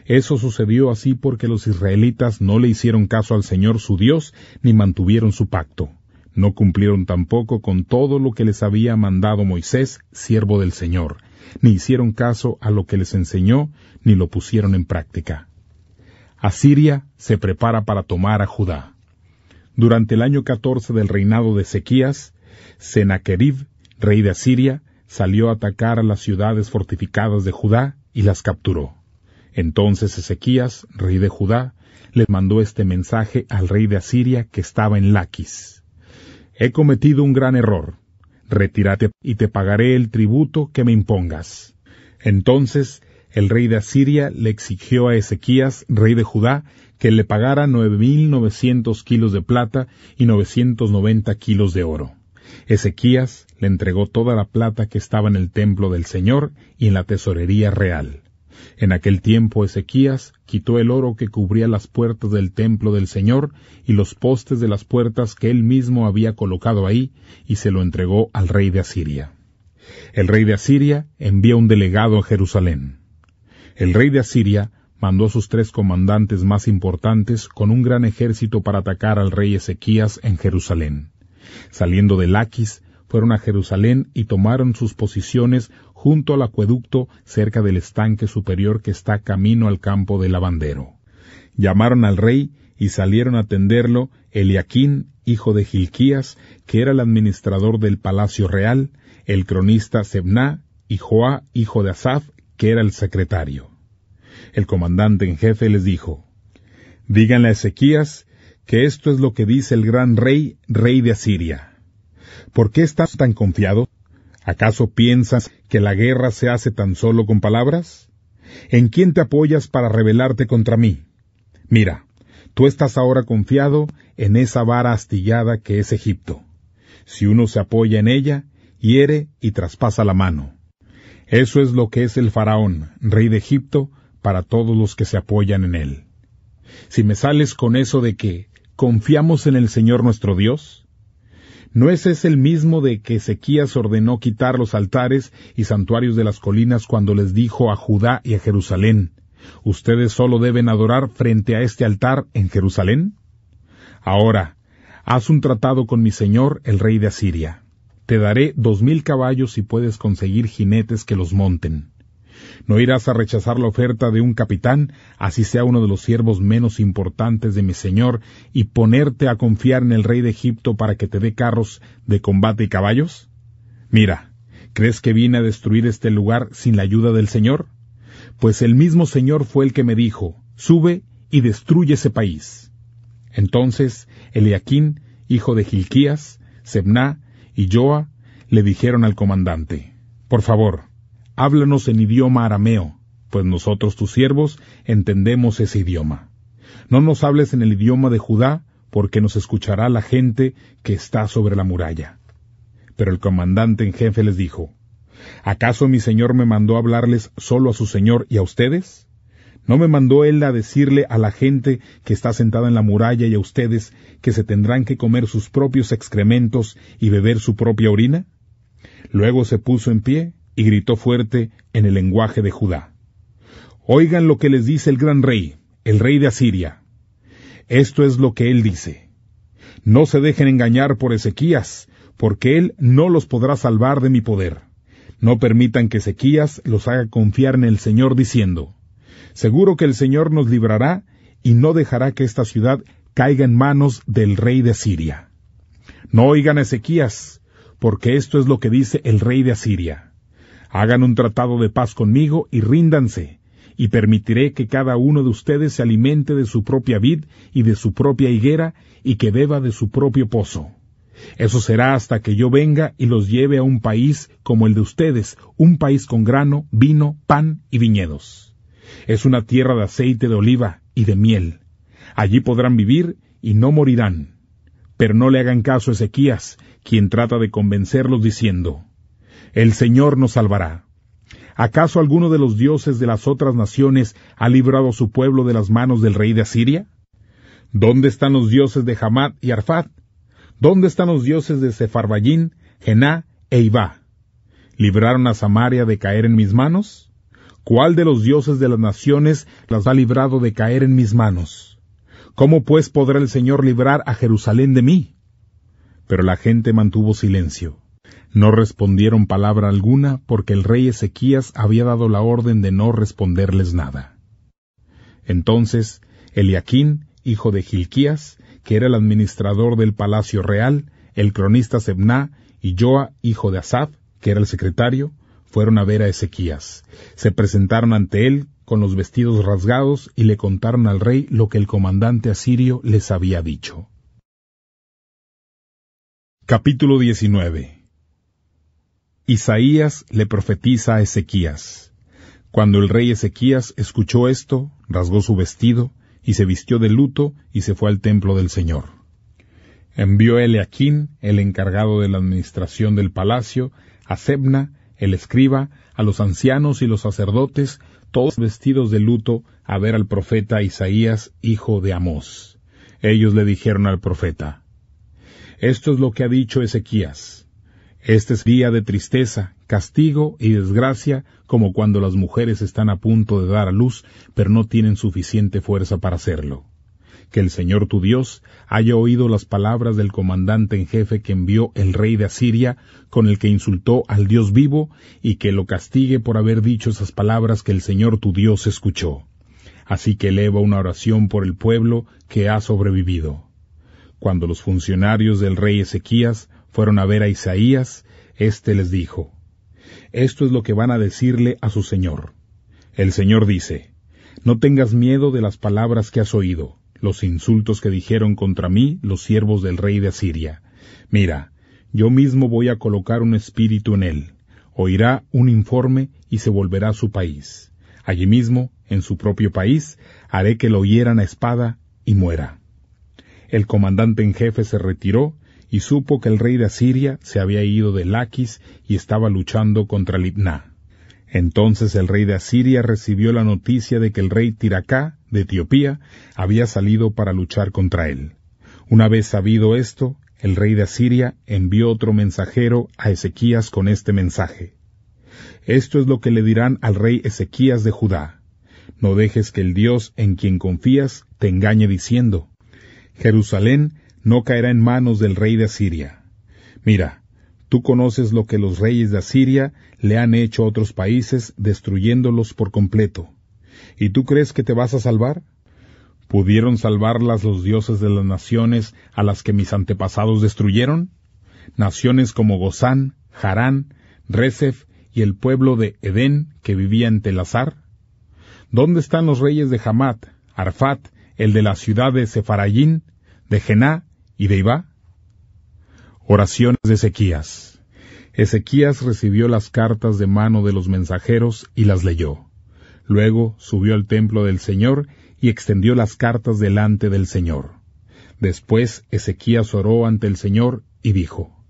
Eso sucedió así porque los israelitas no le hicieron caso al Señor su Dios ni mantuvieron su pacto. No cumplieron tampoco con todo lo que les había mandado Moisés, siervo del Señor, ni hicieron caso a lo que les enseñó, ni lo pusieron en práctica. Asiria se prepara para tomar a Judá. Durante el año 14 del reinado de Ezequías, Sennacherib, rey de Asiria, salió a atacar a las ciudades fortificadas de Judá y las capturó. Entonces Ezequías, rey de Judá, le mandó este mensaje al rey de Asiria que estaba en Laquis. He cometido un gran error. Retírate y te pagaré el tributo que me impongas. Entonces el rey de Asiria le exigió a Ezequías, rey de Judá, que le pagara nueve novecientos kilos de plata y novecientos noventa kilos de oro. Ezequías le entregó toda la plata que estaba en el templo del Señor y en la tesorería real. En aquel tiempo Ezequías quitó el oro que cubría las puertas del templo del Señor y los postes de las puertas que él mismo había colocado ahí, y se lo entregó al rey de Asiria. El rey de Asiria envió un delegado a Jerusalén. El rey de Asiria mandó a sus tres comandantes más importantes con un gran ejército para atacar al rey Ezequías en Jerusalén. Saliendo de Laquis, fueron a Jerusalén y tomaron sus posiciones junto al acueducto cerca del estanque superior que está camino al campo del lavandero. Llamaron al rey y salieron a atenderlo Eliaquín, hijo de Gilquías, que era el administrador del palacio real, el cronista Sebná y Joá, hijo de Asaf, que era el secretario. El comandante en jefe les dijo, Díganle a Ezequías que esto es lo que dice el gran rey, rey de Asiria. ¿Por qué estás tan confiado? ¿Acaso piensas que la guerra se hace tan solo con palabras? ¿En quién te apoyas para rebelarte contra mí? Mira, tú estás ahora confiado en esa vara astillada que es Egipto. Si uno se apoya en ella, hiere y traspasa la mano. Eso es lo que es el faraón, rey de Egipto, para todos los que se apoyan en Él. Si me sales con eso de que confiamos en el Señor nuestro Dios, ¿no es ese el mismo de que Ezequías ordenó quitar los altares y santuarios de las colinas cuando les dijo a Judá y a Jerusalén, ustedes solo deben adorar frente a este altar en Jerusalén? Ahora, haz un tratado con mi señor, el rey de Asiria. Te daré dos mil caballos si puedes conseguir jinetes que los monten. No irás a rechazar la oferta de un capitán, así sea uno de los siervos menos importantes de mi señor, y ponerte a confiar en el rey de Egipto para que te dé carros de combate y caballos? Mira, ¿crees que vine a destruir este lugar sin la ayuda del Señor? Pues el mismo Señor fue el que me dijo, sube y destruye ese país. Entonces Eliaquín, hijo de Gilquías, Sebná y Joa, le dijeron al comandante, Por favor, háblanos en idioma arameo, pues nosotros tus siervos entendemos ese idioma. No nos hables en el idioma de Judá, porque nos escuchará la gente que está sobre la muralla. Pero el comandante en jefe les dijo, ¿acaso mi señor me mandó hablarles solo a su señor y a ustedes? ¿No me mandó él a decirle a la gente que está sentada en la muralla y a ustedes que se tendrán que comer sus propios excrementos y beber su propia orina? Luego se puso en pie, y gritó fuerte en el lenguaje de Judá. Oigan lo que les dice el gran rey, el rey de Asiria. Esto es lo que él dice. No se dejen engañar por Ezequías, porque él no los podrá salvar de mi poder. No permitan que Ezequías los haga confiar en el Señor diciendo, Seguro que el Señor nos librará y no dejará que esta ciudad caiga en manos del rey de Asiria. No oigan a Ezequías, porque esto es lo que dice el rey de Asiria. Hagan un tratado de paz conmigo y ríndanse, y permitiré que cada uno de ustedes se alimente de su propia vid y de su propia higuera, y que beba de su propio pozo. Eso será hasta que yo venga y los lleve a un país como el de ustedes, un país con grano, vino, pan y viñedos. Es una tierra de aceite de oliva y de miel. Allí podrán vivir y no morirán. Pero no le hagan caso a Ezequías, quien trata de convencerlos diciendo, el Señor nos salvará. ¿Acaso alguno de los dioses de las otras naciones ha librado a su pueblo de las manos del rey de Asiria? ¿Dónde están los dioses de Hamad y Arfad? ¿Dónde están los dioses de Sefarballín, Gená e Ibá? ¿Libraron a Samaria de caer en mis manos? ¿Cuál de los dioses de las naciones las ha librado de caer en mis manos? ¿Cómo pues podrá el Señor librar a Jerusalén de mí? Pero la gente mantuvo silencio. No respondieron palabra alguna porque el rey Ezequías había dado la orden de no responderles nada. Entonces, Eliaquín, hijo de Gilquías, que era el administrador del palacio real, el cronista Sebná y Joa, hijo de Asad, que era el secretario, fueron a ver a Ezequías. Se presentaron ante él con los vestidos rasgados y le contaron al rey lo que el comandante asirio les había dicho. Capítulo 19 Isaías le profetiza a Ezequías. Cuando el rey Ezequías escuchó esto, rasgó su vestido, y se vistió de luto, y se fue al templo del Señor. Envió Eleaquín, el encargado de la administración del palacio, a Sebna, el escriba, a los ancianos y los sacerdotes, todos vestidos de luto, a ver al profeta Isaías, hijo de Amós. Ellos le dijeron al profeta, Esto es lo que ha dicho Ezequías este es día de tristeza, castigo y desgracia, como cuando las mujeres están a punto de dar a luz, pero no tienen suficiente fuerza para hacerlo. Que el Señor tu Dios haya oído las palabras del comandante en jefe que envió el rey de Asiria, con el que insultó al Dios vivo, y que lo castigue por haber dicho esas palabras que el Señor tu Dios escuchó. Así que eleva una oración por el pueblo que ha sobrevivido. Cuando los funcionarios del rey Ezequías fueron a ver a Isaías, éste les dijo, Esto es lo que van a decirle a su Señor. El Señor dice, No tengas miedo de las palabras que has oído, los insultos que dijeron contra mí los siervos del rey de Asiria. Mira, yo mismo voy a colocar un espíritu en él, oirá un informe y se volverá a su país. Allí mismo, en su propio país, haré que lo oyeran a espada y muera. El comandante en jefe se retiró y supo que el rey de Asiria se había ido de Laquis y estaba luchando contra Libná. Entonces el rey de Asiria recibió la noticia de que el rey Tiracá, de Etiopía, había salido para luchar contra él. Una vez sabido esto, el rey de Asiria envió otro mensajero a Ezequías con este mensaje. Esto es lo que le dirán al rey Ezequías de Judá. No dejes que el Dios en quien confías te engañe diciendo, Jerusalén no caerá en manos del rey de Asiria. Mira, tú conoces lo que los reyes de Asiria le han hecho a otros países, destruyéndolos por completo. ¿Y tú crees que te vas a salvar? ¿Pudieron salvarlas los dioses de las naciones a las que mis antepasados destruyeron? Naciones como Gozán, Harán, Rezef y el pueblo de Edén que vivía en Telazar? ¿Dónde están los reyes de Hamat, Arfat, el de la ciudad de Sefarayín, de Gená, y de Iba, Oraciones de Ezequías. Ezequías recibió las cartas de mano de los mensajeros y las leyó. Luego subió al templo del Señor y extendió las cartas delante del Señor. Después Ezequías oró ante el Señor y dijo,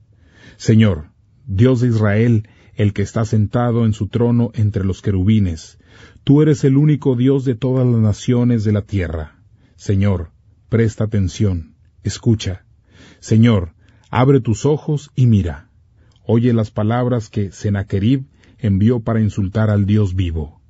Señor, Dios de Israel, el que está sentado en su trono entre los querubines, tú eres el único Dios de todas las naciones de la tierra. Señor, presta atención escucha. Señor, abre tus ojos y mira. Oye las palabras que Sennacherib envió para insultar al Dios vivo.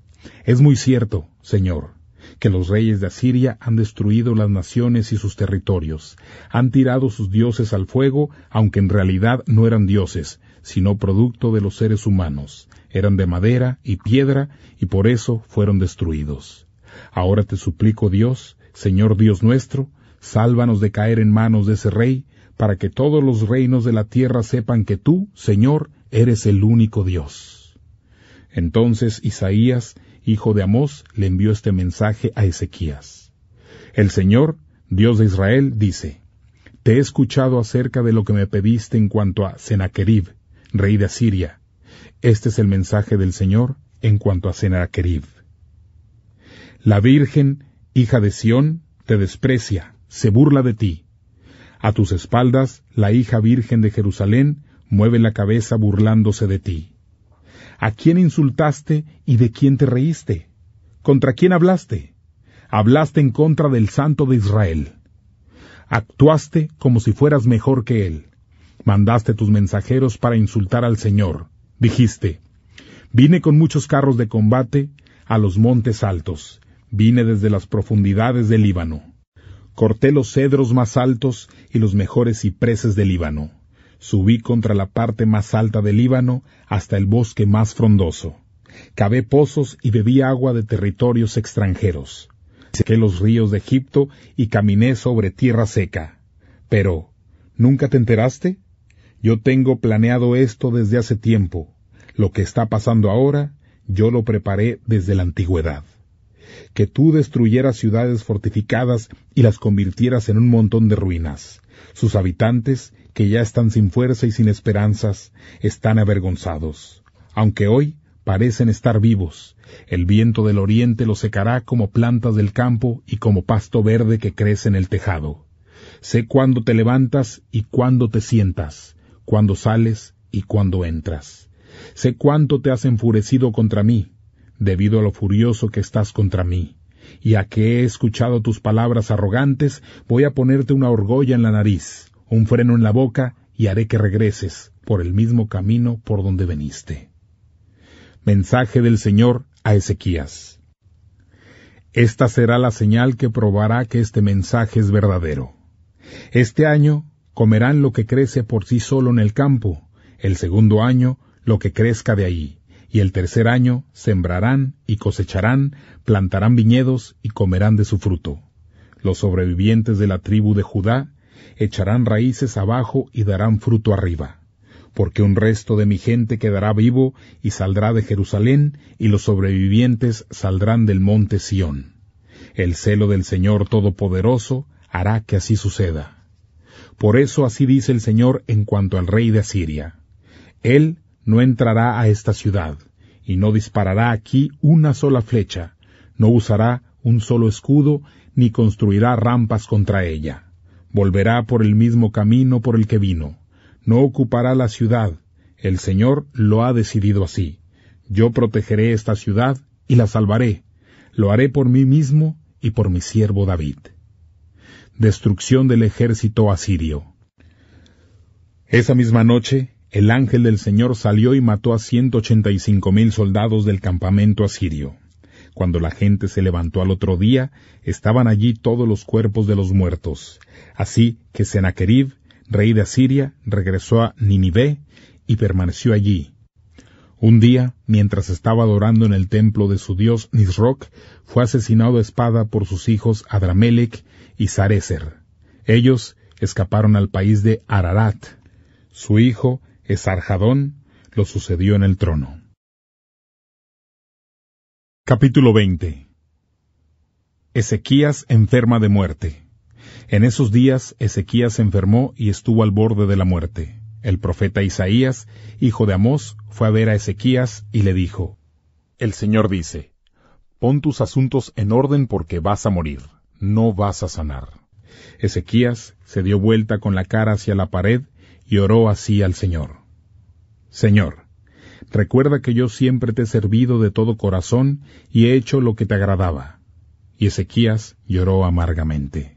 Es muy cierto, Señor, que los reyes de Asiria han destruido las naciones y sus territorios, han tirado sus dioses al fuego, aunque en realidad no eran dioses, sino producto de los seres humanos, eran de madera y piedra, y por eso fueron destruidos. Ahora te suplico, Dios, Señor Dios nuestro, Sálvanos de caer en manos de ese rey, para que todos los reinos de la tierra sepan que tú, Señor, eres el único Dios. Entonces Isaías, hijo de Amós, le envió este mensaje a Ezequías. El Señor, Dios de Israel, dice, Te he escuchado acerca de lo que me pediste en cuanto a Sennacherib, rey de Asiria. Este es el mensaje del Señor en cuanto a Sennacherib. La Virgen, hija de Sión, te desprecia, se burla de ti. A tus espaldas, la hija virgen de Jerusalén mueve la cabeza burlándose de ti. ¿A quién insultaste y de quién te reíste? ¿Contra quién hablaste? Hablaste en contra del Santo de Israel. Actuaste como si fueras mejor que él. Mandaste tus mensajeros para insultar al Señor. Dijiste, Vine con muchos carros de combate a los montes altos. Vine desde las profundidades del Líbano. Corté los cedros más altos y los mejores cipreses del Líbano. Subí contra la parte más alta del Líbano hasta el bosque más frondoso. Cavé pozos y bebí agua de territorios extranjeros. Sequé los ríos de Egipto y caminé sobre tierra seca. Pero, ¿nunca te enteraste? Yo tengo planeado esto desde hace tiempo. Lo que está pasando ahora, yo lo preparé desde la antigüedad que tú destruyeras ciudades fortificadas y las convirtieras en un montón de ruinas. Sus habitantes, que ya están sin fuerza y sin esperanzas, están avergonzados. Aunque hoy parecen estar vivos, el viento del oriente los secará como plantas del campo y como pasto verde que crece en el tejado. Sé cuándo te levantas y cuándo te sientas, cuándo sales y cuándo entras. Sé cuánto te has enfurecido contra mí, debido a lo furioso que estás contra mí, y a que he escuchado tus palabras arrogantes, voy a ponerte una orgolla en la nariz, un freno en la boca, y haré que regreses por el mismo camino por donde veniste. Mensaje del Señor a Ezequías. Esta será la señal que probará que este mensaje es verdadero. Este año comerán lo que crece por sí solo en el campo, el segundo año lo que crezca de ahí, y el tercer año sembrarán y cosecharán, plantarán viñedos y comerán de su fruto. Los sobrevivientes de la tribu de Judá echarán raíces abajo y darán fruto arriba. Porque un resto de mi gente quedará vivo y saldrá de Jerusalén, y los sobrevivientes saldrán del monte Sión. El celo del Señor Todopoderoso hará que así suceda. Por eso así dice el Señor en cuanto al rey de Asiria. Él no entrará a esta ciudad, y no disparará aquí una sola flecha, no usará un solo escudo, ni construirá rampas contra ella. Volverá por el mismo camino por el que vino. No ocupará la ciudad. El Señor lo ha decidido así. Yo protegeré esta ciudad y la salvaré. Lo haré por mí mismo y por mi siervo David. Destrucción del ejército asirio. Esa misma noche, el ángel del Señor salió y mató a ciento ochenta y cinco mil soldados del campamento asirio. Cuando la gente se levantó al otro día, estaban allí todos los cuerpos de los muertos. Así que Senaquerib, rey de Asiria, regresó a nínive y permaneció allí. Un día, mientras estaba adorando en el templo de su dios Nisroch, fue asesinado a espada por sus hijos Adramelech y Sarezer. Ellos escaparon al país de Ararat. Su hijo Esarjadón lo sucedió en el trono. Capítulo 20 Ezequías enferma de muerte. En esos días Ezequías se enfermó y estuvo al borde de la muerte. El profeta Isaías, hijo de Amós, fue a ver a Ezequías y le dijo, El Señor dice, Pon tus asuntos en orden porque vas a morir, no vas a sanar. Ezequías se dio vuelta con la cara hacia la pared y oró así al Señor. Señor, recuerda que yo siempre te he servido de todo corazón y he hecho lo que te agradaba. Y Ezequías lloró amargamente.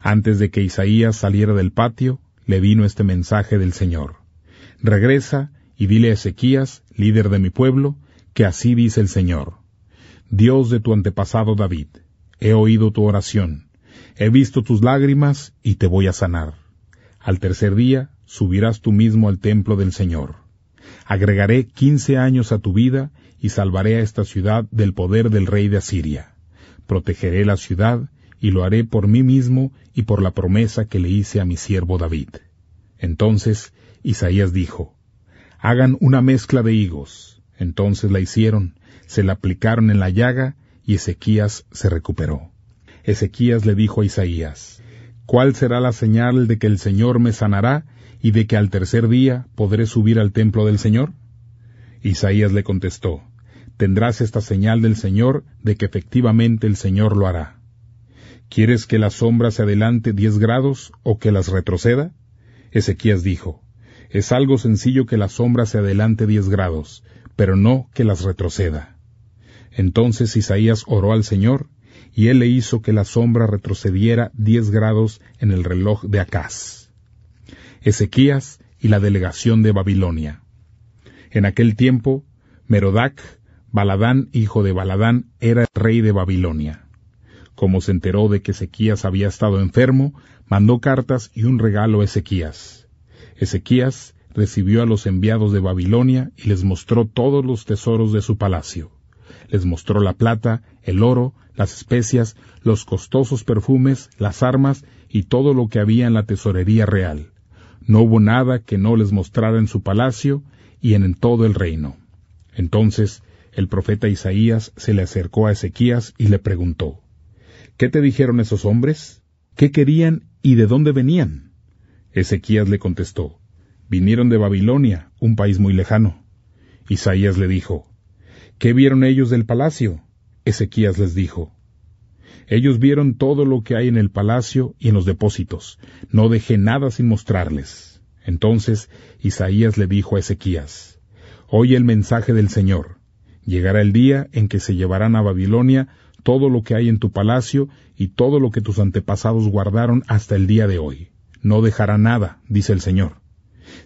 Antes de que Isaías saliera del patio, le vino este mensaje del Señor. Regresa y dile a Ezequías, líder de mi pueblo, que así dice el Señor. Dios de tu antepasado David, he oído tu oración, he visto tus lágrimas y te voy a sanar. Al tercer día subirás tú mismo al templo del Señor. Agregaré quince años a tu vida y salvaré a esta ciudad del poder del rey de Asiria. Protegeré la ciudad y lo haré por mí mismo y por la promesa que le hice a mi siervo David. Entonces Isaías dijo, Hagan una mezcla de higos. Entonces la hicieron, se la aplicaron en la llaga y Ezequías se recuperó. Ezequías le dijo a Isaías, ¿Cuál será la señal de que el Señor me sanará y de que al tercer día podré subir al templo del Señor? Isaías le contestó, Tendrás esta señal del Señor de que efectivamente el Señor lo hará. ¿Quieres que la sombra se adelante diez grados o que las retroceda? Ezequías dijo, Es algo sencillo que la sombra se adelante diez grados, pero no que las retroceda. Entonces Isaías oró al Señor, y él le hizo que la sombra retrocediera diez grados en el reloj de Acaz. Ezequías y la delegación de Babilonia. En aquel tiempo, Merodac, Baladán, hijo de Baladán, era el rey de Babilonia. Como se enteró de que Ezequías había estado enfermo, mandó cartas y un regalo a Ezequías. Ezequías recibió a los enviados de Babilonia y les mostró todos los tesoros de su palacio. Les mostró la plata, el oro, las especias, los costosos perfumes, las armas y todo lo que había en la tesorería real. No hubo nada que no les mostrara en su palacio y en todo el reino. Entonces el profeta Isaías se le acercó a Ezequías y le preguntó, ¿Qué te dijeron esos hombres? ¿Qué querían y de dónde venían? Ezequías le contestó, vinieron de Babilonia, un país muy lejano. Isaías le dijo, ¿Qué vieron ellos del palacio? Ezequías les dijo, ellos vieron todo lo que hay en el palacio y en los depósitos. No dejé nada sin mostrarles. Entonces Isaías le dijo a Ezequías, Oye el mensaje del Señor. Llegará el día en que se llevarán a Babilonia todo lo que hay en tu palacio y todo lo que tus antepasados guardaron hasta el día de hoy. No dejará nada, dice el Señor.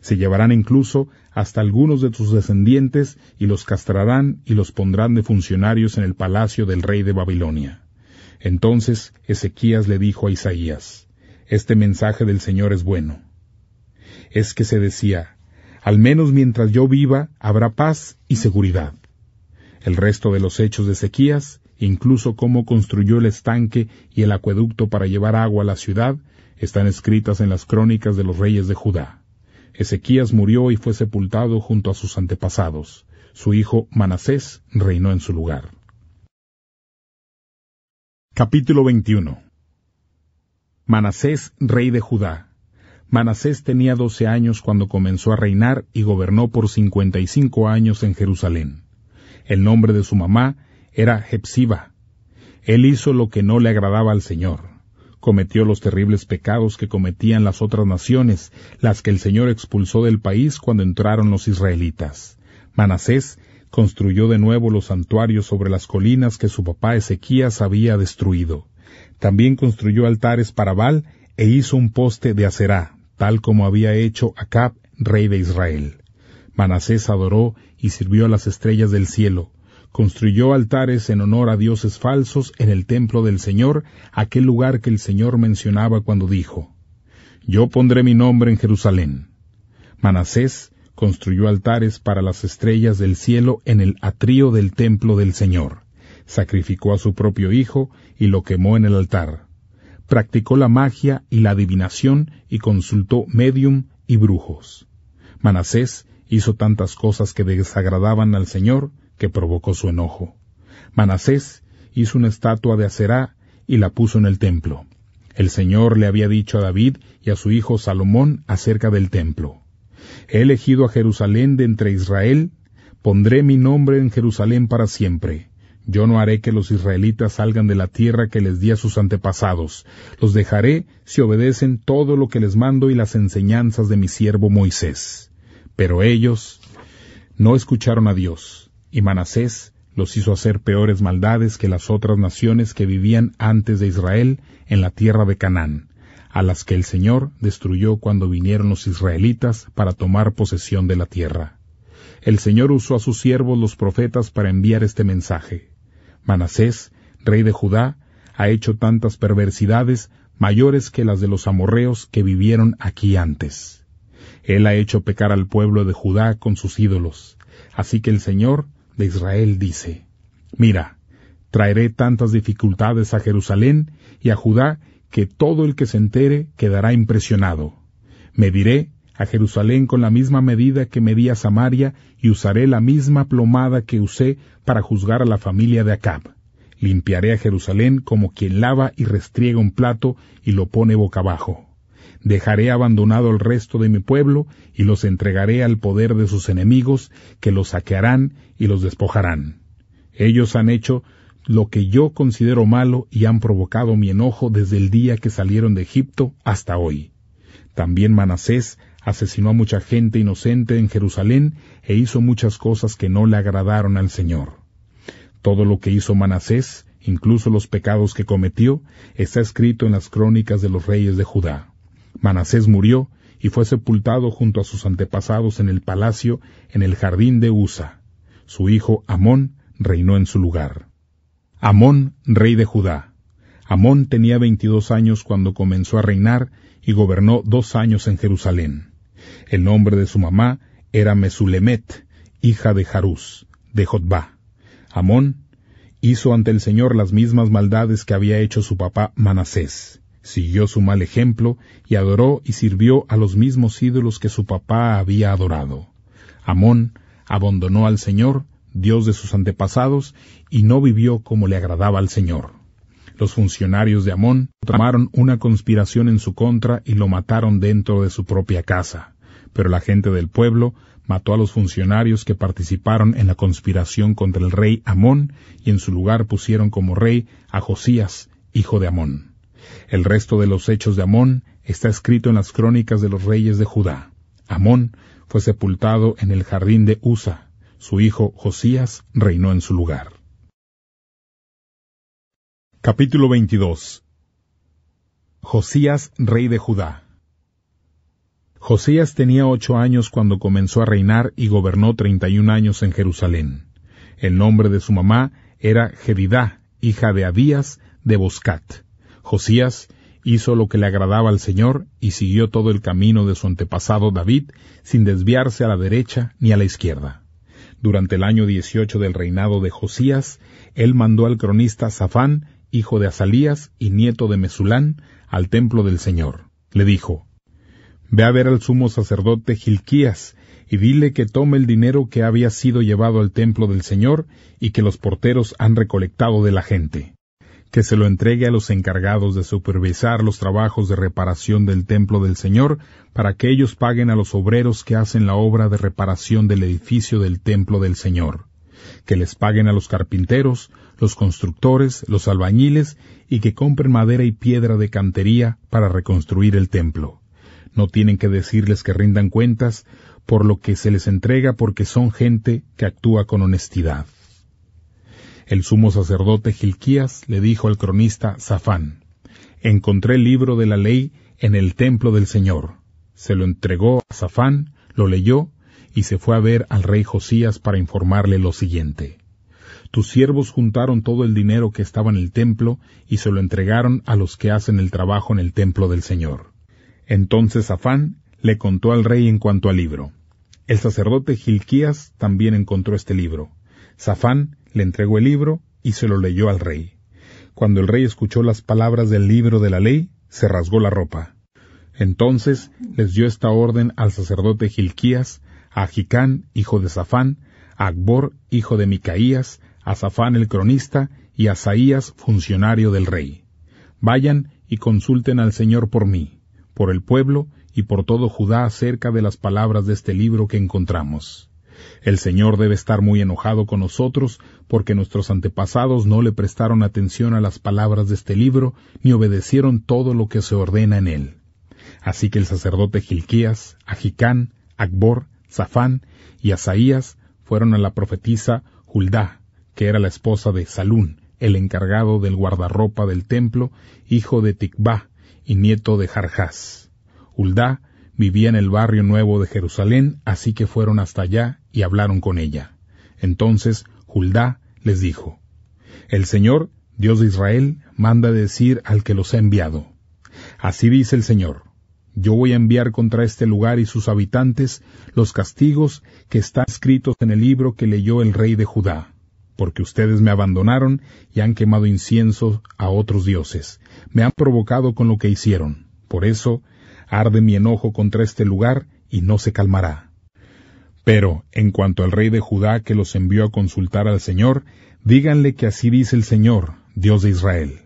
Se llevarán incluso hasta algunos de tus descendientes y los castrarán y los pondrán de funcionarios en el palacio del rey de Babilonia. Entonces Ezequías le dijo a Isaías, Este mensaje del Señor es bueno. Es que se decía, al menos mientras yo viva habrá paz y seguridad. El resto de los hechos de Ezequías, incluso cómo construyó el estanque y el acueducto para llevar agua a la ciudad, están escritas en las crónicas de los reyes de Judá. Ezequías murió y fue sepultado junto a sus antepasados. Su hijo Manasés reinó en su lugar. Capítulo 21 Manasés, rey de Judá. Manasés tenía doce años cuando comenzó a reinar y gobernó por cincuenta y cinco años en Jerusalén. El nombre de su mamá era Jepsiba. Él hizo lo que no le agradaba al Señor cometió los terribles pecados que cometían las otras naciones, las que el Señor expulsó del país cuando entraron los israelitas. Manasés construyó de nuevo los santuarios sobre las colinas que su papá Ezequías había destruido. También construyó altares para Baal e hizo un poste de acerá, tal como había hecho Acab, rey de Israel. Manasés adoró y sirvió a las estrellas del cielo. Construyó altares en honor a dioses falsos en el templo del Señor, aquel lugar que el Señor mencionaba cuando dijo, Yo pondré mi nombre en Jerusalén. Manasés construyó altares para las estrellas del cielo en el atrío del templo del Señor, sacrificó a su propio hijo y lo quemó en el altar, practicó la magia y la adivinación y consultó medium y brujos. Manasés hizo tantas cosas que desagradaban al Señor que provocó su enojo. Manasés hizo una estatua de acerá y la puso en el templo. El Señor le había dicho a David y a su hijo Salomón acerca del templo. He elegido a Jerusalén de entre Israel, pondré mi nombre en Jerusalén para siempre. Yo no haré que los israelitas salgan de la tierra que les di a sus antepasados. Los dejaré si obedecen todo lo que les mando y las enseñanzas de mi siervo Moisés. Pero ellos no escucharon a Dios, y Manasés los hizo hacer peores maldades que las otras naciones que vivían antes de Israel en la tierra de Canaán a las que el Señor destruyó cuando vinieron los israelitas para tomar posesión de la tierra. El Señor usó a sus siervos los profetas para enviar este mensaje. Manasés, rey de Judá, ha hecho tantas perversidades mayores que las de los amorreos que vivieron aquí antes. Él ha hecho pecar al pueblo de Judá con sus ídolos. Así que el Señor de Israel dice, Mira, traeré tantas dificultades a Jerusalén y a Judá que todo el que se entere quedará impresionado. Mediré a Jerusalén con la misma medida que medí a Samaria y usaré la misma plomada que usé para juzgar a la familia de Acab. Limpiaré a Jerusalén como quien lava y restriega un plato y lo pone boca abajo. Dejaré abandonado el resto de mi pueblo y los entregaré al poder de sus enemigos, que los saquearán y los despojarán. Ellos han hecho lo que yo considero malo y han provocado mi enojo desde el día que salieron de Egipto hasta hoy. También Manasés asesinó a mucha gente inocente en Jerusalén e hizo muchas cosas que no le agradaron al Señor. Todo lo que hizo Manasés, incluso los pecados que cometió, está escrito en las crónicas de los reyes de Judá. Manasés murió y fue sepultado junto a sus antepasados en el palacio en el jardín de Usa. Su hijo Amón reinó en su lugar. Amón, rey de Judá. Amón tenía veintidós años cuando comenzó a reinar y gobernó dos años en Jerusalén. El nombre de su mamá era Mesulemet, hija de Jarús, de Jotbá. Amón hizo ante el Señor las mismas maldades que había hecho su papá Manasés. Siguió su mal ejemplo y adoró y sirvió a los mismos ídolos que su papá había adorado. Amón abandonó al Señor Dios de sus antepasados, y no vivió como le agradaba al Señor. Los funcionarios de Amón tramaron una conspiración en su contra y lo mataron dentro de su propia casa. Pero la gente del pueblo mató a los funcionarios que participaron en la conspiración contra el rey Amón y en su lugar pusieron como rey a Josías, hijo de Amón. El resto de los hechos de Amón está escrito en las crónicas de los reyes de Judá. Amón fue sepultado en el jardín de Usa, su hijo Josías reinó en su lugar. Capítulo 22 Josías, rey de Judá Josías tenía ocho años cuando comenzó a reinar y gobernó treinta y un años en Jerusalén. El nombre de su mamá era Jedidá, hija de Abías de Boscat. Josías hizo lo que le agradaba al Señor y siguió todo el camino de su antepasado David sin desviarse a la derecha ni a la izquierda. Durante el año dieciocho del reinado de Josías, él mandó al cronista Safán, hijo de Azalías y nieto de Mesulán, al templo del Señor. Le dijo, Ve a ver al sumo sacerdote Gilquías, y dile que tome el dinero que había sido llevado al templo del Señor y que los porteros han recolectado de la gente que se lo entregue a los encargados de supervisar los trabajos de reparación del templo del Señor, para que ellos paguen a los obreros que hacen la obra de reparación del edificio del templo del Señor, que les paguen a los carpinteros, los constructores, los albañiles, y que compren madera y piedra de cantería para reconstruir el templo. No tienen que decirles que rindan cuentas por lo que se les entrega porque son gente que actúa con honestidad. El sumo sacerdote Gilquías le dijo al cronista Safán, Encontré el libro de la ley en el templo del Señor. Se lo entregó a Safán, lo leyó y se fue a ver al rey Josías para informarle lo siguiente. Tus siervos juntaron todo el dinero que estaba en el templo y se lo entregaron a los que hacen el trabajo en el templo del Señor. Entonces Safán le contó al rey en cuanto al libro. El sacerdote Gilquías también encontró este libro. Zafán le entregó el libro y se lo leyó al rey. Cuando el rey escuchó las palabras del libro de la ley, se rasgó la ropa. Entonces les dio esta orden al sacerdote Gilquías, a Jicán, hijo de Safán, a Agbor, hijo de Micaías, a Safán el cronista y a Saías, funcionario del rey. Vayan y consulten al Señor por mí, por el pueblo y por todo Judá acerca de las palabras de este libro que encontramos. El Señor debe estar muy enojado con nosotros porque nuestros antepasados no le prestaron atención a las palabras de este libro ni obedecieron todo lo que se ordena en él. Así que el sacerdote Gilquías, Ajicán, Akbor, Zafán y Asaías fueron a la profetisa Juldá, que era la esposa de Salún, el encargado del guardarropa del templo, hijo de Tikbá y nieto de Jarjás. Huldá vivía en el barrio nuevo de Jerusalén, así que fueron hasta allá y hablaron con ella. Entonces Juldá les dijo, El Señor, Dios de Israel, manda decir al que los ha enviado. Así dice el Señor, yo voy a enviar contra este lugar y sus habitantes los castigos que están escritos en el libro que leyó el rey de Judá, porque ustedes me abandonaron y han quemado incienso a otros dioses, me han provocado con lo que hicieron. Por eso, arde mi enojo contra este lugar y no se calmará. Pero, en cuanto al rey de Judá que los envió a consultar al Señor, díganle que así dice el Señor, Dios de Israel.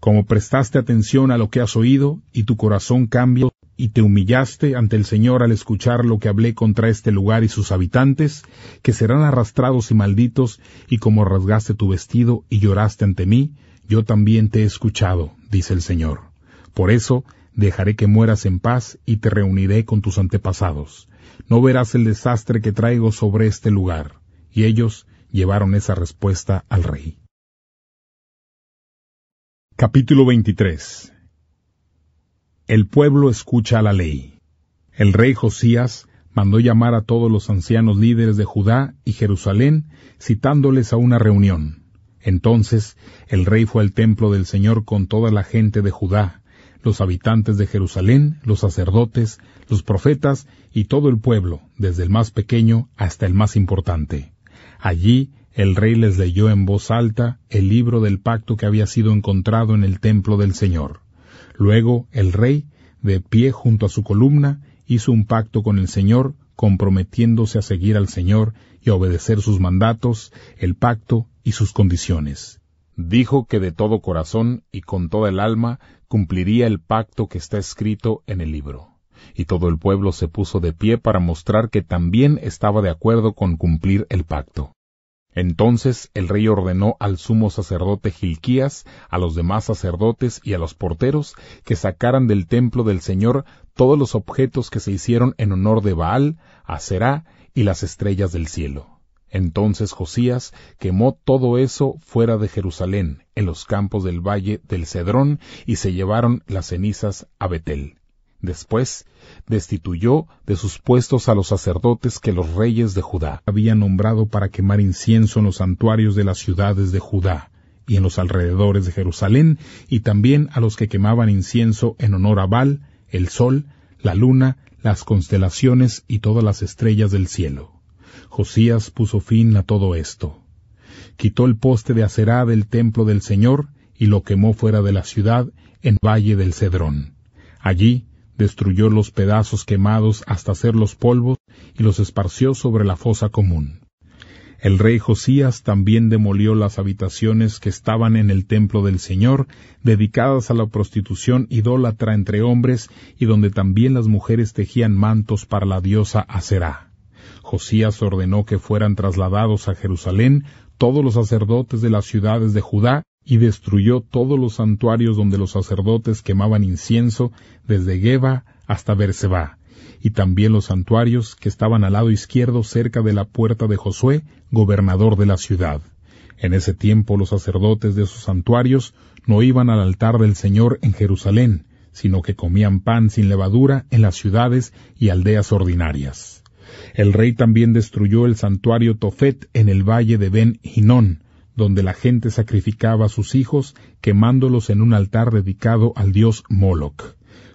Como prestaste atención a lo que has oído, y tu corazón cambió, y te humillaste ante el Señor al escuchar lo que hablé contra este lugar y sus habitantes, que serán arrastrados y malditos, y como rasgaste tu vestido y lloraste ante mí, yo también te he escuchado, dice el Señor. Por eso, dejaré que mueras en paz y te reuniré con tus antepasados no verás el desastre que traigo sobre este lugar. Y ellos llevaron esa respuesta al rey. Capítulo 23 El pueblo escucha la ley. El rey Josías mandó llamar a todos los ancianos líderes de Judá y Jerusalén, citándoles a una reunión. Entonces el rey fue al templo del Señor con toda la gente de Judá, los habitantes de Jerusalén, los sacerdotes, los profetas y todo el pueblo, desde el más pequeño hasta el más importante. Allí el rey les leyó en voz alta el libro del pacto que había sido encontrado en el templo del Señor. Luego el rey, de pie junto a su columna, hizo un pacto con el Señor, comprometiéndose a seguir al Señor y obedecer sus mandatos, el pacto y sus condiciones. Dijo que de todo corazón y con toda el alma cumpliría el pacto que está escrito en el libro. Y todo el pueblo se puso de pie para mostrar que también estaba de acuerdo con cumplir el pacto. Entonces el rey ordenó al sumo sacerdote Gilquías, a los demás sacerdotes y a los porteros que sacaran del templo del Señor todos los objetos que se hicieron en honor de Baal, a Será y las estrellas del cielo. Entonces Josías quemó todo eso fuera de Jerusalén, en los campos del valle del Cedrón, y se llevaron las cenizas a Betel. Después, destituyó de sus puestos a los sacerdotes que los reyes de Judá habían nombrado para quemar incienso en los santuarios de las ciudades de Judá y en los alrededores de Jerusalén, y también a los que quemaban incienso en honor a Baal, el sol, la luna, las constelaciones y todas las estrellas del cielo Josías puso fin a todo esto. Quitó el poste de acerá del templo del Señor y lo quemó fuera de la ciudad, en valle del Cedrón. Allí destruyó los pedazos quemados hasta hacerlos polvos y los esparció sobre la fosa común. El rey Josías también demolió las habitaciones que estaban en el templo del Señor, dedicadas a la prostitución idólatra entre hombres y donde también las mujeres tejían mantos para la diosa acerá. Josías ordenó que fueran trasladados a Jerusalén todos los sacerdotes de las ciudades de Judá y destruyó todos los santuarios donde los sacerdotes quemaban incienso desde Geba hasta Berseba, y también los santuarios que estaban al lado izquierdo cerca de la puerta de Josué, gobernador de la ciudad. En ese tiempo los sacerdotes de esos santuarios no iban al altar del Señor en Jerusalén, sino que comían pan sin levadura en las ciudades y aldeas ordinarias. El rey también destruyó el santuario Tofet en el valle de Ben Hinón, donde la gente sacrificaba a sus hijos quemándolos en un altar dedicado al dios Moloch.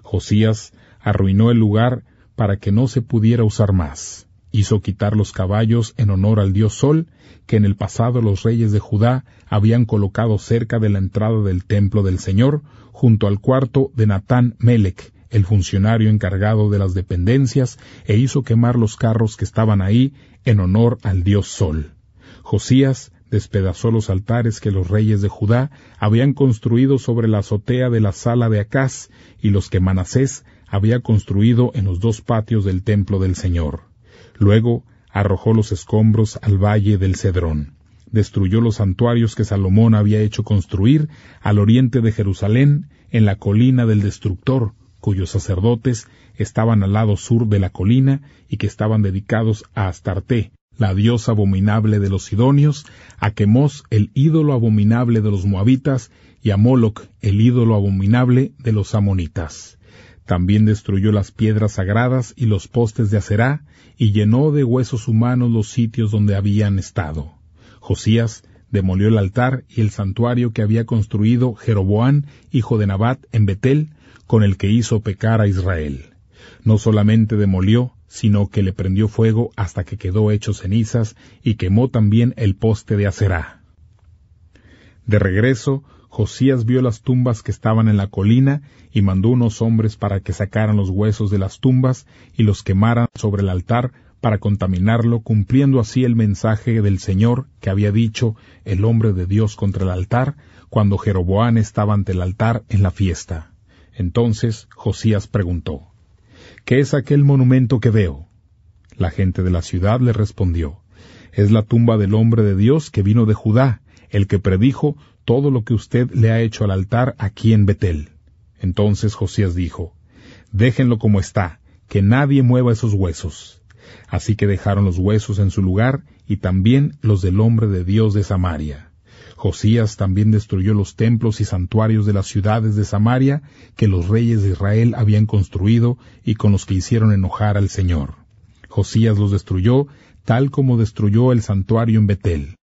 Josías arruinó el lugar para que no se pudiera usar más. Hizo quitar los caballos en honor al dios Sol, que en el pasado los reyes de Judá habían colocado cerca de la entrada del templo del Señor, junto al cuarto de Natán Melech, el funcionario encargado de las dependencias, e hizo quemar los carros que estaban ahí en honor al dios Sol. Josías despedazó los altares que los reyes de Judá habían construido sobre la azotea de la sala de Acaz y los que Manasés había construido en los dos patios del templo del Señor. Luego arrojó los escombros al valle del Cedrón. Destruyó los santuarios que Salomón había hecho construir al oriente de Jerusalén, en la colina del destructor, cuyos sacerdotes estaban al lado sur de la colina y que estaban dedicados a Astarte, la diosa abominable de los sidonios, a Quemos, el ídolo abominable de los moabitas, y a Moloch, el ídolo abominable de los amonitas. También destruyó las piedras sagradas y los postes de Acerá, y llenó de huesos humanos los sitios donde habían estado. Josías demolió el altar y el santuario que había construido Jeroboán, hijo de Nabat, en Betel, con el que hizo pecar a Israel. No solamente demolió, sino que le prendió fuego hasta que quedó hecho cenizas y quemó también el poste de Aserá. De regreso, Josías vio las tumbas que estaban en la colina y mandó unos hombres para que sacaran los huesos de las tumbas y los quemaran sobre el altar para contaminarlo, cumpliendo así el mensaje del Señor que había dicho el hombre de Dios contra el altar, cuando Jeroboán estaba ante el altar en la fiesta. Entonces Josías preguntó, ¿Qué es aquel monumento que veo? La gente de la ciudad le respondió, Es la tumba del hombre de Dios que vino de Judá, el que predijo todo lo que usted le ha hecho al altar aquí en Betel. Entonces Josías dijo, Déjenlo como está, que nadie mueva esos huesos. Así que dejaron los huesos en su lugar y también los del hombre de Dios de Samaria. Josías también destruyó los templos y santuarios de las ciudades de Samaria que los reyes de Israel habían construido y con los que hicieron enojar al Señor. Josías los destruyó, tal como destruyó el santuario en Betel.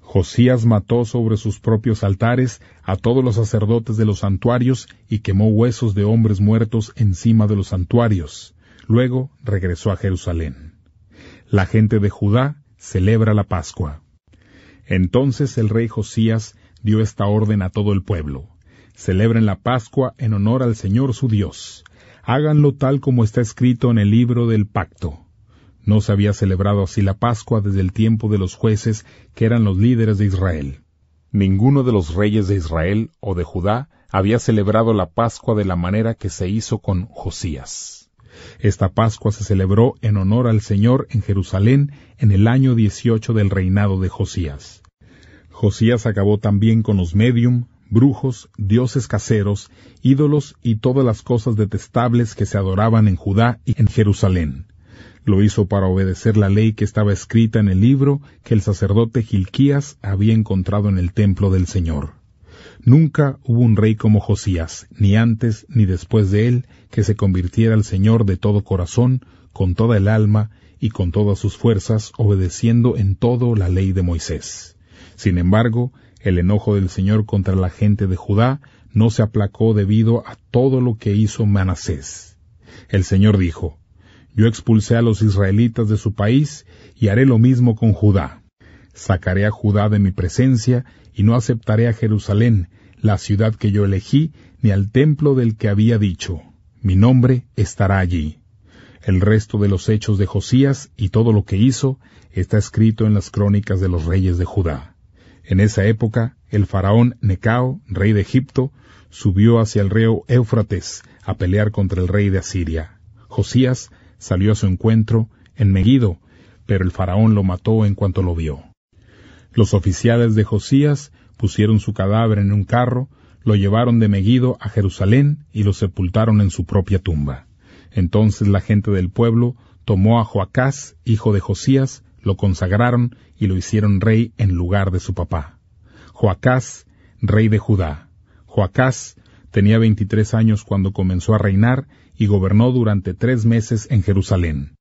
Josías mató sobre sus propios altares a todos los sacerdotes de los santuarios y quemó huesos de hombres muertos encima de los santuarios. Luego regresó a Jerusalén. La gente de Judá celebra la Pascua. Entonces el rey Josías dio esta orden a todo el pueblo. Celebren la Pascua en honor al Señor su Dios. Háganlo tal como está escrito en el libro del pacto. No se había celebrado así la Pascua desde el tiempo de los jueces que eran los líderes de Israel. Ninguno de los reyes de Israel o de Judá había celebrado la Pascua de la manera que se hizo con Josías. Esta Pascua se celebró en honor al Señor en Jerusalén en el año dieciocho del reinado de Josías. Josías acabó también con los medium, brujos, dioses caseros, ídolos y todas las cosas detestables que se adoraban en Judá y en Jerusalén. Lo hizo para obedecer la ley que estaba escrita en el libro que el sacerdote Gilquías había encontrado en el templo del Señor. Nunca hubo un rey como Josías, ni antes ni después de él, que se convirtiera al Señor de todo corazón, con toda el alma y con todas sus fuerzas, obedeciendo en todo la ley de Moisés. Sin embargo, el enojo del Señor contra la gente de Judá no se aplacó debido a todo lo que hizo Manasés. El Señor dijo, Yo expulsé a los israelitas de su país y haré lo mismo con Judá. Sacaré a Judá de mi presencia y no aceptaré a Jerusalén, la ciudad que yo elegí, ni al templo del que había dicho, mi nombre estará allí. El resto de los hechos de Josías y todo lo que hizo está escrito en las crónicas de los reyes de Judá. En esa época, el faraón Necao, rey de Egipto, subió hacia el río Éufrates a pelear contra el rey de Asiria. Josías salió a su encuentro en Megiddo, pero el faraón lo mató en cuanto lo vio. Los oficiales de Josías pusieron su cadáver en un carro, lo llevaron de Megiddo a Jerusalén y lo sepultaron en su propia tumba. Entonces la gente del pueblo tomó a Joacás, hijo de Josías, lo consagraron y lo hicieron rey en lugar de su papá. Joacás, rey de Judá. Joacás tenía veintitrés años cuando comenzó a reinar y gobernó durante tres meses en Jerusalén.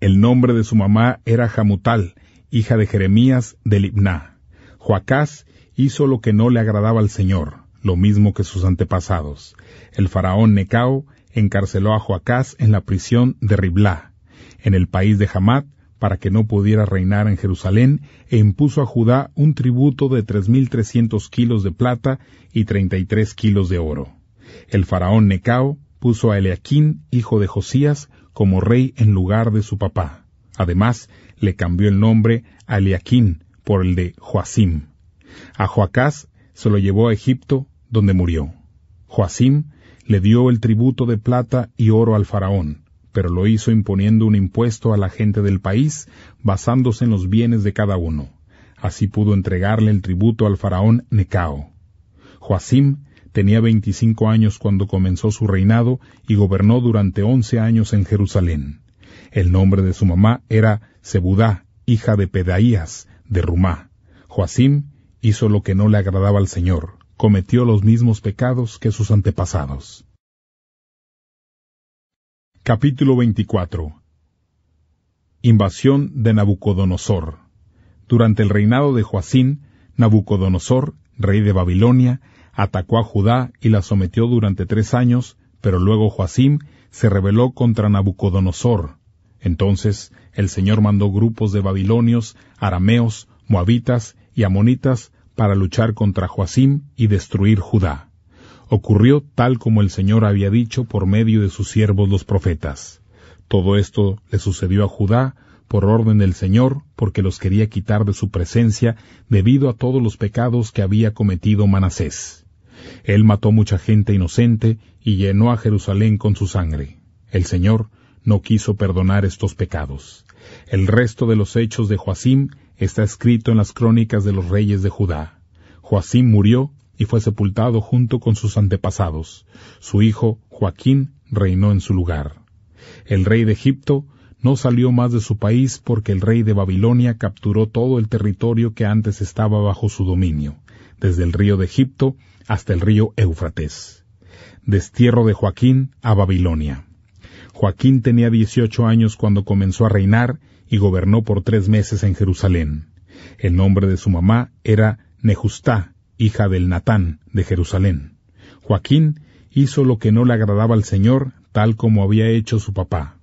El nombre de su mamá era Jamutal, hija de Jeremías de Libná. Joacás hizo lo que no le agradaba al Señor, lo mismo que sus antepasados. El faraón Necao encarceló a Joacás en la prisión de Riblá, en el país de Hamat, para que no pudiera reinar en Jerusalén, e impuso a Judá un tributo de tres mil trescientos kilos de plata y treinta y tres kilos de oro. El faraón Necao puso a Eliaquín, hijo de Josías, como rey en lugar de su papá. Además, le cambió el nombre a Eliaquín por el de Joacim. A Joacás se lo llevó a Egipto, donde murió. Joacim le dio el tributo de plata y oro al faraón, pero lo hizo imponiendo un impuesto a la gente del país, basándose en los bienes de cada uno. Así pudo entregarle el tributo al faraón Necao. Joacim tenía veinticinco años cuando comenzó su reinado y gobernó durante once años en Jerusalén. El nombre de su mamá era Zebudá, hija de Pedaías, de Rumá. Joacim hizo lo que no le agradaba al Señor, cometió los mismos pecados que sus antepasados. Capítulo 24 Invasión de Nabucodonosor. Durante el reinado de Joacín, Nabucodonosor, rey de Babilonia, atacó a Judá y la sometió durante tres años, pero luego Joacim se rebeló contra Nabucodonosor. Entonces el Señor mandó grupos de babilonios, arameos, moabitas y amonitas para luchar contra Joacim y destruir Judá. Ocurrió tal como el Señor había dicho por medio de sus siervos los profetas. Todo esto le sucedió a Judá por orden del Señor, porque los quería quitar de su presencia debido a todos los pecados que había cometido Manasés. Él mató mucha gente inocente y llenó a Jerusalén con su sangre. El Señor no quiso perdonar estos pecados. El resto de los hechos de Joacim Está escrito en las crónicas de los reyes de Judá. Joacim murió y fue sepultado junto con sus antepasados. Su hijo Joaquín reinó en su lugar. El rey de Egipto no salió más de su país porque el rey de Babilonia capturó todo el territorio que antes estaba bajo su dominio, desde el río de Egipto hasta el río Éufrates. Destierro de Joaquín a Babilonia. Joaquín tenía 18 años cuando comenzó a reinar y gobernó por tres meses en Jerusalén. El nombre de su mamá era Nejustá, hija del Natán de Jerusalén. Joaquín hizo lo que no le agradaba al Señor, tal como había hecho su papá.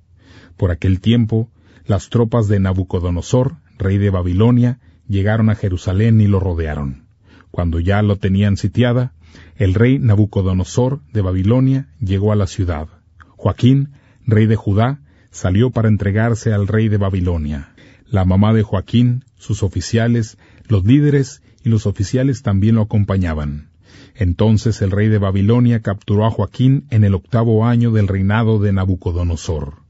Por aquel tiempo, las tropas de Nabucodonosor, rey de Babilonia, llegaron a Jerusalén y lo rodearon. Cuando ya lo tenían sitiada, el rey Nabucodonosor de Babilonia llegó a la ciudad. Joaquín, rey de Judá, salió para entregarse al rey de Babilonia. La mamá de Joaquín, sus oficiales, los líderes y los oficiales también lo acompañaban. Entonces el rey de Babilonia capturó a Joaquín en el octavo año del reinado de Nabucodonosor.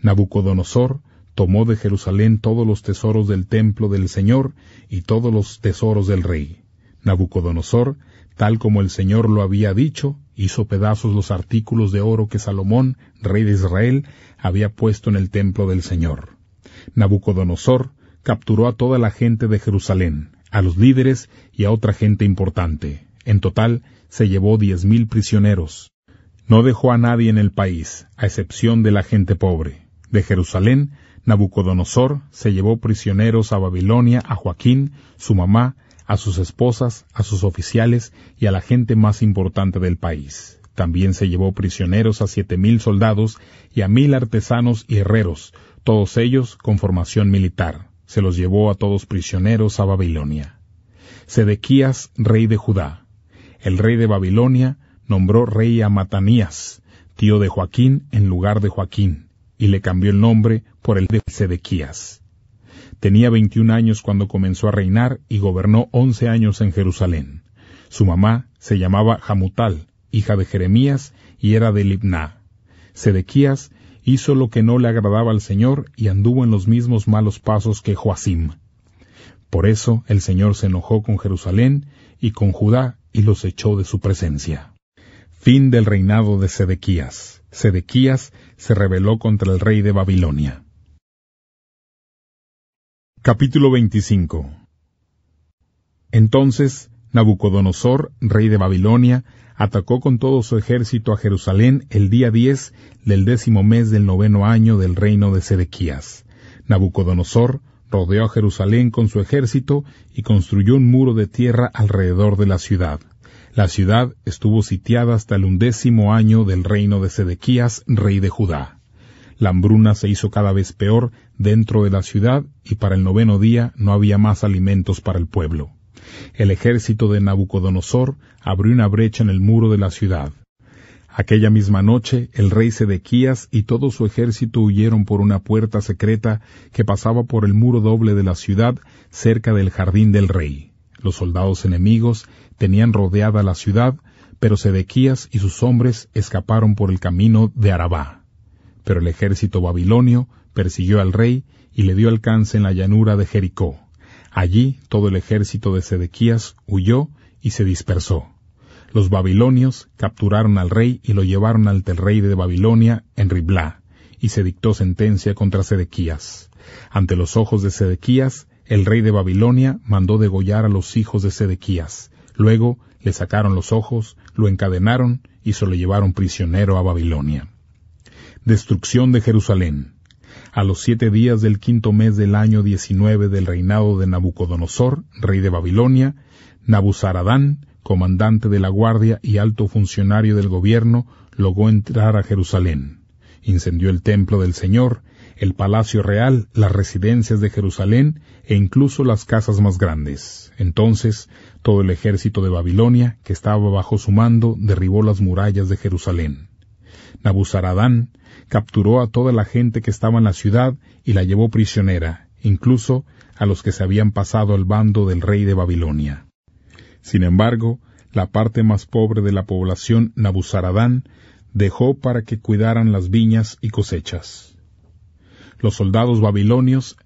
Nabucodonosor tomó de Jerusalén todos los tesoros del templo del Señor y todos los tesoros del rey. Nabucodonosor, tal como el Señor lo había dicho, hizo pedazos los artículos de oro que Salomón, rey de Israel, había puesto en el templo del Señor. Nabucodonosor capturó a toda la gente de Jerusalén, a los líderes y a otra gente importante. En total se llevó diez mil prisioneros. No dejó a nadie en el país, a excepción de la gente pobre. De Jerusalén, Nabucodonosor se llevó prisioneros a Babilonia a Joaquín, su mamá, a sus esposas, a sus oficiales y a la gente más importante del país. También se llevó prisioneros a siete mil soldados y a mil artesanos y herreros, todos ellos con formación militar. Se los llevó a todos prisioneros a Babilonia. Sedequías, rey de Judá. El rey de Babilonia nombró rey a Matanías, tío de Joaquín, en lugar de Joaquín, y le cambió el nombre por el de Sedequías. Tenía 21 años cuando comenzó a reinar y gobernó 11 años en Jerusalén. Su mamá se llamaba Jamutal, hija de Jeremías, y era de Libná. Sedequías hizo lo que no le agradaba al Señor y anduvo en los mismos malos pasos que Joacim. Por eso el Señor se enojó con Jerusalén y con Judá y los echó de su presencia. Fin del reinado de Sedequías. Sedequías se rebeló contra el rey de Babilonia. Capítulo 25 Entonces Nabucodonosor, rey de Babilonia, atacó con todo su ejército a Jerusalén el día 10 del décimo mes del noveno año del reino de Sedequías. Nabucodonosor rodeó a Jerusalén con su ejército y construyó un muro de tierra alrededor de la ciudad. La ciudad estuvo sitiada hasta el undécimo año del reino de Sedequías, rey de Judá. La hambruna se hizo cada vez peor dentro de la ciudad y para el noveno día no había más alimentos para el pueblo. El ejército de Nabucodonosor abrió una brecha en el muro de la ciudad. Aquella misma noche el rey Sedequías y todo su ejército huyeron por una puerta secreta que pasaba por el muro doble de la ciudad cerca del jardín del rey. Los soldados enemigos tenían rodeada la ciudad, pero Sedequías y sus hombres escaparon por el camino de Arabá. Pero el ejército babilonio persiguió al rey y le dio alcance en la llanura de Jericó. Allí todo el ejército de Sedequías huyó y se dispersó. Los babilonios capturaron al rey y lo llevaron ante el rey de Babilonia en Riblá, y se dictó sentencia contra Sedequías. Ante los ojos de Sedequías, el rey de Babilonia mandó degollar a los hijos de Sedequías. Luego le sacaron los ojos, lo encadenaron y se lo llevaron prisionero a Babilonia. Destrucción de Jerusalén. A los siete días del quinto mes del año diecinueve del reinado de Nabucodonosor, rey de Babilonia, Nabuzaradán, comandante de la guardia y alto funcionario del gobierno, logró entrar a Jerusalén. Incendió el templo del Señor, el palacio real, las residencias de Jerusalén e incluso las casas más grandes. Entonces, todo el ejército de Babilonia, que estaba bajo su mando, derribó las murallas de Jerusalén. Nabuzaradán capturó a toda la gente que estaba en la ciudad y la llevó prisionera, incluso a los que se habían pasado al bando del rey de Babilonia. Sin embargo, la parte más pobre de la población Nabuzaradán dejó para que cuidaran las viñas y cosechas. Los soldados babilonios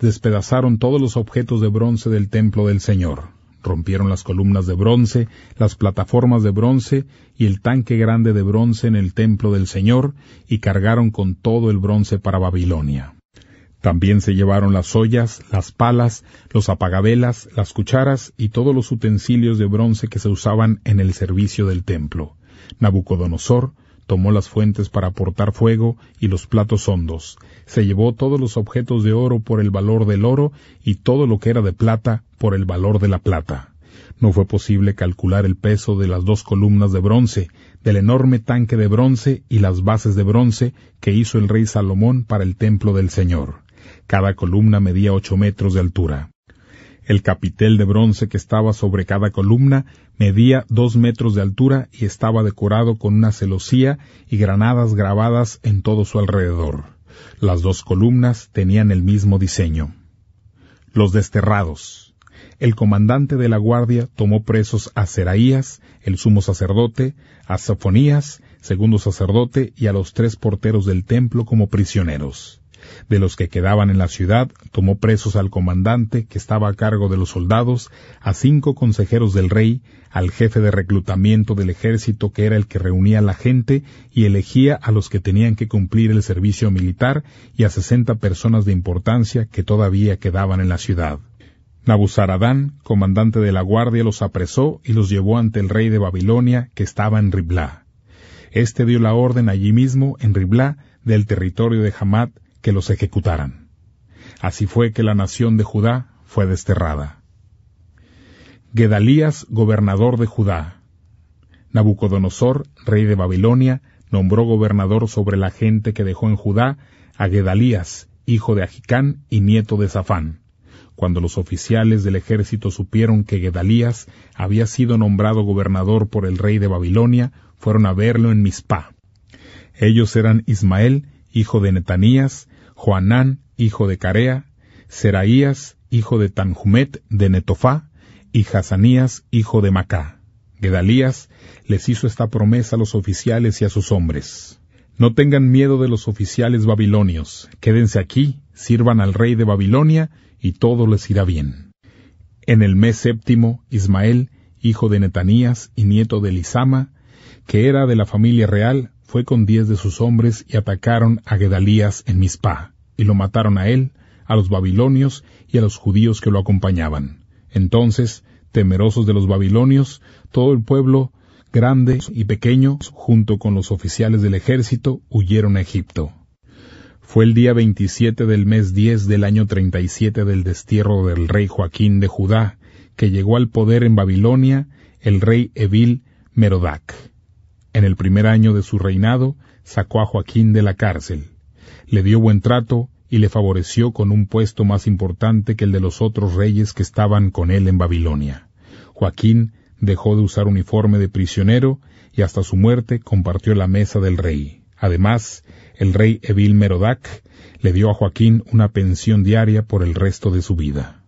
despedazaron todos los objetos de bronce del templo del Señor. Rompieron las columnas de bronce, las plataformas de bronce y el tanque grande de bronce en el templo del Señor, y cargaron con todo el bronce para Babilonia. También se llevaron las ollas, las palas, los apagabelas, las cucharas y todos los utensilios de bronce que se usaban en el servicio del templo. Nabucodonosor tomó las fuentes para aportar fuego y los platos hondos, se llevó todos los objetos de oro por el valor del oro y todo lo que era de plata por el valor de la plata. No fue posible calcular el peso de las dos columnas de bronce, del enorme tanque de bronce y las bases de bronce que hizo el rey Salomón para el templo del Señor. Cada columna medía ocho metros de altura. El capitel de bronce que estaba sobre cada columna medía dos metros de altura y estaba decorado con una celosía y granadas grabadas en todo su alrededor. Las dos columnas tenían el mismo diseño. Los desterrados. El comandante de la guardia tomó presos a Seraías, el sumo sacerdote, a Sofonías, segundo sacerdote, y a los tres porteros del templo como prisioneros. De los que quedaban en la ciudad, tomó presos al comandante, que estaba a cargo de los soldados, a cinco consejeros del rey, al jefe de reclutamiento del ejército, que era el que reunía a la gente y elegía a los que tenían que cumplir el servicio militar, y a sesenta personas de importancia que todavía quedaban en la ciudad. Nabuzaradán, comandante de la guardia, los apresó y los llevó ante el rey de Babilonia, que estaba en Riblá. Este dio la orden allí mismo, en Riblá, del territorio de Hamat, que los ejecutaran. Así fue que la nación de Judá fue desterrada. Gedalías, gobernador de Judá. Nabucodonosor, rey de Babilonia, nombró gobernador sobre la gente que dejó en Judá a Gedalías, hijo de Ajicán y nieto de Zafán. Cuando los oficiales del ejército supieron que Gedalías había sido nombrado gobernador por el rey de Babilonia, fueron a verlo en Mizpah. Ellos eran Ismael, hijo de Netanías, Juanán, hijo de Carea, Seraías, hijo de Tanjumet de Netofá, y Hazanías, hijo de Macá. Gedalías les hizo esta promesa a los oficiales y a sus hombres. No tengan miedo de los oficiales babilonios, quédense aquí, sirvan al rey de Babilonia, y todo les irá bien. En el mes séptimo, Ismael, hijo de Netanías y nieto de Elisama, que era de la familia real, fue con diez de sus hombres y atacaron a Gedalías en Mizpah y lo mataron a él, a los babilonios y a los judíos que lo acompañaban. Entonces, temerosos de los babilonios, todo el pueblo, grandes y pequeños, junto con los oficiales del ejército, huyeron a Egipto. Fue el día 27 del mes 10 del año 37 del destierro del rey Joaquín de Judá, que llegó al poder en Babilonia el rey Evil Merodac. En el primer año de su reinado, sacó a Joaquín de la cárcel. Le dio buen trato, y le favoreció con un puesto más importante que el de los otros reyes que estaban con él en Babilonia. Joaquín dejó de usar uniforme de prisionero y hasta su muerte compartió la mesa del rey. Además, el rey Evil Merodac le dio a Joaquín una pensión diaria por el resto de su vida.